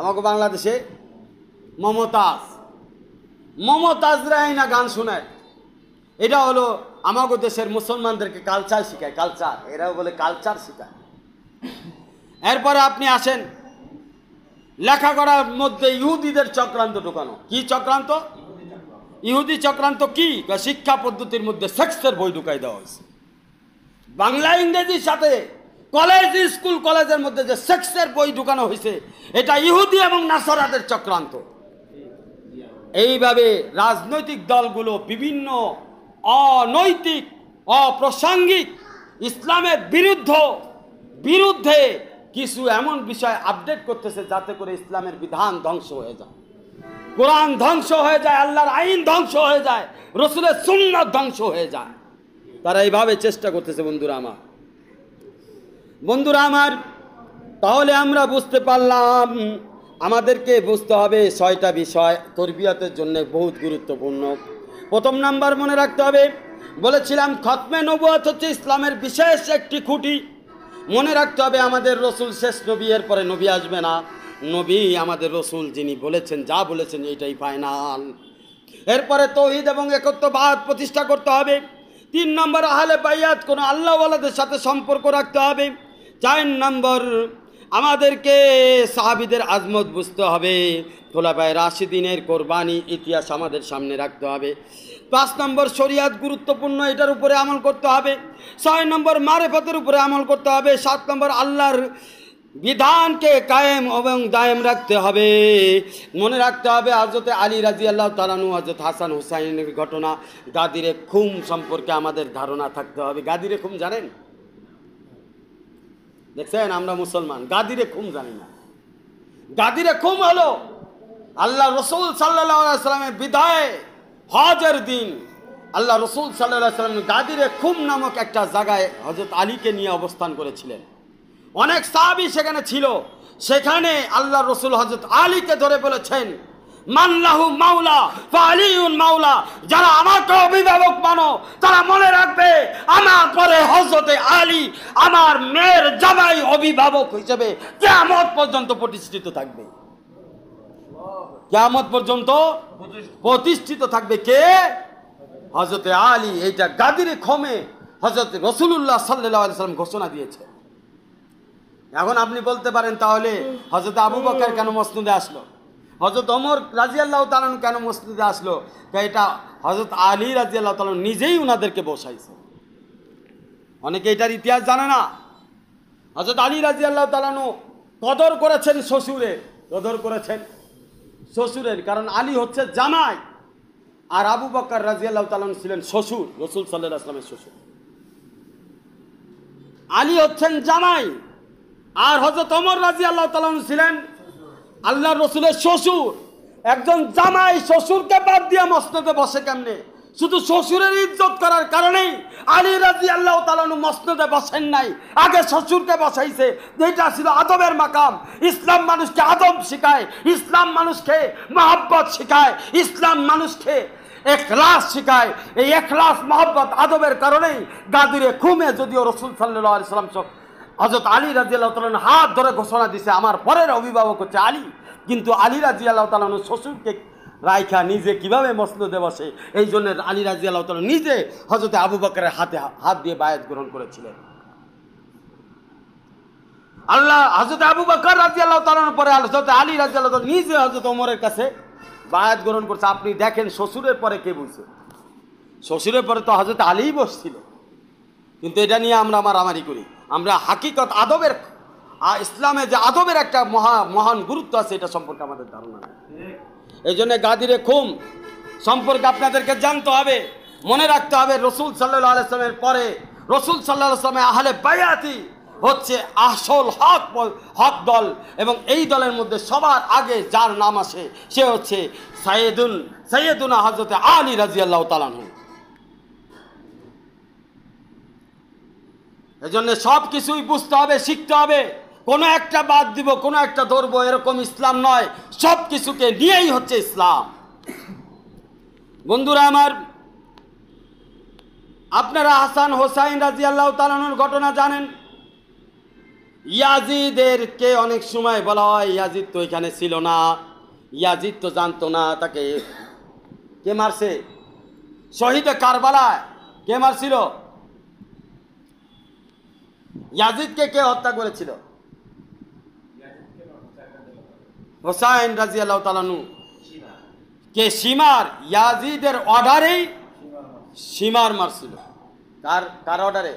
Speaker 1: আমাকে বাংলাদেশে মমতাজ মমতাজরা আইনা গান শোনায় এটা হলো আমাকে দেশের মুসলমানদেরকে কালচার শেখায় কালচার এরাও বলে কালচার শেখায় এরপরে আপনি আসেন লেখা করার মধ্যে ইহুদিদের চক্রান্ত ঢুকানো কি চক্রান্ত ইহুদি চক্রান্ত কি শিক্ষা পদ্ধতির মধ্যে সেক্সের বই ঢুকাই দেওয়া হয়েছে বাংলা ইংরেজির সাথে কলেজ স্কুল কলেজের মধ্যে যে সেক্সের বই ঢুকানো হয়েছে এটা ইহুদি এবং নাসরাদের চক্রান্ত এইভাবে রাজনৈতিক দলগুলো বিভিন্ন অনৈতিক অপ্রাসঙ্গিক ইসলামের বিরুদ্ধ বিরুদ্ধে কিছু এমন বিষয় আপডেট করতেছে যাতে করে ইসলামের বিধান ধ্বংস হয়ে যায় কোরআন ধ্বংস হয়ে যায় আল্লাহর আইন ধ্বংস হয়ে যায় রসুলের সুন্নাত ধ্বংস হয়ে যায় তারা এইভাবে চেষ্টা করতেছে বন্ধুরা আমার বন্ধুরা আমার তাহলে আমরা বুঝতে পারলাম আমাদেরকে বুঝতে হবে ছয়টা বিষয় তরবিয়তের জন্য বহুত গুরুত্বপূর্ণ প্রথম নাম্বার মনে রাখতে হবে বলেছিলাম খতমে নবুয়াত হচ্ছে ইসলামের বিশেষ একটি খুঁটি মনে রাখতে হবে আমাদের রসুল শেষ নবী এর পরে নবী আসবে না নবী আমাদের রসুল যিনি বলেছেন যা বলেছেন এইটাই ফাইনাল এরপরে তৌহিদ এবং একত্ববাদ প্রতিষ্ঠা করতে হবে তিন নম্বর আহলে বাইয়াত কোনো আল্লাহওয়ালাদের সাথে সম্পর্ক রাখতে হবে চার নম্বর আমাদেরকে সাহাবিদের আজমত বুঝতে হবে খোলাবায় রাশিদিনের কোরবানি ইতিহাস আমাদের সামনে রাখতে হবে পাঁচ নম্বর শরিয়াত গুরুত্বপূর্ণ এটার উপরে আমল করতে হবে ছয় নম্বর মারেফতের উপরে আমল করতে হবে সাত নম্বর আল্লাহর বিধানকে কায়েম এবং দায়েম রাখতে হবে মনে রাখতে হবে হজরত আলী রাজি আল্লাহ তালানু হজরত হাসান হুসাইনের ঘটনা গাদিরে খুম সম্পর্কে আমাদের ধারণা থাকতে হবে গাদিরে খুম জানেন দেখছেন আমরা মুসলমান গাদিরে খুম জানি না গাদিরে খুম হলো আল্লাহ রসুল সাল্লাহ সাল্লামের বিধায় হজের দিন আল্লাহ রসুল সাল্লাহ গাদিরে খুম নামক একটা জায়গায় হজরত আলীকে নিয়ে অবস্থান করেছিলেন অনেক সাবি সেখানে ছিল সেখানে আল্লাহ রসুল হজরত আলীকে ধরে বলেছেন মাল্লাহু মাওলা বা আলিউন মাওলা যারা আমাকে অভিভাবক মানো তারা মনে রাখবে আমার পরে হজরতে আলী আমার মেয়ের জামাই অভিভাবক হিসেবে কেমন পর্যন্ত প্রতিষ্ঠিত থাকবে কেমত পর্যন্ত প্রতিষ্ঠিত থাকবে কে হজরতে আলী এইটা গাদির খমে হজরত রসুল্লাহ সাল্লাম ঘোষণা দিয়েছে এখন আপনি বলতে পারেন তাহলে হজরত আবু বকর কেন মসনুদে আসলো হজরত অমর রাজি আল্লাহ তালন কেন মসনুদে আসলো এটা হজরত আলী রাজি আল্লাহ তালন নিজেই ওনাদেরকে বসাইছে অনেকে এটার ইতিহাস জানে না হজরত আলী রাজি আল্লাহ তালানো কদর করেছেন শ্বশুরে কদর করেছেন শ্বশুরের কারণ আলী হচ্ছে জামাই আর আবু বকর রাজিয়াল্লাহ তালন ছিলেন শ্বশুর রসুল সাল্লাহ আসলামের শ্বশুর আলী হচ্ছেন জামাই আর হজরত অমর রাজি আল্লাহ তালন ছিলেন আল্লাহ রসুলের শ্বশুর একজন জামাই শ্বশুরকে বাদ দিয়ে মস্তকে বসে কেমনে শুধু শ্বশুরের ইজ্জত করার কারণেই আলী রাজি আল্লাহ তালানু মসনদে বসেন নাই আগে শ্বশুরকে বসাইছে যেটা ছিল আদবের মাকাম ইসলাম মানুষকে আদব শিখায় ইসলাম মানুষকে মহাব্বত শিখায় ইসলাম মানুষকে এখলাস শিখায় এই এখলাস মহব্বত আদবের কারণেই গাদুরে খুমে যদিও রসুল সাল্লাহ আলিয়াল্লাম সব হজরত আলী রাজি আল্লাহ তালন হাত ধরে ঘোষণা দিছে আমার পরের অভিভাবক হচ্ছে আলী কিন্তু আলী রাজি আল্লাহ তালন শ্বশুরকে রাইখা নিজে কিভাবে দেব বসে এই জন্য আলী রাজি আল্লাহ তালা নিজে হজরতে আবু বাকরের হাতে হাত দিয়ে বায়াত গ্রহণ করেছিলেন আল্লাহ হজরত আবু বাকর রাজি আল্লাহ তালার পরে হজরত আলী রাজি আল্লাহ নিজে হজরত ওমরের কাছে বায়াত গ্রহণ করছে আপনি দেখেন শ্বশুরের পরে কে বুঝছে শ্বশুরের পরে তো হজরত আলীই বসছিল কিন্তু এটা নিয়ে আমরা মারামারি করি আমরা হাকিকত আদবের ইসলামে যে আদবের একটা মহা মহান গুরুত্ব আছে এটা সম্পর্কে আমাদের ধারণা নেই এই জন্যে গাদিরে খুম সম্পর্কে আপনাদেরকে জানতে হবে মনে রাখতে হবে রসুল সাল্লাহ আলসালামের পরে রসুল সাল্লাহ আসলামের আহলে বায়াতি হচ্ছে আসল হক হক দল এবং এই দলের মধ্যে সবার আগে যার নাম আসে সে হচ্ছে সাইয়েদুল সাইয়েদুনা হজরতে আলী রাজি আল্লাহ এই এজন্য সব কিছুই বুঝতে হবে শিখতে হবে কোনো একটা বাদ দিব কোনো একটা ধরবো এরকম ইসলাম নয় সব কিছুকে নিয়েই হচ্ছে ইসলাম বন্ধুরা আমার আপনারা হাসান হোসাইন রাজি আল্লাহ তালানোর ঘটনা জানেন ইয়াজিদেরকে অনেক সময় বলা হয় ইয়াজিদ তো এখানে ছিল না ইয়াজিদ তো জানতো না তাকে কে মারছে শহীদ কারবালায় কে মারছিল ইয়াজিদকে কে হত্যা করেছিল হোসাইন রাজি আল্লাহ তালানু কে সীমার ইয়াজিদের অর্ডারেই সীমার মারছিল তার কার অর্ডারে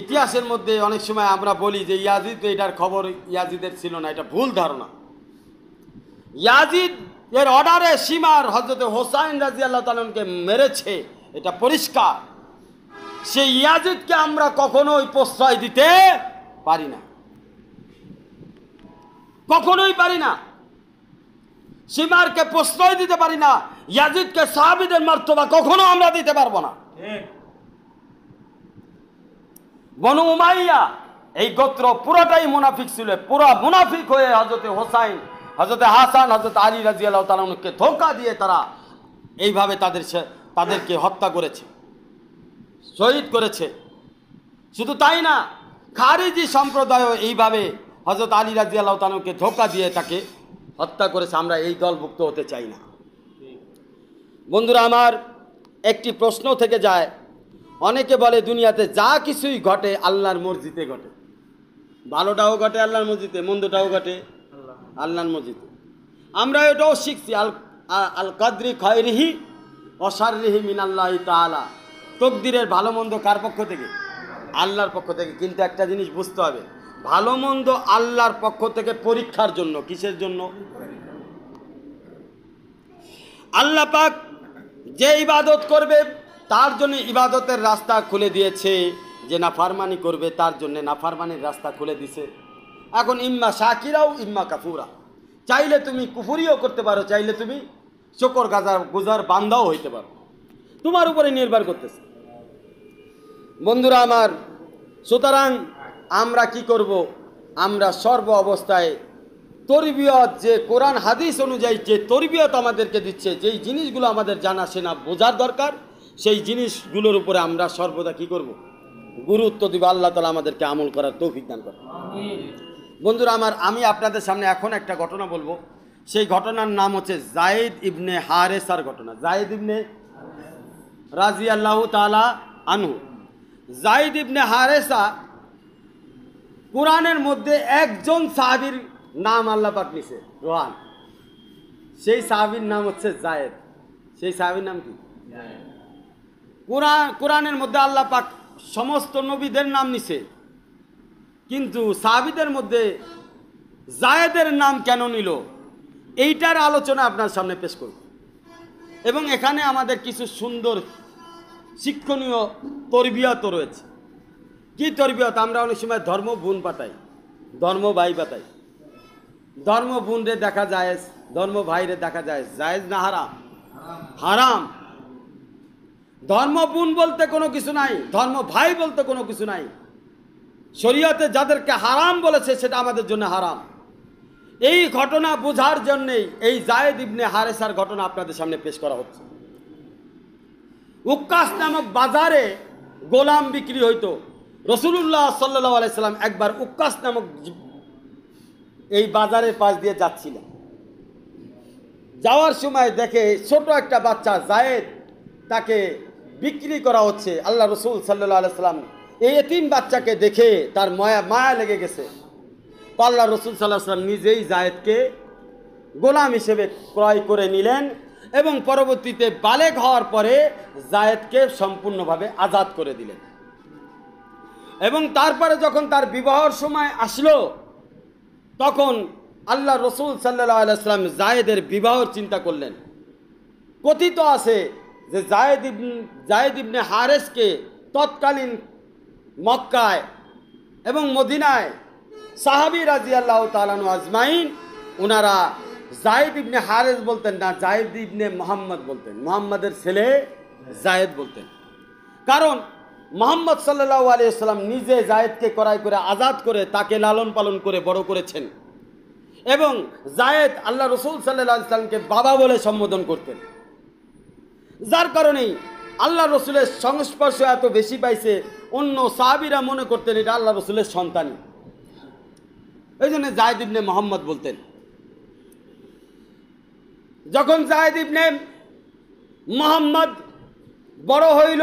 Speaker 1: ইতিহাসের মধ্যে অনেক সময় আমরা বলি যে ইয়াজিদ এটার খবর ইয়াজিদের ছিল না এটা ভুল ধারণা ইয়াজিদ এর অর্ডারে সীমার হজরত হোসাইন রাজি আল্লাহ তালনকে মেরেছে এটা পরিষ্কার সেই ইয়াজিদকে আমরা কখনোই প্রশ্রয় দিতে পারি না কখনোই পারি না সীমারকে প্রশ্রয় দিতে পারি না ইয়াজিদকে সাহাবিদের বা কখনো আমরা দিতে পারবো না বনু উমাইয়া এই গোত্র পুরোটাই মুনাফিক ছিল পুরো মুনাফিক হয়ে হজরতে হোসাইন হজরতে হাসান হজরত আলী রাজি আল্লাহ তালকে ধোকা দিয়ে তারা এইভাবে তাদের তাদেরকে হত্যা করেছে শহীদ করেছে শুধু তাই না খারিজি সম্প্রদায়ও এইভাবে হজরত আলী রাজি আল্লাহ তানুকে ধোকা দিয়ে তাকে হত্যা করেছে আমরা এই দলভুক্ত হতে চাই না বন্ধুরা আমার একটি প্রশ্ন থেকে যায় অনেকে বলে দুনিয়াতে যা কিছুই ঘটে আল্লাহর মসজিদে ঘটে ভালোটাও ঘটে আল্লাহর মসজিদে মন্দটাও ঘটে আল্লাহর মসজিদে আমরা এটাও শিখছি আল আল কাদ্রি খয়রিহি অসারিহি মিনাল্লাহ তালা তকদিরের ভালো মন্দ কার পক্ষ থেকে আল্লাহর পক্ষ থেকে কিন্তু একটা জিনিস বুঝতে হবে ভালো মন্দ আল্লাহর পক্ষ থেকে পরীক্ষার জন্য কিসের জন্য আল্লাহ পাক যে ইবাদত করবে তার জন্য ইবাদতের রাস্তা খুলে দিয়েছে যে নাফারমানি করবে তার জন্য নাফারমানির রাস্তা খুলে দিছে এখন ইম্মা শাকিরাও ইম্মা কাফুরা চাইলে তুমি কুফুরিও করতে পারো চাইলে তুমি চকর গাজার গুজার বান্দাও হইতে পারো তোমার উপরে নির্ভর করতেছে বন্ধুরা আমার সুতরাং আমরা কি করব আমরা সর্ব অবস্থায় তরবিয়ত যে কোরআন হাদিস অনুযায়ী যে তরবিয়ত আমাদেরকে দিচ্ছে যেই জিনিসগুলো আমাদের জানা সেনা বোঝার দরকার সেই জিনিসগুলোর উপরে আমরা সর্বদা কি করব গুরুত্ব দিব আল্লাহ তালা আমাদেরকে আমল করার তৌফিক দান করে বন্ধুরা আমার আমি আপনাদের সামনে এখন একটা ঘটনা বলবো সেই ঘটনার নাম হচ্ছে জায়েদ ইবনে হারেসার ঘটনা জায়েদ ইবনে রাজি আল্লাহ তালা আনু জায়েদ ইবনে হারেসা কোরআনের মধ্যে একজন সাহাবির নাম আল্লাহ পাক নিছে রোহান সেই সাহাবির নাম হচ্ছে জায়েদ সেই সাহাবির নাম কি কোরআন কোরআনের মধ্যে আল্লাহ পাক সমস্ত নবীদের নাম নিছে কিন্তু সাহাবিদের মধ্যে জায়েদের নাম কেন নিল এইটার আলোচনা আপনার সামনে পেশ করব এবং এখানে আমাদের কিছু সুন্দর শিক্ষণীয় তরবিয়াত রয়েছে কি তরবিয়ত আমরা অনেক সময় ধর্ম বোন পাতাই ধর্ম ভাই পাতাই ধর্ম রে দেখা যায় ধর্ম ভাইরে দেখা যায় জায়েজ না হারাম হারাম ধর্ম বোন বলতে কোনো কিছু নাই ধর্ম ভাই বলতে কোনো কিছু নাই শরীয়তে যাদেরকে হারাম বলেছে সেটা আমাদের জন্য হারাম এই ঘটনা বোঝার জন্যেই এই জায়দ ইবনে হারেসার ঘটনা আপনাদের সামনে পেশ করা হচ্ছে উক্কাস নামক বাজারে গোলাম বিক্রি হইতো রসুল্লাহ সাল্লাহ আলাইসাল্লাম একবার উক্কাস নামক এই বাজারের পাশ দিয়ে যাচ্ছিলেন যাওয়ার সময় দেখে ছোট একটা বাচ্চা জায়েদ তাকে বিক্রি করা হচ্ছে আল্লাহ রসুল সাল্লাহ আলাইসাল্লাম এই এতিম বাচ্চাকে দেখে তার মায়া মায়া লেগে গেছে পাল্লা রসুল সাল্লাহ সাল্লাম নিজেই জায়েদকে গোলাম হিসেবে ক্রয় করে নিলেন এবং পরবর্তীতে বালেক হওয়ার পরে জায়েদকে সম্পূর্ণভাবে আজাদ করে দিলেন এবং তারপরে যখন তার বিবাহর সময় আসলো তখন আল্লাহ রসুল সাল্লাহ আলাইসলাম জায়েদের বিবাহর চিন্তা করলেন কথিত আছে যে জায়েদ ইবন জায়েদ ইবনে হারেসকে তৎকালীন মক্কায় এবং মদিনায় সাহাবি রাজি আল্লাহ তালানু আজমাইন ওনারা জায়েদ ইবনে হারেস বলতেন না জায়েদ ইবনে মোহাম্মদ বলতেন মোহাম্মদের ছেলে জায়েদ বলতেন কারণ মোহাম্মদ সাল্লাহ আলিয়াল্লাম নিজে জায়েদকে করায় করে আজাদ করে তাকে লালন পালন করে বড় করেছেন এবং জায়েদ আল্লাহ রসুল সাল্লাহ ইসলামকে বাবা বলে সম্বোধন করতেন যার কারণেই আল্লাহ রসুলের সংস্পর্শ এত বেশি পাইছে অন্য সাহাবিরা মনে করতেন এটা আল্লাহ রসুলের সন্তানই এই জন্য জায়দ ইবনে মোহাম্মদ বলতেন যখন জায়দ ইবনে মোহাম্মদ বড় হইল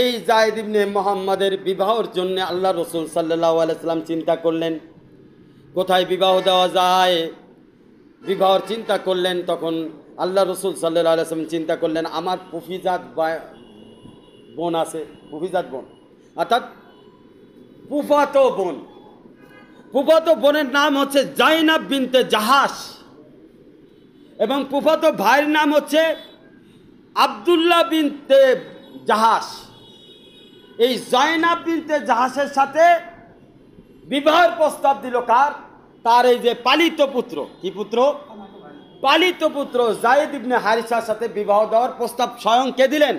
Speaker 1: এই জায়দ ইবনে মোহাম্মদের বিবাহর জন্য আল্লাহ রসুল সাল্লাহ আলাইসাল্লাম চিন্তা করলেন কোথায় বিবাহ দেওয়া যায় বিবাহর চিন্তা করলেন তখন আল্লাহ রসুল সাল্লাহ আলাইসাল্লাম চিন্তা করলেন আমার পুফিজাত বোন আছে পুফিজাত বোন অর্থাৎ পুফাতো বোন পুফাতো বোনের নাম হচ্ছে জাইনাব বিনতে জাহাস এবং পুফাতো ভাইয়ের নাম হচ্ছে আবদুল্লাহ বিনতে জাহাস এই জয়নাব বিনতে জাহাসের সাথে বিবাহের প্রস্তাব দিল কার তার এই যে পালিত পুত্র কি পুত্র পালিত পুত্র জায়দ ইবনে হারিসার সাথে বিবাহ দেওয়ার প্রস্তাব স্বয়ং কে দিলেন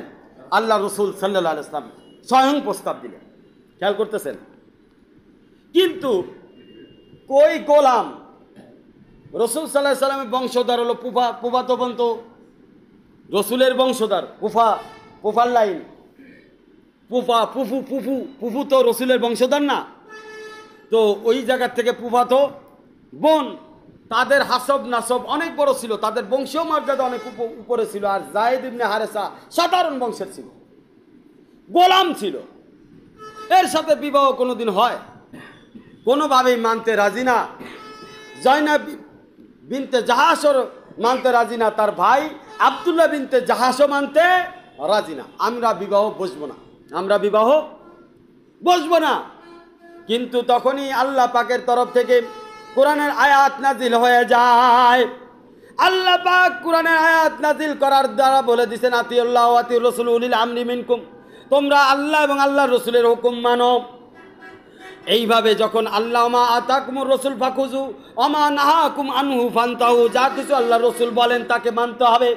Speaker 1: আল্লাহ রসুল সাল্লাহ ইসলাম স্বয়ং প্রস্তাব দিলেন খেয়াল করতেছেন কিন্তু কই গোলাম রসুল সাল্লাহ সাল্লামের বংশধর হলো পুফা পুফা বন্ত রসুলের বংশধর পুফা পুফার লাইন পুফা পুফু পুফু পুফু তো রসুলের বংশধর না তো ওই জায়গার থেকে পুফা তো বোন তাদের হাসব নাসব অনেক বড় ছিল তাদের বংশ মর্যাদা অনেক উপরে ছিল আর জাহেদ ইবনে হারেসা সাধারণ বংশের ছিল গোলাম ছিল এর সাথে বিবাহ কোনো দিন হয় কোনোভাবেই মানতে রাজি না জয়না বিনতে জাহাসর মানতে রাজি না তার ভাই আবদুল্লাহ বিনতে জাহাসও মানতে রাজি না আমরা বিবাহ বসবো না আমরা বিবাহ বসবো না কিন্তু তখনই আল্লাহ পাকের তরফ থেকে কোরআনের আয়াত নাজিল হয়ে যায় আল্লাহ পাক কোরআনের আয়াত নাজিল করার দ্বারা বলে দিছেন আতিউল্লাহ আতিউর রসুল উলিল আমরি মিনকুম তোমরা আল্লাহ এবং আল্লাহ রসুলের হুকুম মানো এইভাবে যখন আল্লাহ মা আতাকুমুর রসুল ফাকুজু অমা নাহাকুম আনহু ফান্তাহু যা কিছু আল্লাহ রসুল বলেন তাকে মানতে হবে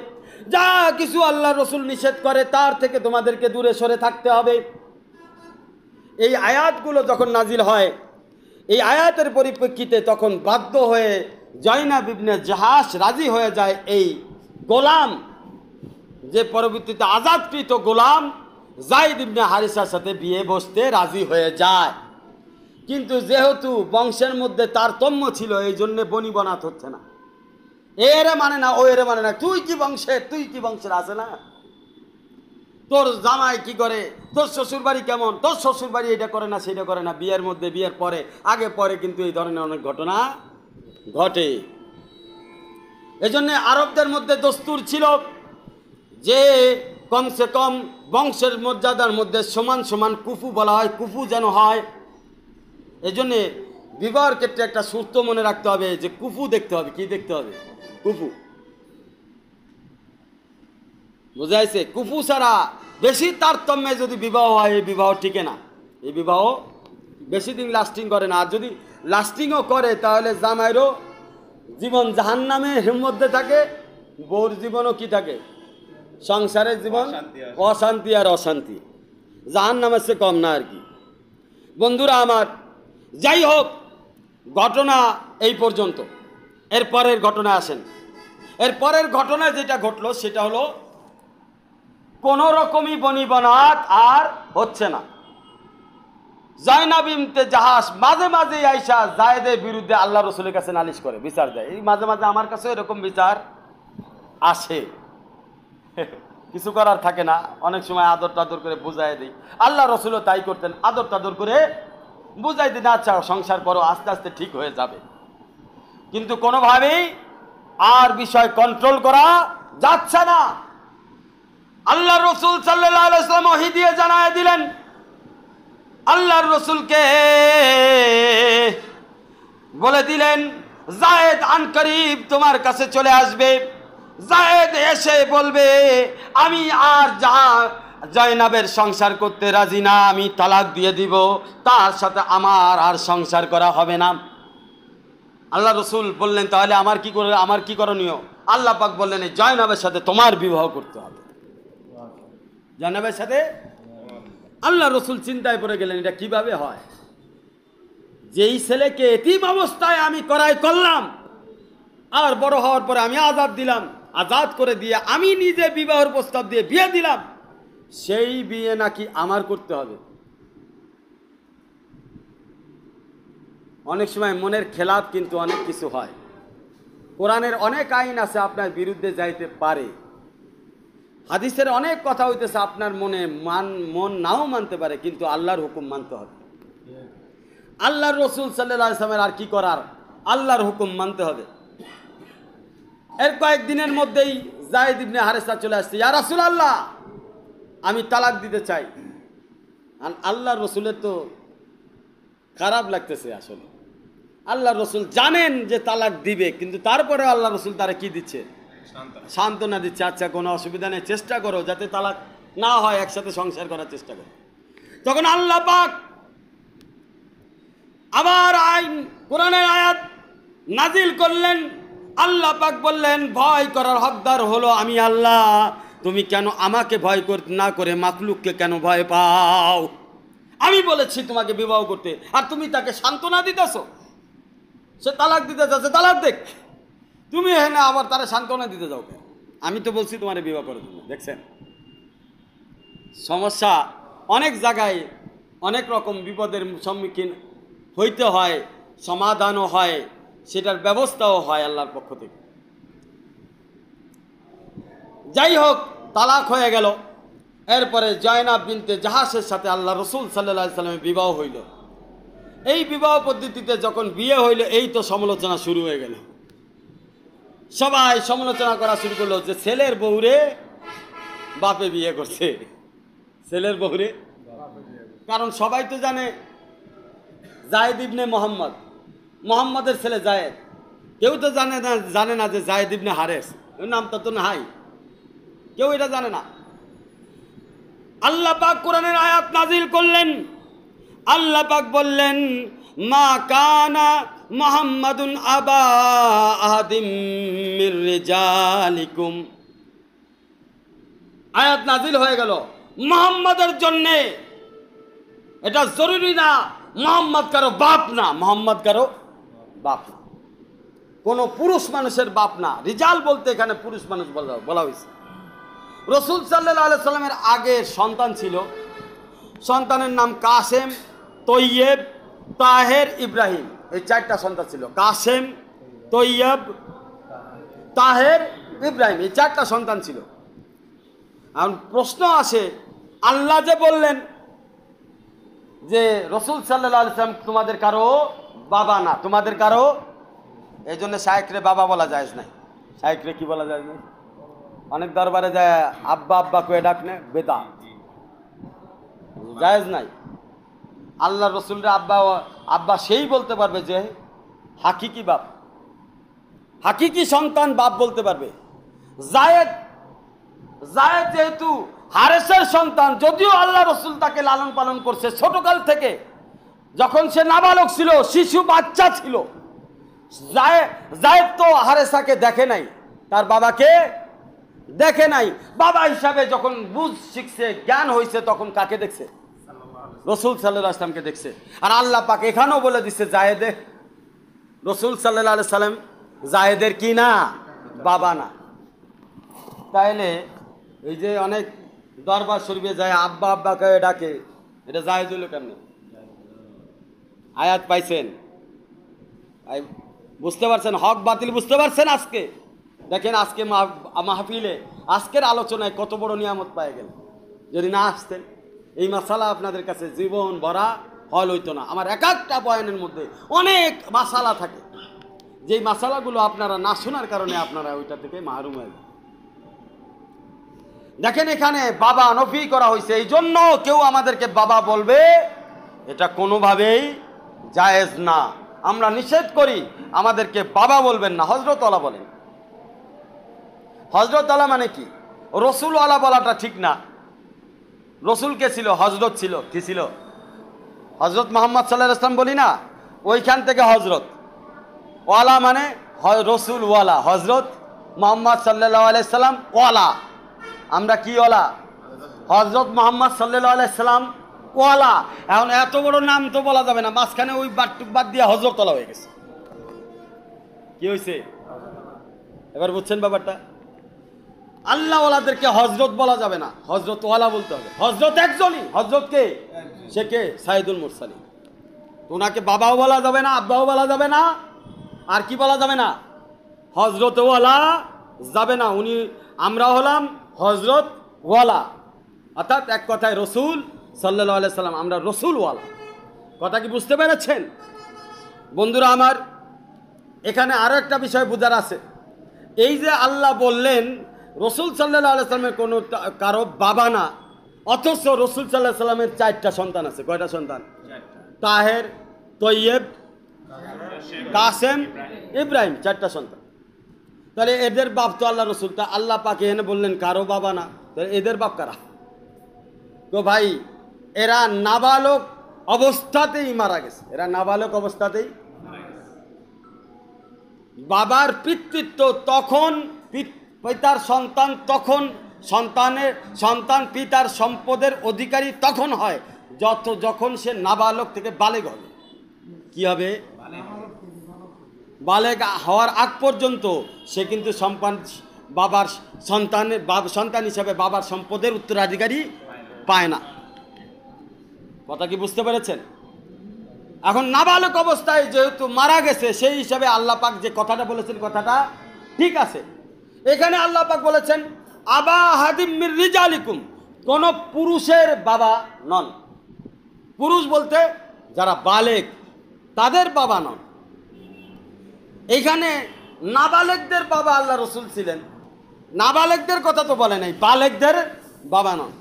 Speaker 1: যা কিছু আল্লাহ রসুল নিষেধ করে তার থেকে তোমাদেরকে দূরে সরে থাকতে হবে এই আয়াতগুলো যখন নাজিল হয় এই আয়াতের পরিপ্রেক্ষিতে তখন বাধ্য হয়ে জয়না বিবনে জাহাজ রাজি হয়ে যায় এই গোলাম যে পরবর্তীতে আজাদকৃত গোলাম জাইদ ইবনে হারিসার সাথে বিয়ে বসতে রাজি হয়ে যায় কিন্তু যেহেতু বংশের মধ্যে তারতম্য ছিল এই জন্যে বনিবনাথ হচ্ছে না এরে মানে না ও এরে মানে না তুই কি বংশের তুই কি বংশের আছে না তোর জামাই কি করে তোর শ্বশুর বাড়ি কেমন তোর শ্বশুর বাড়ি এটা করে না সেটা করে না বিয়ের মধ্যে বিয়ের পরে আগে পরে কিন্তু এই ধরনের অনেক ঘটনা ঘটে এজন্য আরবদের মধ্যে দস্তুর ছিল যে কমসে কম বংশের মর্যাদার মধ্যে সমান সমান কুফু বলা হয় কুফু যেন হয় এজন্যে বিবাহের ক্ষেত্রে একটা সুস্থ মনে রাখতে হবে যে কুফু দেখতে হবে কি দেখতে হবে কুফু বুঝাইছে কুফু ছাড়া বেশি তারতম্যে যদি বিবাহ হয় এই বিবাহ ঠিকে না এই বিবাহ বেশি দিন লাস্টিং করে না আর যদি লাস্টিংও করে তাহলে জামাইরও জীবন জাহান নামে মধ্যে থাকে বউর জীবনও কি থাকে সংসারের জীবন অশান্তি আর অশান্তি জাহান নামের সে কম না আর কি বন্ধুরা আমার যাই হোক ঘটনা এই পর্যন্ত এর পরের ঘটনা আসেন এর পরের ঘটনা যেটা ঘটলো সেটা হলো কোনো রকমই বনিবনাত আর হচ্ছে না জাইনাবিমতে জাহাজ মাঝে মাঝে আইসা জায়দের বিরুদ্ধে আল্লাহ রসুলের কাছে নালিশ করে বিচার দেয় এই মাঝে মাঝে আমার কাছে এরকম বিচার আসে কিছু করার থাকে না অনেক সময় আদর টাদর করে বুঝাই দিই আল্লাহ রসুলও তাই করতেন আদর টাদর করে বুঝাইতে না চাও সংসার করো আস্তে আস্তে ঠিক হয়ে যাবে কিন্তু কোনোভাবেই আর বিষয় কন্ট্রোল করা যাচ্ছে না আল্লাহ রসুল সাল্লাম ওহি দিয়ে জানায় দিলেন আল্লাহর রসুলকে বলে দিলেন জায়েদ আন করিব তোমার কাছে চলে আসবে জায়েদ এসে বলবে আমি আর যা জয়নাবের সংসার করতে রাজি না আমি তালাক দিয়ে দিব তার সাথে আমার আর সংসার করা হবে না আল্লাহ রসুল বললেন তাহলে আমার কি করে আমার কি করণীয় আল্লাহ পাক বললেন জয়নাবের সাথে তোমার বিবাহ করতে হবে জয়নাবের সাথে আল্লাহ রসুল চিন্তায় পড়ে গেলেন এটা কিভাবে হয় যেই ছেলেকে এতিম অবস্থায় আমি করাই করলাম আর বড় হওয়ার পরে আমি আজাদ দিলাম আজাদ করে দিয়ে আমি নিজে বিবাহর প্রস্তাব দিয়ে বিয়ে দিলাম সেই বিয়ে নাকি আমার করতে হবে অনেক সময় মনের খেলাপ কিন্তু অনেক কিছু হয় কোরআনের অনেক আইন আছে আপনার বিরুদ্ধে যাইতে পারে হাদিসের অনেক কথা হইতেছে আপনার মনে মান মন নাও মানতে পারে কিন্তু আল্লাহর হুকুম মানতে হবে আল্লাহর রসুল সাল্লাহ আর কি করার আল্লাহর হুকুম মানতে হবে এর কয়েকদিনের মধ্যেই জাহিদ ইবনে হারেসা চলে আসছে ইয়া রাসুল আল্লাহ আমি তালাক দিতে চাই আর আল্লাহ রসুলের তো খারাপ লাগতেছে আসলে আল্লাহ রসুল জানেন যে তালাক দিবে কিন্তু তারপরে আল্লাহ রসুল তারা কি দিচ্ছে সান্ত্বনা দিচ্ছে আচ্ছা কোনো অসুবিধা নেই চেষ্টা করো যাতে তালাক না হয় একসাথে সংসার করার চেষ্টা করো তখন আল্লাহ পাক আবার আইন কোরআনের আয়াত নাজিল করলেন আল্লাহ পাক বললেন ভয় করার হকদার হলো আমি আল্লাহ তুমি কেন আমাকে ভয় না করে মাকলুককে কেন ভয় পাও আমি বলেছি তোমাকে বিবাহ করতে আর তুমি তাকে সান্ত্বনা দিতেছ সে তালাক দিতে যাচ্ছে তালাক দেখ তুমি হ্যাঁ আবার তারা সান্ত্বনা দিতে যাও আমি তো বলছি তোমার বিবাহ করে তুমি দেখছেন সমস্যা অনেক জায়গায় অনেক রকম বিপদের সম্মুখীন হইতে হয় সমাধানও হয় সেটার ব্যবস্থাও হয় আল্লাহর পক্ষ থেকে যাই হোক তালাক হয়ে গেল এরপরে জয়নাব বিনতে জাহাসের সাথে আল্লাহ রসুল সাল্লা সাল্লামের বিবাহ হইল এই বিবাহ পদ্ধতিতে যখন বিয়ে হইল এই তো সমালোচনা শুরু হয়ে গেল সবাই সমালোচনা করা শুরু করলো যে ছেলের বউরে বাপে বিয়ে করছে ছেলের বউরে কারণ সবাই তো জানে জায়দ ইবনে মোহাম্মদ মোহাম্মদের ছেলে জায়দ কেউ তো জানে না জানে না যে জায়দ ইবনে হারেস নামটা তো না হাই কেউ এটা জানে না আল্লাহ পাক কোরআনের আয়াত নাজিল করলেন আল্লাহ পাক বললেন মা কানা মোহাম্মদুন আবা আদিম রিজালিকুম আয়াত নাজিল হয়ে গেল মোহাম্মদের জন্যে এটা জরুরি না মোহাম্মদ কারো বাপ না মোহাম্মদ কারো বাপ না কোনো পুরুষ মানুষের বাপ না রিজাল বলতে এখানে পুরুষ মানুষ বলা বলা হয়েছে রসুল সাল্লাহ সাল্লামের আগে সন্তান ছিল সন্তানের নাম কাসেম তৈয়েব তাহের ইব্রাহিম এই চারটা সন্তান ছিল কাসেম তৈয়ব তাহের ইব্রাহিম এই চারটা সন্তান ছিল এখন প্রশ্ন আসে আল্লাহ যে বললেন যে রসুল সাল্লাহ সাল্লাম তোমাদের কারো বাবা না তোমাদের কারো এই জন্য সাহেকরে বাবা বলা যায় নাই সাহেকরে কি বলা যায় না অনেক দরবারে যায় আব্বা আব্বা কয়ে ডাকনে বেদা জায়েজ নাই আল্লাহ রসুল আব্বা আব্বা সেই বলতে পারবে যে হাকিকি বাপ হাকিকি সন্তান বাপ বলতে পারবে জায়দ জায়দ যেহেতু হারেসের সন্তান যদিও আল্লাহ রসুল তাকে লালন পালন করছে ছোটকাল থেকে যখন সে নাবালক ছিল শিশু বাচ্চা ছিল জায়দ তো হারেসাকে দেখে নাই তার বাবাকে দেখে নাই বাবা হিসাবে যখন বুঝ শিখছে জ্ঞান হয়েছে তখন কাকে দেখছে রসুল সাল্লাহ আসলামকে দেখছে আর আল্লাহ পাক এখানেও বলে দিচ্ছে জায়েদে রসুল সাল্লাহ সাল্লাম জায়েদের কি না বাবা না তাইলে এই যে অনেক দরবার শরীফে যায় আব্বা আব্বা কে ডাকে এটা জাহেদুল কেন আয়াত পাইছেন বুঝতে পারছেন হক বাতিল বুঝতে পারছেন আজকে দেখেন আজকে মাহফিলে আজকের আলোচনায় কত বড় নিয়ামত পায়ে গেল যদি না আসতেন এই মাসালা আপনাদের কাছে জীবন ভরা হল হইতো না আমার এক একটা বয়ানের মধ্যে অনেক মাসালা থাকে যেই মাসালাগুলো আপনারা না শোনার কারণে আপনারা ওইটা থেকে মাহরুম হয়ে যান দেখেন এখানে বাবা নফি করা হয়েছে এই জন্য কেউ আমাদেরকে বাবা বলবে এটা কোনোভাবেই জায়েজ না আমরা নিষেধ করি আমাদেরকে বাবা বলবেন না হজরতলা বলেন হজরত আলা মানে কি রসুল আলা বলাটা ঠিক না রসুল কে ছিল হজরত ছিল কি ছিল হজরত মোহাম্মদ সাল্লাহ ইসলাম বলি না ওইখান থেকে হজরত ওয়ালা মানে রসুল ওয়ালা হজরত মোহাম্মদ সাল্লাহ আলাইসাল্লাম ওয়ালা আমরা কি ওয়ালা হজরত মোহাম্মদ সাল্লাহ আলাইসাল্লাম ওয়ালা এখন এত বড় নাম তো বলা যাবে না মাঝখানে ওই টুক বাদ দিয়ে হজরতলা হয়ে গেছে কি হয়েছে এবার বুঝছেন ব্যাপারটা আল্লাহওয়ালাদেরকে হজরত বলা যাবে না হজরতওয়ালা বলতে হবে হজরত একজনই হজরত কে সে কে সাইদুল মুরসালি ওনাকে বাবাও বলা যাবে না আব্বাও বলা যাবে না আর কি বলা যাবে না হজরতওয়ালা যাবে না উনি আমরা হলাম হজরত ওয়ালা অর্থাৎ এক কথায় রসুল সাল্লাহ সাল্লাম আমরা রসুলওয়ালা কথা কি বুঝতে পেরেছেন বন্ধুরা আমার এখানে আরও একটা বিষয় বোঝার আছে এই যে আল্লাহ বললেন রসুল সাল্লাহ আলাইসলামের কোনো কারো বাবা না অথচ রসুল সাল্লাহ সাল্লামের চারটা সন্তান আছে কয়টা সন্তান তাহের তৈয়েব কাসেম ইব্রাহিম চারটা সন্তান তাহলে এদের বাপ তো আল্লাহ রসুল তা আল্লাহ পাকে এনে বললেন কারো বাবা না তাহলে এদের বাপ কারা তো ভাই এরা নাবালক অবস্থাতেই মারা গেছে এরা নাবালক অবস্থাতেই বাবার পিতৃত্ব তখন পিত ওই তার সন্তান তখন সন্তানের সন্তান পিতার সম্পদের অধিকারী তখন হয় যত যখন সে নাবালক থেকে বালেক হবে কী হবে বালেক হওয়ার আগ পর্যন্ত সে কিন্তু সম্পান বাবার সন্তানের সন্তান হিসাবে বাবার সম্পদের উত্তরাধিকারী পায় না কথা কি বুঝতে পেরেছেন এখন নাবালক অবস্থায় যেহেতু মারা গেছে সেই হিসাবে আল্লাহ পাক যে কথাটা বলেছেন কথাটা ঠিক আছে এখানে আল্লাহ পাক বলেছেন আবা হাদিম মির্রিজ আলিকুম কোনো পুরুষের বাবা নন পুরুষ বলতে যারা বালেক তাদের বাবা নন এখানে নাবালেকদের বাবা আল্লাহ রসুল ছিলেন নাবালেকদের কথা তো বলে নাই বালেকদের বাবা নন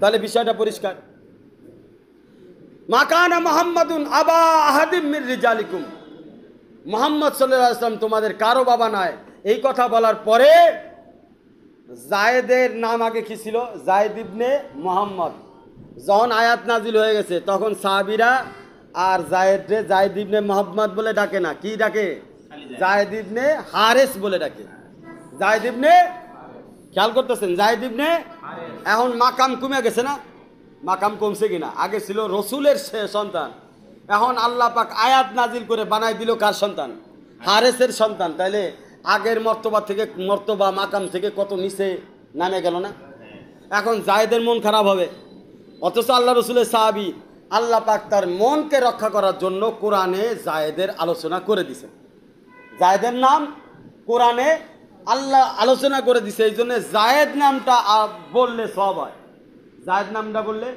Speaker 1: তাহলে বিষয়টা পরিষ্কার মাকানা মোহাম্মদুন আবা আহাদিম মির রিজালিকুম মোহাম্মদ সাল্লাহ আসলাম তোমাদের কারো বাবা নয় এই কথা বলার পরে জায়েদের নাম আগে কি ছিল জায়দ ইবনে মোহাম্মদ যখন আয়াত নাজিল হয়ে গেছে তখন সাহাবিরা আর রে জায়দ ইবনে মোহাম্মদ বলে ডাকে না কি ডাকে জায়দ ইবনে হারেস বলে ডাকে জায়দ ইবনে খেয়াল করতেছেন জায়দ ইবনে এখন মাকাম কমে গেছে না মাকাম কমছে কিনা আগে ছিল রসুলের সন্তান এখন আল্লাহ পাক আয়াত নাজিল করে বানাই দিল কার সন্তান হারেসের সন্তান তাইলে আগের মর্তবা থেকে মর্তবা মাকাম থেকে কত নিচে নামে গেল না এখন জায়েদের মন খারাপ হবে অথচ আল্লাহ রসুলের সাহাবি আল্লাহ পাক তার মনকে রক্ষা করার জন্য কোরআনে জায়েদের আলোচনা করে দিছে জায়েদের নাম কোরআনে আল্লাহ আলোচনা করে দিছে এই জন্য জায়েদ নামটা বললে সব হয় জায়েদ নামটা বললে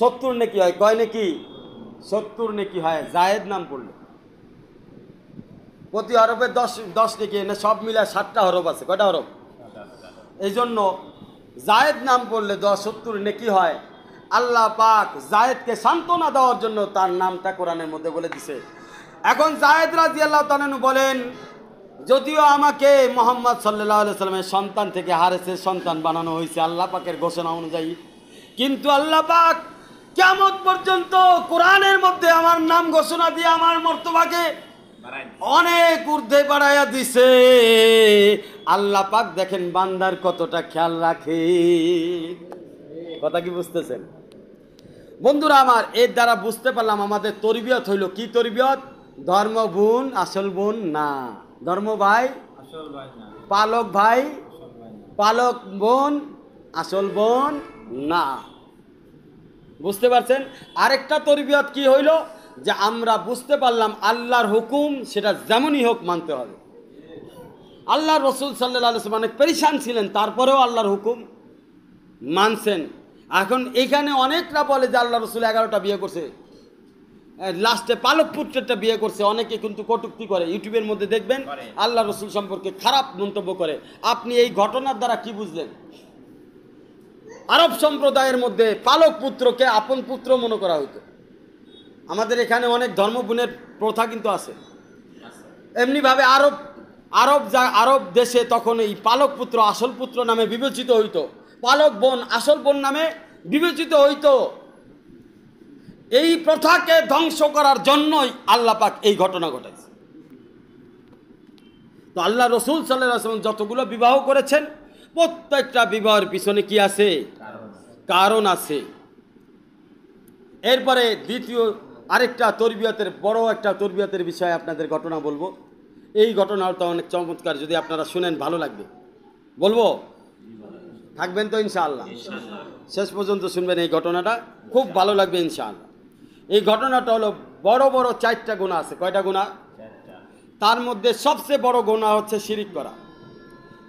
Speaker 1: সত্তর নাকি হয় কয় নাকি সত্তর নাকি হয় জায়েদ নাম পড়লে প্রতি হরফে দশ দশ থেকে এনে সব মিলায় সাতটা হরফ আছে কয়টা হরফ এই জন্য জায়েদ নাম পড়লে দশ সত্তর নেকি হয় আল্লাহ পাক জায়েদকে সান্ত্বনা দেওয়ার জন্য তার নামটা কোরআনের মধ্যে বলে দিছে এখন জায়েদ রাজি আল্লাহ তানু বলেন যদিও আমাকে মোহাম্মদ সাল্লাহ সাল্লামের সন্তান থেকে হারেছে সন্তান বানানো হয়েছে আল্লাহ পাকের ঘোষণা অনুযায়ী কিন্তু আল্লাহ পাক কেমন পর্যন্ত কোরআনের মধ্যে আমার নাম ঘোষণা দিয়ে আমার মর্তবাকে অনেক ঊর্ধ্বে বাড়াইয়া দিছে আল্লাহ পাক দেখেন বান্দার কতটা খেয়াল রাখে কথা কি বুঝতেছেন বন্ধুরা আমার এর দ্বারা বুঝতে পারলাম আমাদের তরবিয়ত হইল কি তরবিয়ত ধর্ম বোন আসল বোন না ধর্ম ভাই পালক ভাই পালক বোন আসল বোন না বুঝতে পারছেন আরেকটা তরবিয়ত কি হইল যে আমরা বুঝতে পারলাম আল্লাহর হুকুম সেটা যেমনই হোক মানতে হবে আল্লাহ রসুল সাল্লাহ সাল্লাম অনেক পরিশান ছিলেন তারপরেও আল্লাহর হুকুম মানছেন এখন এখানে অনেকরা বলে যে আল্লাহ রসুল এগারোটা বিয়ে করছে লাস্টে পালক পুত্রেরটা বিয়ে করছে অনেকে কিন্তু কটুক্তি করে ইউটিউবের মধ্যে দেখবেন আল্লাহ রসুল সম্পর্কে খারাপ মন্তব্য করে আপনি এই ঘটনার দ্বারা কি বুঝলেন আরব সম্প্রদায়ের মধ্যে পালক পুত্রকে আপন পুত্র মনে করা হতো আমাদের এখানে অনেক ধর্মগুণের প্রথা কিন্তু আছে এমনিভাবে আরব আরব যা আরব দেশে তখন এই পালক পুত্র আসল পুত্র নামে বিবেচিত হইত পালক বোন আসল বোন নামে বিবেচিত হইত এই প্রথাকে ধ্বংস করার জন্যই আল্লাহ পাক এই ঘটনা ঘটাইছে তো আল্লাহ রসুল সাল্লাম যতগুলো বিবাহ করেছেন প্রত্যেকটা বিবাহের পিছনে কি আছে কারণ আছে এরপরে দ্বিতীয় আরেকটা তরবিয়াতের বড় একটা তরবিয়াতের বিষয়ে আপনাদের ঘটনা বলবো এই ঘটনাটা অনেক চমৎকার যদি আপনারা শুনেন ভালো লাগবে বলবো থাকবেন তো ইনশাআল্লাহ শেষ পর্যন্ত শুনবেন এই ঘটনাটা খুব ভালো লাগবে ইনশাআল্লাহ এই ঘটনাটা হলো বড় বড় চারটা গুণা আছে কয়টা গুণা তার মধ্যে সবচেয়ে বড় গোনা হচ্ছে শিরিক করা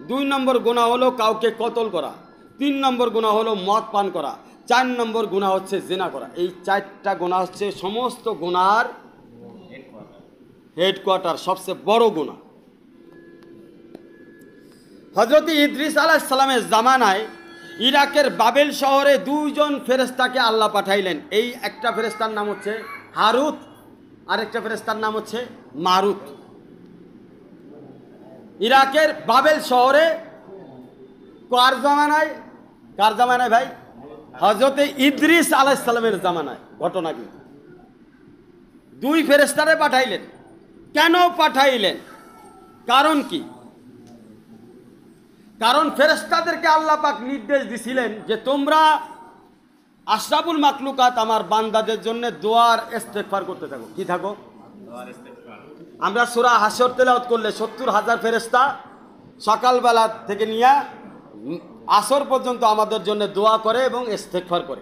Speaker 1: দুই নম্বর গোনা হলো কাউকে কতল করা তিন নম্বর গোনা হলো মদ পান করা চার নম্বর গুণা হচ্ছে জেনা করা এই চারটা গোনা হচ্ছে সমস্ত গোনার হেডকোয়ার্টার সবচেয়ে বড় গোনা হজরত ইদ্রিস আলাহ সালামের জামানায় ইরাকের বাবেল শহরে দুইজন ফেরেস্তাকে আল্লাহ পাঠাইলেন এই একটা ফেরেস্তার নাম হচ্ছে হারুত আরেকটা ফেরেস্তার নাম হচ্ছে মারুত ইরাকের বাবেল শহরে কার জামানায় কার জামানায় ভাই হজরতে ইদ্রিস আলাইসালামের জামানায় ঘটনা কি দুই ফেরেস্তারে পাঠাইলেন কেন পাঠাইলেন কারণ কি কারণ ফেরেস্তাদেরকে আল্লাহ পাক নির্দেশ দিছিলেন যে তোমরা আশরাফুল মাকলুকাত আমার বান্দাদের জন্য দোয়ার ইস্তেকফার করতে থাকো কি থাকো আমরা সুরা হাসর তেলাওত করলে সত্তর হাজার ফেরেস্তা সকালবেলা থেকে নিয়ে আসর পর্যন্ত আমাদের জন্য দোয়া করে এবং ইস্তেকফার করে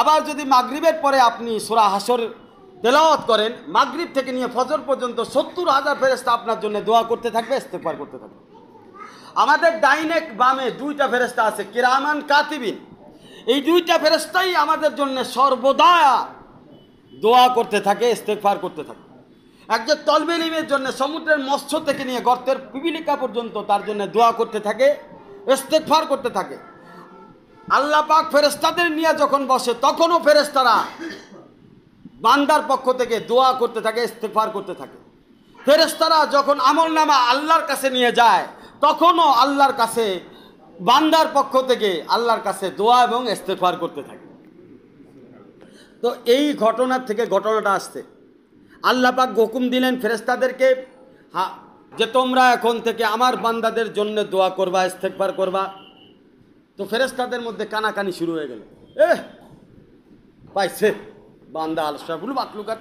Speaker 1: আবার যদি মাগরিবের পরে আপনি সুরা হাসর তেলাওয়াত করেন মাগরিব থেকে নিয়ে ফজর পর্যন্ত সত্তর হাজার ফেরেস্তা আপনার জন্য দোয়া করতে থাকবে ইস্তেকফার করতে থাকবে আমাদের ডাইনেক বামে দুইটা ফেরেস্তা আছে কিরামান কাতিবিন এই দুইটা ফেরেস্তাই আমাদের জন্য সর্বদা দোয়া করতে থাকে ইস্তেকফার করতে থাকে একজন তলবেলিমের জন্য সমুদ্রের মৎস্য থেকে নিয়ে গর্তের পিবিলিকা পর্যন্ত তার জন্য দোয়া করতে থাকে ইস্তেকফার করতে থাকে আল্লাহ পাক ফেরেস্তাদের নিয়ে যখন বসে তখনও ফেরেস্তারা বান্দার পক্ষ থেকে দোয়া করতে থাকে ইস্তেকফার করতে থাকে ফেরেস্তারা যখন আমল নামা আল্লাহর কাছে নিয়ে যায় তখনও আল্লাহর কাছে বান্দার পক্ষ থেকে আল্লাহর কাছে দোয়া এবং ইস্তেকফার করতে থাকে তো এই ঘটনার থেকে ঘটনাটা আসতে আল্লাহ পাক হুকুম দিলেন ফেরেস্তাদেরকে হা যে তোমরা এখন থেকে আমার বান্দাদের জন্য দোয়া করবা ইস্তেকবার করবা তো ফেরেস্তাদের মধ্যে কানাকানি শুরু হয়ে গেল এ পাইছে বান্দা আলসাফুল বাতলুকার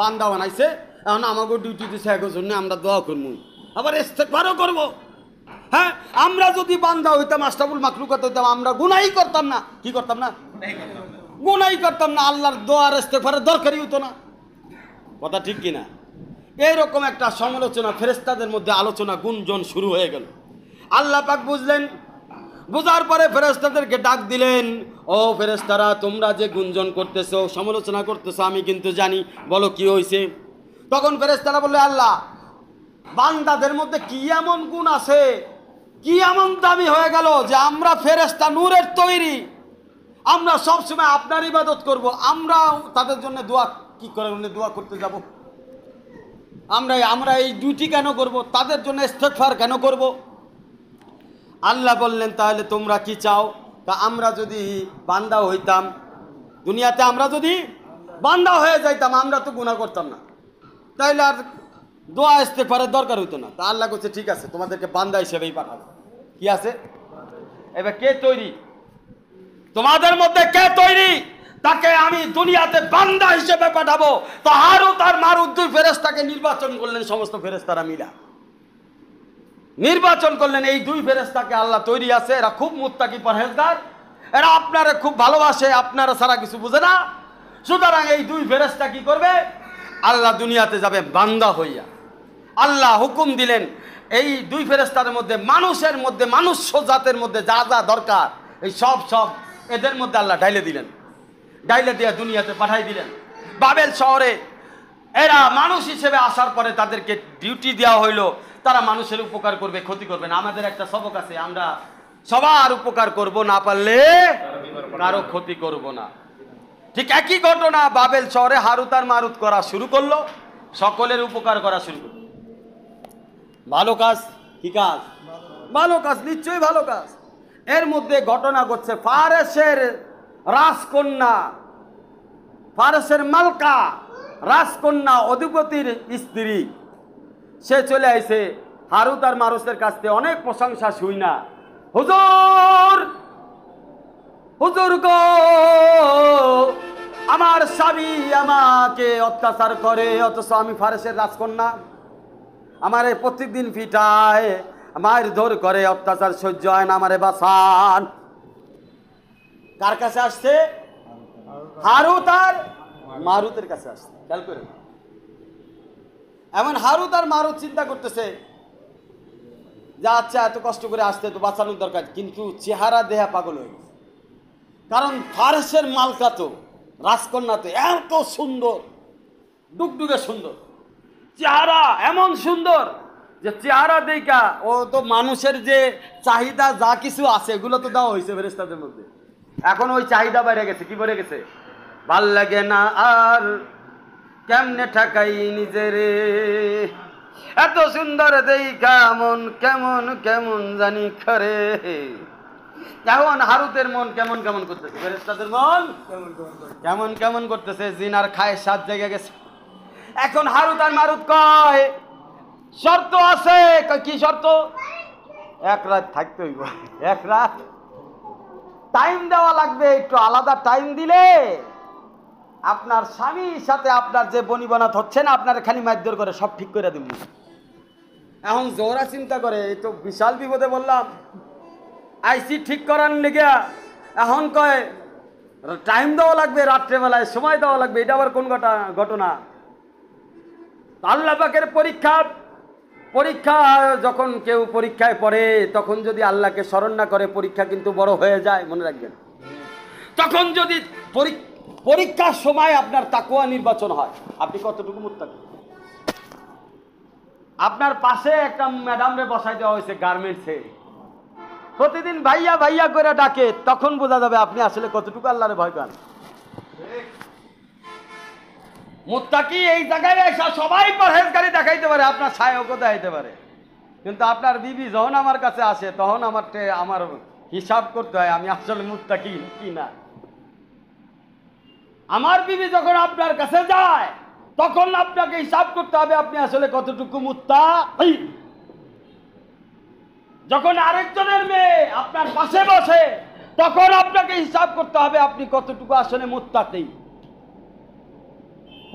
Speaker 1: বান্দা বানাইছে এখন আমাকে ডিউটি দিছে এক জন্য আমরা দোয়া করবো আবার ইস্তেকবারও করবো হ্যাঁ আমরা যদি বান্দা হইতাম আস্তাবুল মাকলুকাত হইতাম আমরা গুনাই করতাম না কি করতাম না গুনাই করতাম না আল্লাহর দোয়ার ইস্তেকবারের দরকারই হতো না কথা ঠিক কিনা এইরকম একটা সমালোচনা ফেরেস্তাদের মধ্যে আলোচনা গুঞ্জন শুরু হয়ে গেল আল্লাহ পাক বুঝলেন বোঝার পরে ফেরেস্তাদেরকে ডাক দিলেন ও ফেরেস্তারা তোমরা যে গুঞ্জন করতেছো সমালোচনা করতেছো আমি কিন্তু জানি বলো কি হয়েছে তখন ফেরেস্তারা বললে আল্লাহ বান্দাদের মধ্যে কি এমন গুণ আছে কি এমন দামি হয়ে গেল যে আমরা ফেরেস্তা নূরের তৈরি আমরা সবসময় আপনার ইবাদত করব আমরা তাদের জন্য দোয়া কি করে দোয়া করতে যাব আমরা আমরা এই দুটি কেন করব তাদের জন্য ইস্তেকফার কেন করব আল্লাহ বললেন তাহলে তোমরা কি চাও তা আমরা যদি বান্দা হইতাম দুনিয়াতে আমরা যদি বান্দা হয়ে যাইতাম আমরা তো গুণা করতাম না তাইলে আর দোয়া পারে দরকার হইতো না তা আল্লাহ করছে ঠিক আছে তোমাদেরকে বান্দা হিসেবেই পাঠাবো কি আছে এবার কে তৈরি তোমাদের মধ্যে কে তৈরি তাকে আমি দুনিয়াতে বান্দা হিসেবে পাঠাবো তো আরো তার দুই ফেরেস্তাকে নির্বাচন করলেন সমস্ত ফেরেস্তারা মিলা নির্বাচন করলেন এই দুই ফেরেস্তাকে আল্লাহ তৈরি আছে এরা খুব মুত্তাকি পরহেজগার এরা আপনারা খুব ভালোবাসে আপনারা সারা কিছু বুঝে না সুতরাং এই দুই ফেরেস্তা কি করবে আল্লাহ দুনিয়াতে যাবে বান্দা হইয়া আল্লাহ হুকুম দিলেন এই দুই ফেরেস্তার মধ্যে মানুষের মধ্যে মানুষ জাতের মধ্যে যা যা দরকার এই সব সব এদের মধ্যে আল্লাহ ঢাইলে দিলেন ডাইলে দিয়া দুনিয়াতে পাঠাই দিলেন বাবেল শহরে এরা মানুষ হিসেবে আসার পরে তাদেরকে ডিউটি দেওয়া হইলো তারা মানুষের উপকার করবে ক্ষতি করবে না আমাদের একটা সবক আছে আমরা সবার উপকার করব না পারলে কারো ক্ষতি করব না ঠিক একই ঘটনা বাবেল শহরে হারুত আর মারুত করা শুরু করলো সকলের উপকার করা শুরু করলো ভালো কাজ কি কাজ ভালো কাজ নিশ্চয়ই ভালো কাজ এর মধ্যে ঘটনা ঘটছে ফারেসের রাজকন্যা ফারসের মালকা রাজকন্যা অধিপতির স্ত্রী সে চলে আইসে হারুত আর মানুষের কাছ থেকে অনেক প্রশংসা শুই না হুজুর হুজুর গো আমার স্বামী আমাকে অত্যাচার করে অথচ আমি ফারসের রাজকন্যা আমার প্রত্যেক দিন ফিটায় মায়ের ধর করে অত্যাচার সহ্য হয় না আমারে বাসান কার কাছে আসছে হারুত আর মারুতের কাছে আসছে খেয়াল করে এমন হারুত আর মারুত চিন্তা করতেছে যা আচ্ছা এত কষ্ট করে আসতে তো বাঁচানোর দরকার কিন্তু চেহারা দেহা পাগল হয়ে গেছে কারণ ফারসের মালকা তো রাজকন্যা তো এত সুন্দর ডুগডুগে সুন্দর চেহারা এমন সুন্দর যে চেহারা দেখা ও তো মানুষের যে চাহিদা যা কিছু আছে এগুলো তো দেওয়া হয়েছে ফেরেস্তাদের মধ্যে এখন ওই চাহিদা বেড়ে গেছে কি বেড়ে গেছে ভাল লাগে না আর কেমনে ঠাকাই নিজের এত সুন্দর দেই কেমন কেমন কেমন জানি খরে কেমন হারুতের মন কেমন কেমন করতেছে ফেরেস্তাদের মন কেমন কেমন করতেছে জিনার খায় সাত জায়গা গেছে এখন হারুত আর মারুত কয় শর্ত আছে কি শর্ত এক রাত থাকতে হইব এক রাত টাইম দেওয়া লাগবে একটু আলাদা টাইম দিলে আপনার স্বামীর সাথে আপনার যে বনিবনাত হচ্ছে না আপনার খালি মারধর করে সব ঠিক করে দিব এখন জোরা চিন্তা করে এই তো বিশাল বিপদে বললাম আইসি ঠিক করার লিগে এখন কয় টাইম দেওয়া লাগবে রাত্রেবেলায় সময় দেওয়া লাগবে এটা আবার কোন ঘটনা আল্লাহ পাকের পরীক্ষা পরীক্ষা যখন কেউ পরীক্ষায় পড়ে তখন যদি আল্লাহকে স্মরণ না করে পরীক্ষা কিন্তু বড় হয়ে যায় মনে রাখবেন তখন যদি পরীক্ষার সময় আপনার তাকুয়া নির্বাচন হয় আপনি কতটুকু মুত্তাক আপনার পাশে একটা ম্যাডামরে বসাই দেওয়া হয়েছে গার্মেন্টসে প্রতিদিন ভাইয়া ভাইয়া করে ডাকে তখন বোঝা যাবে আপনি আসলে কতটুকু আল্লাহরে ভয় পান মোত্তাকি এই জায়গায় এসা সবাই পরহেজগারি দেখাইতে পারে আপনার কোথায় হইতে পারে কিন্তু আপনার বিবি যখন আমার কাছে আসে তখন আমার আমার হিসাব করতে হয় আমি আসলে মুত্তাকি কি না আমার বিবি যখন আপনার কাছে যায় তখন আপনাকে হিসাব করতে হবে আপনি আসলে কতটুকু মুত্তা যখন আরেকজনের মেয়ে আপনার পাশে বসে তখন আপনাকে হিসাব করতে হবে আপনি কতটুকু আসলে মুত্তাতেই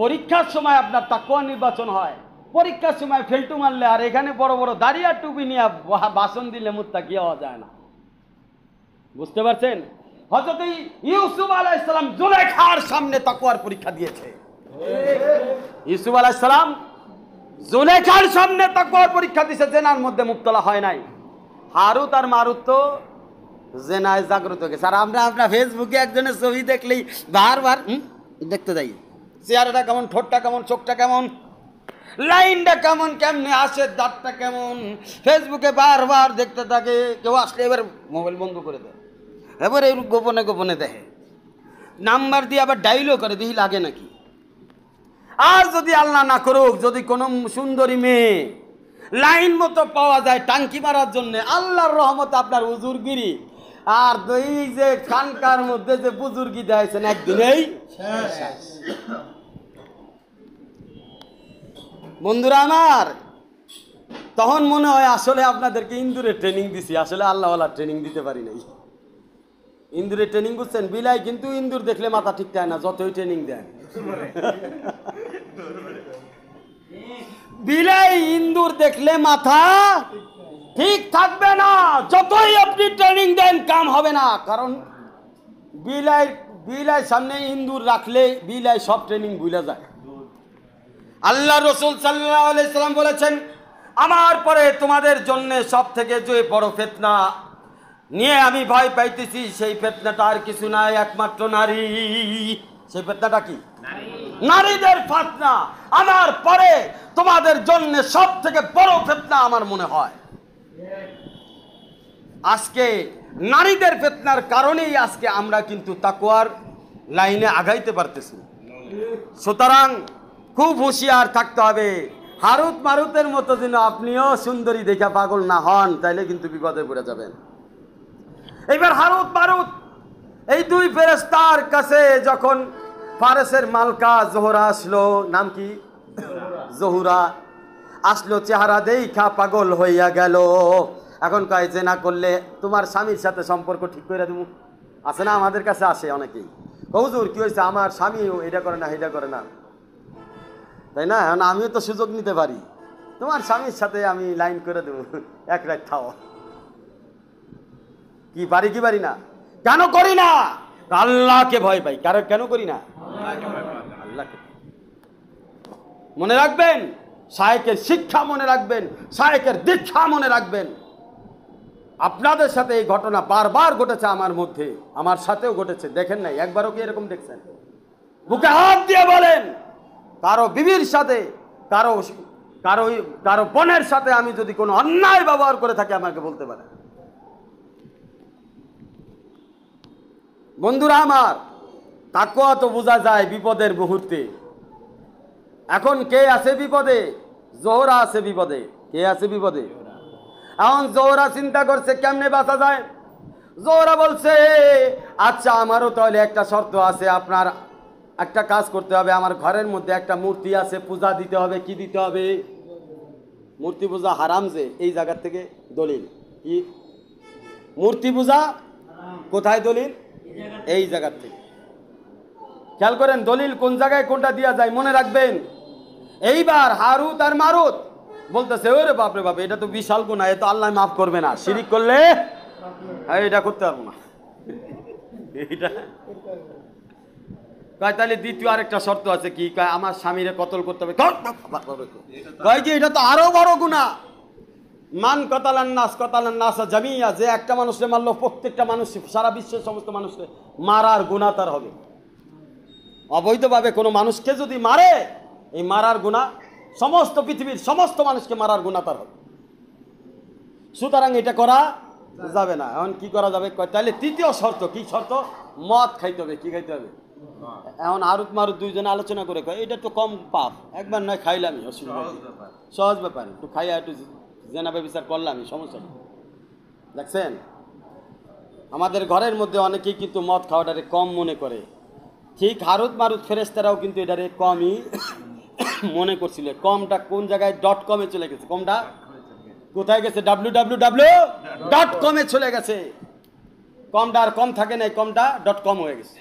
Speaker 1: পরীক্ষার সময় আপনার তাকুয়া নির্বাচন হয় পরীক্ষার সময় ফেলটু মারলে আর এখানে বড় বড় দাঁড়িয়ে টুপি নিয়ে বাসন দিলে কি হওয়া যায় না বুঝতে পারছেন হজরত ইউসুফ আলাহ ইসলাম জুলেখার সামনে তাকুয়ার পরীক্ষা দিয়েছে ইউসুফ আলাহ ইসলাম জুলেখার সামনে তাকুয়ার পরীক্ষা দিয়েছে জেনার মধ্যে মুক্তলা হয় নাই হারুত আর মারুত তো জেনায় জাগ্রত গেছে আর আমরা আপনার ফেসবুকে একজনের ছবি দেখলেই বারবার দেখতে যাই চেহারাটা কেমন ঠোঁটটা কেমন চোখটা কেমন লাইনটা কেমন কেমনে আসে দাঁতটা কেমন ফেসবুকে বারবার দেখতে থাকে কেউ আসলে এবার মোবাইল বন্ধ করে দেয় এবার এই গোপনে গোপনে দেখে নাম্বার দিয়ে আবার ডাইলও করে দিই লাগে নাকি আর যদি আল্লাহ না করুক যদি কোনো সুন্দরী মেয়ে লাইন মতো পাওয়া যায় টাঙ্কি মারার জন্য আল্লাহর রহমত আপনার উজুরগিরি আর দুই যে খানকার মধ্যে যে বুজুর্গি দিয়েছেন একদিনেই বন্ধুরা আমার তখন মনে হয় আসলে আপনাদেরকে ইন্দুরের ট্রেনিং দিছি আসলে আল্লাহওয়ালা ট্রেনিং দিতে পারি নাই ইন্দুরের ট্রেনিং করছেন বিলাই কিন্তু ইন্দুর দেখলে মাথা ঠিক থাকে না যতই ট্রেনিং দেন বিলাই ইন্দুর দেখলে মাথা ঠিক থাকবে না যতই আপনি ট্রেনিং দেন কাম হবে না কারণ বিলাই বিলাই সামনে ইন্দুর রাখলে বিলাই সব ট্রেনিং ভুলে যায় আল্লাহ রসুল সাল্লাহ আলাইসাল্লাম বলেছেন আমার পরে তোমাদের জন্যে সব থেকে যে বড় ফেতনা নিয়ে আমি ভয় পাইতেছি সেই ফেতনাটা আর কিছু নাই একমাত্র নারী সেই ফেতনাটা কি নারীদের ফাতনা আমার পরে তোমাদের জন্য সব থেকে বড় ফেতনা আমার মনে হয় আজকে নারীদের ফেতনার কারণেই আজকে আমরা কিন্তু তাকুয়ার লাইনে আগাইতে পারতেছি সুতরাং খুব হুঁশিয়ার থাকতে হবে হারুত মারুতের মতো যেন আপনিও সুন্দরী দেখা পাগল না হন তাইলে কিন্তু বিপদে পড়ে যাবেন এবার হারুত মারুত এই দুই ফেরেস্তার কাছে যখন ফারেসের মালকা জোহরা আসলো নাম কি জহুরা আসলো চেহারা দেখা পাগল হইয়া গেল এখন কয় যে না করলে তোমার স্বামীর সাথে সম্পর্ক ঠিক করে দেবো আছে না আমাদের কাছে আসে অনেকেই কৌজুর কি হয়েছে আমার স্বামীও এটা করে না এটা করে না তাই না এখন আমিও তো সুযোগ নিতে পারি তোমার স্বামীর সাথে আমি লাইন করে দেবো এক রাত খাও কি পারি কি পারি না কেন করি না আল্লাহকে ভয় পাই কারো কেন করি না আল্লাহকে মনে রাখবেন সাহেকের শিক্ষা মনে রাখবেন সাহেকের দীক্ষা মনে রাখবেন আপনাদের সাথে এই ঘটনা বারবার ঘটেছে আমার মধ্যে আমার সাথেও ঘটেছে দেখেন নাই একবারও কি এরকম দেখছেন বুকে হাত দিয়ে বলেন কারো বিবির সাথে কারো কারো কারো বোনের সাথে আমি যদি কোনো অন্যায় ব্যবহার করে থাকি আমাকে বলতে পারে বন্ধুরা আমার তাকুয়া তো বোঝা যায় বিপদের মুহূর্তে এখন কে আছে বিপদে জোহরা আছে বিপদে কে আছে বিপদে এখন জোহরা চিন্তা করছে কেমনে বাঁচা যায় জোহরা বলছে আচ্ছা আমারও তাহলে একটা শর্ত আছে আপনার একটা কাজ করতে হবে আমার ঘরের মধ্যে একটা মূর্তি আছে পূজা দিতে হবে কি দিতে হবে মূর্তি পূজা হারাম যে এই জায়গার থেকে দলিল কি মূর্তি পূজা কোথায় দলিল এই জায়গার থেকে খেয়াল করেন দলিল কোন জায়গায় কোনটা দেওয়া যায় মনে রাখবেন এইবার হারুত আর মারুত বলতেছে ওরে বাপরে বাপ এটা তো বিশাল গুণা এ তো আল্লাহ মাফ করবে না শিরিক করলে হ্যাঁ এটা করতে পারবো না এটা কয় তাহলে দ্বিতীয় আরেকটা শর্ত আছে কি কয় আমার স্বামীরে কতল করতে হবে কয় যে এটা তো আরো বড় গুণা মান কতালান নাস কতালান নাস জামিয়া যে একটা মানুষকে মারলো প্রত্যেকটা মানুষ সারা বিশ্বের সমস্ত মানুষকে মারার গুণা তার হবে অবৈধভাবে কোনো মানুষকে যদি মারে এই মারার গুণা সমস্ত পৃথিবীর সমস্ত মানুষকে মারার গুণা তার হবে সুতরাং এটা করা যাবে না এখন কি করা যাবে তাহলে তৃতীয় শর্ত কি শর্ত মদ খাইতে হবে কি খাইতে হবে এখন আরুত মারুত দুইজনে আলোচনা করে কয় এটা একটু কম পাপ একবার নয় খাইলামই অসুবিধা সহজ ব্যাপার একটু খাইয়া একটু জেনাবে বিচার করলামই সমস্যা নেই দেখছেন আমাদের ঘরের মধ্যে অনেকেই কিন্তু মদ খাওয়াটারে কম মনে করে ঠিক হারুত মারুত ফেরেস্তারাও কিন্তু এটারে কমই মনে করছিল কমটা কোন জায়গায় ডট কমে চলে গেছে কমটা কোথায় গেছে ডাব্লু ডাব্লু ডাব্লু ডট কমে চলে গেছে কমটা আর কম থাকে নাই কমটা ডট কম হয়ে গেছে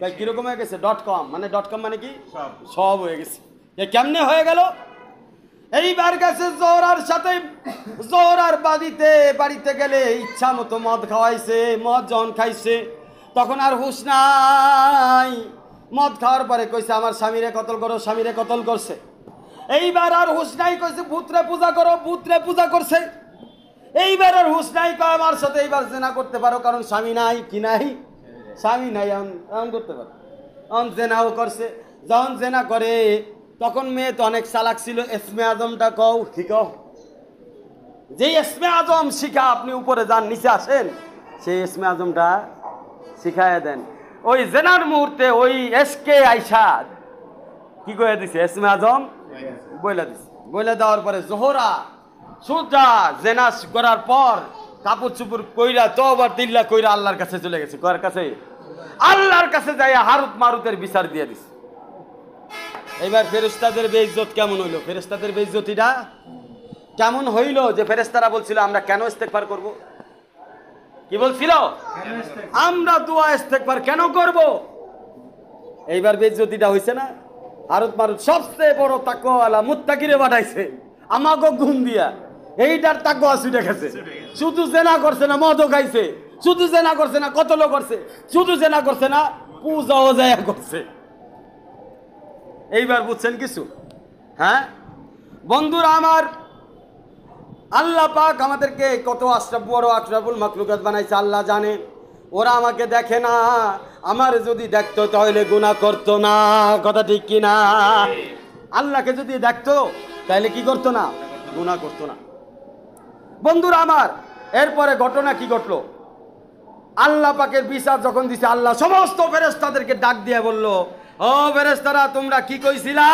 Speaker 1: তাই কীরকম হয়ে গেছে ডট কম মানে ডট কম মানে কি সব হয়ে গেছে এ কেমনে হয়ে গেল এইবার গেছে জোরার সাথে জোরার বাড়িতে বাড়িতে গেলে ইচ্ছা মতো মদ খাওয়াইছে মদ যখন খাইছে তখন আর হুশ নাই মদ খাওয়ার পরে কইছে আমার স্বামীরে কতল করো স্বামীরে কতল করছে এইবার আর হুশ নাই কইছে ভূতরে পূজা করো ভূতরে পূজা করছে এইবার আর হুশ নাই কয় আমার সাথে এইবার জেনা করতে পারো কারণ স্বামী নাই কি নাই স্বামী নাই এমন করতে পারে এমন জেনাও করছে যখন জেনা করে তখন মেয়ে তো অনেক চালাক ছিল এসমে আজমটা কও ঠিক যে এসমে আজম শিখা আপনি উপরে যান নিচে আসেন সেই এসমে আজমটা শিখাইয়া দেন ওই জেনার মুহূর্তে ওই এসকে আইসা কি কয়ে দিছে এসমে আজম বইলা দিছে বইলা দেওয়ার পরে জোহরা সুজা জেনা করার পর কাপড় চুপুর কইরা আবার তিল্লা কইরা আল্লাহর কাছে চলে গেছে কার কাছে আল্লাহর কাছে যাইয়া হারুত মারুতের বিচার দিয়ে দিছে এবার ফেরেস্তাদের বেইজত কেমন হইলো ফেরেস্তাদের বেইজতিটা কেমন হইল যে ফেরেস্তারা বলছিল আমরা কেন ইস্তেকবার করব। কি বলছিল আমরা দোয়া ইস্তেকবার কেন করব। এইবার বেইজতিটা হয়েছে না ভারত মারুত সবচেয়ে বড় তাকওয়ালা মুত্তাকিরে বাটাইছে আমাকে গুণ দিয়া এইটার তাকুয়া আসি দেখেছে শুধু জেনা করছে না মদও খাইছে শুধু জেনা করছে না লোক করছে শুধু জেনা করছে না পূজাও জায়া করছে এইবার বুঝছেন কিছু হ্যাঁ বন্ধুরা আমার আল্লাহ পাক আমাদেরকে কত আশরাফ বড় আশরাফুল মাকলুকাত বানাইছে আল্লাহ জানে ওরা আমাকে দেখে না আমার যদি দেখতো তাহলে গুণা করতো না কথা ঠিক কিনা আল্লাহকে যদি দেখতো তাহলে কি করতো না গুণা করতো না বন্ধুরা আমার এরপরে ঘটনা কি ঘটলো আল্লাহ পাকের বিচার যখন দিছে আল্লাহ সমস্ত ফেরেস্তাদেরকে ডাক দিয়ে বলল ও ফেরেস্তারা তোমরা কি কইছিলা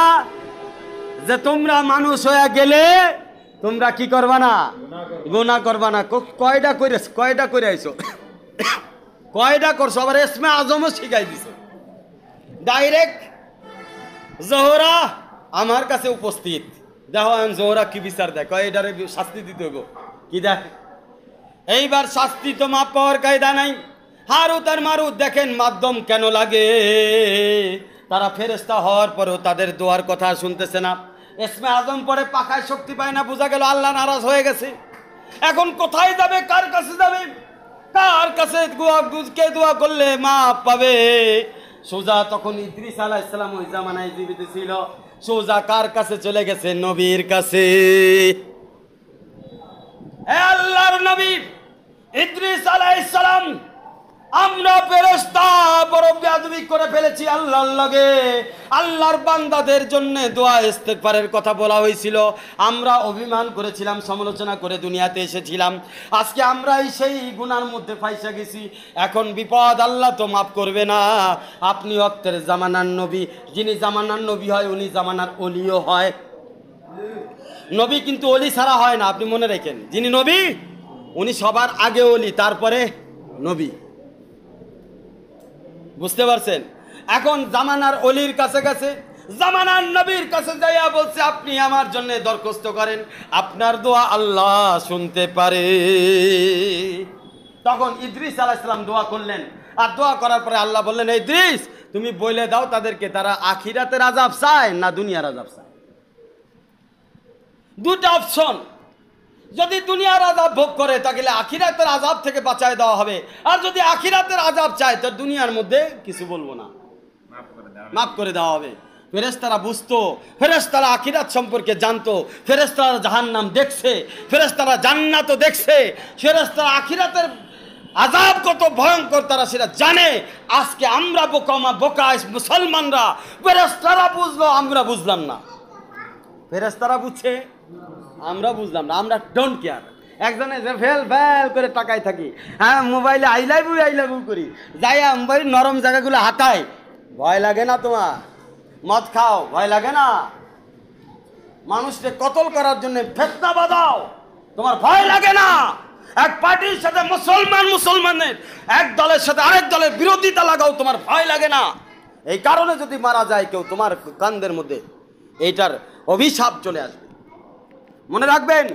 Speaker 1: যে তোমরা মানুষ হয়ে গেলে তোমরা কি করবা না গোনা করবা না কয়টা করে কয়টা করে আইছো কয়টা করছো আবার এসমে আজমও শিখাই দিছো ডাইরেক্ট জোহরা আমার কাছে উপস্থিত দেখো আমি জোহরা কি বিচার দেয় কয় শাস্তি দিতে হইব কি দেখ এইবার শাস্তি তো মাপ পাওয়ার কায়দা নাই হারুত আর মারুত দেখেন মাধ্যম কেন লাগে তারা ফেরেস্তা হওয়ার পরেও তাদের দোয়ার কথা শুনতেছে না এসমে আজম পরে পাখায় শক্তি পায় না বোঝা গেল আল্লাহ নারাজ হয়ে গেছে এখন কোথায় যাবে কার কাছে যাবে কার কাছে কে দোয়া করলে মাপ পাবে সোজা তখন ইদ্রিস আলাহ ইসলাম ওই জামানায় জীবিত ছিল সোজা কার কাছে চলে গেছে নবীর কাছে হ্যাঁ আল্লাহর নবী ইদ্রিস আলাইসালাম আমরা ফেরেশতা বড় বেয়াদবি করে ফেলেছি আল্লাহর লগে আল্লাহর বান্দাদের জন্য দোয়া ইস্তেকবারের কথা বলা হয়েছিল আমরা অভিমান করেছিলাম সমালোচনা করে দুনিয়াতে এসেছিলাম আজকে আমরাই সেই গুনার মধ্যে ফাইসা গেছি এখন বিপদ আল্লাহ তো মাফ করবে না আপনি অক্তের জামানার নবী যিনি জামানার নবী হয় উনি জামানার অলিও হয় নবী কিন্তু অলি ছাড়া হয় না আপনি মনে রেখেন যিনি নবী উনি সবার আগে অলি তারপরে নবী বুঝতে পারছেন এখন জামানার অলির কাছে কাছে জামানার নবীর কাছে যাইয়া বলছে আপনি আমার জন্য দরখাস্ত করেন আপনার দোয়া আল্লাহ শুনতে পারে তখন ইদ্রিস আলাহিসাম দোয়া করলেন আর দোয়া করার পরে আল্লাহ বললেন ইদ্রিস তুমি বলে দাও তাদেরকে তারা আখিরাতের আজাব চায় না দুনিয়ার আজাব চায় দুটা অপশন যদি দুনিয়ার আজাব ভোগ করে তাহলে আখিরাতের আজাব থেকে বাঁচায় দেওয়া হবে আর যদি আখিরাতের আজাব চায় তো দুনিয়ার মধ্যে কিছু বলবো না মাফ করে দেওয়া হবে ফেরেস্তারা বুঝতো তারা আখিরাত সম্পর্কে জানতো তারা জাহান নাম দেখছে তারা জান্নাতও দেখছে তারা আখিরাতের আজাব কত ভয়ঙ্কর তারা সেটা জানে আজকে আমরা বোকামা বোকা মুসলমানরা ফেরেস্তারা বুঝলো আমরা বুঝলাম না ফেরেস্তারা বুঝছে আমরা বুঝলাম না আমরা ডোন্ট কেয়ার একজনে যে ফেল ফেল করে টাকায় থাকি হ্যাঁ মোবাইলে I live you I love করি যাই আমি নরম জায়গাগুলো হাতায় ভয় লাগে না তোমার মদ খাও ভয় লাগে না মানুষকে কতল করার জন্য ফেতনা বাদাও তোমার ভয় লাগে না এক পার্টির সাথে মুসলমান মুসলমানের এক দলের সাথে আরেক দলের বিরোধিতা লাগাও তোমার ভয় লাগে না এই কারণে যদি মারা যায় কেউ তোমার কান্দের মধ্যে এইটার অভিশাপ চলে আসবে মনে রাখবেন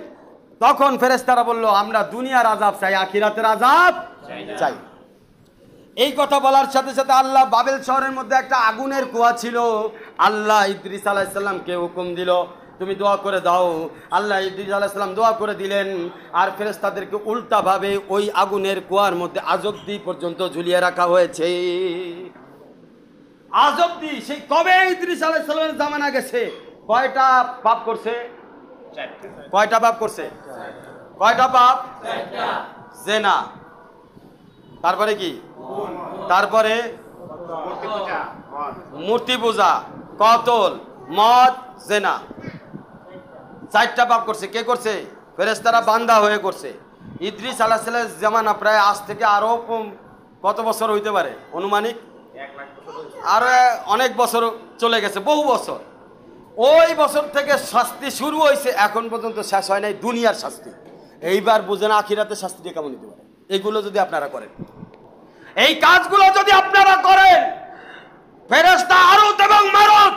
Speaker 1: তখন ফেরেস্তারা বলল আমরা দুনিয়ার আজাব চাই আখিরাতের আজাব চাই এই কথা বলার সাথে সাথে আল্লাহ বাবেল শহরের মধ্যে একটা আগুনের কুয়া ছিল আল্লাহ ইদ্রিস আলাহিসাল্লামকে হুকুম দিল তুমি দোয়া করে দাও আল্লাহ ইদ্রিস আলাহিসাল্লাম দোয়া করে দিলেন আর তাদেরকে উল্টাভাবে ওই আগুনের কুয়ার মধ্যে আজব্দি পর্যন্ত ঝুলিয়ে রাখা হয়েছে আজব্দি সেই কবে ইদ্রিস আলাহিসাল্লামের জামানা গেছে কয়টা পাপ করছে কয়টা পাপ করছে কয়টা পাপ জেনা তারপরে কি তারপরে মূর্তি পূজা কতল মদ জেনা চারটা পাপ করছে কে করছে ফেরেস্তারা বান্দা হয়ে করছে ইদ্রি সালা সালের জামানা প্রায় আজ থেকে আরও কত বছর হইতে পারে অনুমানিক আরো অনেক বছর চলে গেছে বহু বছর ওই বছর থেকে শাস্তি শুরু হয়েছে এখন পর্যন্ত শেষ হয় নাই দুনিয়ার শাস্তি এইবার বুঝেন আখিরাতে শাস্তিটা কেমন নিতে পারে এগুলো যদি আপনারা করেন এই কাজগুলো যদি আপনারা করেন ফেরেস্তা আরত এবং মারত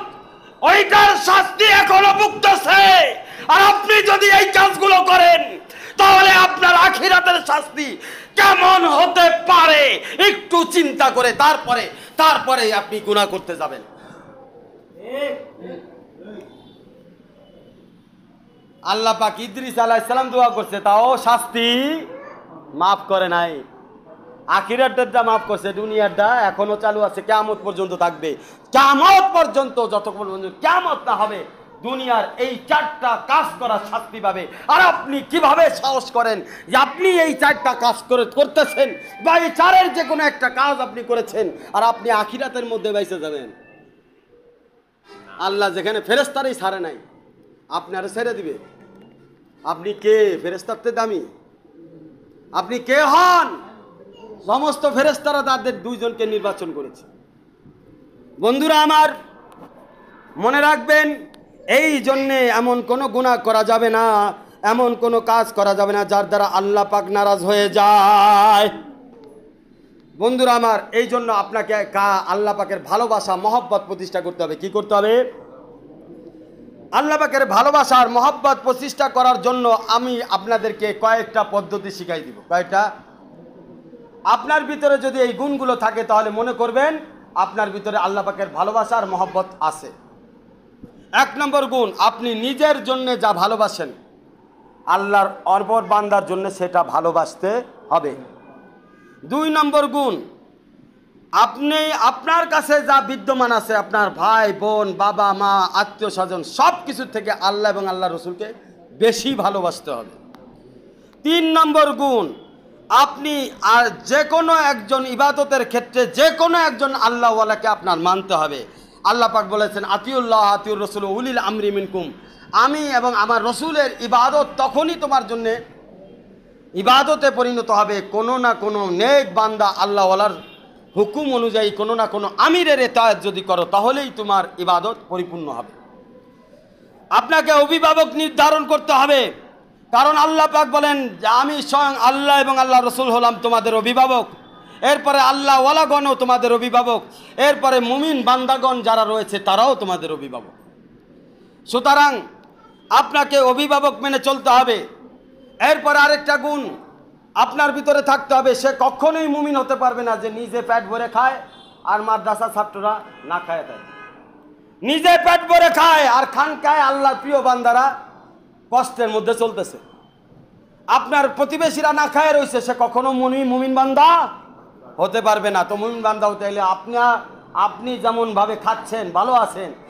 Speaker 1: ওইটার শাস্তি এখনো ভুগতেছে আর আপনি যদি এই কাজগুলো করেন তাহলে আপনার আখিরাতের শাস্তি কেমন হতে পারে একটু চিন্তা করে তারপরে তারপরে আপনি গুণা করতে যাবেন আল্লাহ পাক ইদ্রিস সালাম দোয়া করছে তাও শাস্তি মাফ করে নাই আখিরারটা যা মাফ করছে দুনিয়ারটা এখনও চালু আছে কেমত পর্যন্ত থাকবে কেমত পর্যন্ত যতক্ষণ পর্যন্ত কেমত না হবে দুনিয়ার এই চারটা কাজ করার শাস্তি পাবে আর আপনি কিভাবে সাহস করেন যে আপনি এই চারটা কাজ করে করতেছেন বা এই চারের যে কোনো একটা কাজ আপনি করেছেন আর আপনি আখিরাতের মধ্যে বেঁচে যাবেন আল্লাহ যেখানে ফেরেস্তারই ছাড়ে নাই আপনারা ছেড়ে দিবে আপনি কে ফেরেস্তারতে দামি আপনি কে হন সমস্ত ফেরেস্তারা তাদের দুইজনকে নির্বাচন করেছে বন্ধুরা আমার মনে রাখবেন এই জন্যে এমন কোনো গুণা করা যাবে না এমন কোনো কাজ করা যাবে না যার দ্বারা আল্লাহ পাক নারাজ হয়ে যায় বন্ধুরা আমার এই জন্য আপনাকে কা আল্লাহ পাকের ভালোবাসা মহব্বত প্রতিষ্ঠা করতে হবে কি করতে হবে আল্লাহ পাকের ভালোবাসার মহব্বত প্রতিষ্ঠা করার জন্য আমি আপনাদেরকে কয়েকটা পদ্ধতি শিখাই দিব কয়েকটা আপনার ভিতরে যদি এই গুণগুলো থাকে তাহলে মনে করবেন আপনার ভিতরে আল্লাহ পাকের ভালোবাসা আর মহব্বত আছে এক নম্বর গুণ আপনি নিজের জন্যে যা ভালোবাসেন আল্লাহর অর্বর বান্দার জন্য সেটা ভালোবাসতে হবে দুই নম্বর গুণ আপনি আপনার কাছে যা বিদ্যমান আছে আপনার ভাই বোন বাবা মা আত্মীয় স্বজন সব কিছুর থেকে আল্লাহ এবং আল্লাহ রসুলকে বেশি ভালোবাসতে হবে তিন নম্বর গুণ আপনি আর যে কোনো একজন ইবাদতের ক্ষেত্রে যে কোনো একজন আল্লাহওয়ালাকে আপনার মানতে হবে আল্লাহ পাক বলেছেন আতিউল্লাহ আতিউর রসুল উলিল আমরি মিনকুম আমি এবং আমার রসুলের ইবাদত তখনই তোমার জন্যে ইবাদতে পরিণত হবে কোনো না কোনো নেক বান্দা আল্লাহওয়ালার হুকুম অনুযায়ী কোনো না কোনো আমিরের এতায়াত যদি করো তাহলেই তোমার ইবাদত পরিপূর্ণ হবে আপনাকে অভিভাবক নির্ধারণ করতে হবে কারণ আল্লাহ পাক বলেন যে আমি স্বয়ং আল্লাহ এবং আল্লাহ রসুল হলাম তোমাদের অভিভাবক এরপরে আল্লাহ ওয়ালাগণও তোমাদের অভিভাবক এরপরে মুমিন বান্দাগণ যারা রয়েছে তারাও তোমাদের অভিভাবক সুতরাং আপনাকে অভিভাবক মেনে চলতে হবে এরপর আরেকটা গুণ আপনার ভিতরে থাকতে হবে সে কখনোই মুমিন হতে পারবে না যে নিজে প্যাট ভরে খায় আর মাদ্রাসা ছাত্ররা না খায় তাই নিজে প্যাট ভরে খায় আর খান খায় আল্লাহর প্রিয় বান্দারা কষ্টের মধ্যে চলতেছে আপনার প্রতিবেশীরা না খায় রয়েছে সে কখনো মুমি মুমিন বান্দা হতে পারবে না তো মুমিন বান্দা হতে গেলে আপনি আপনি যেমনভাবে খাচ্ছেন ভালো আছেন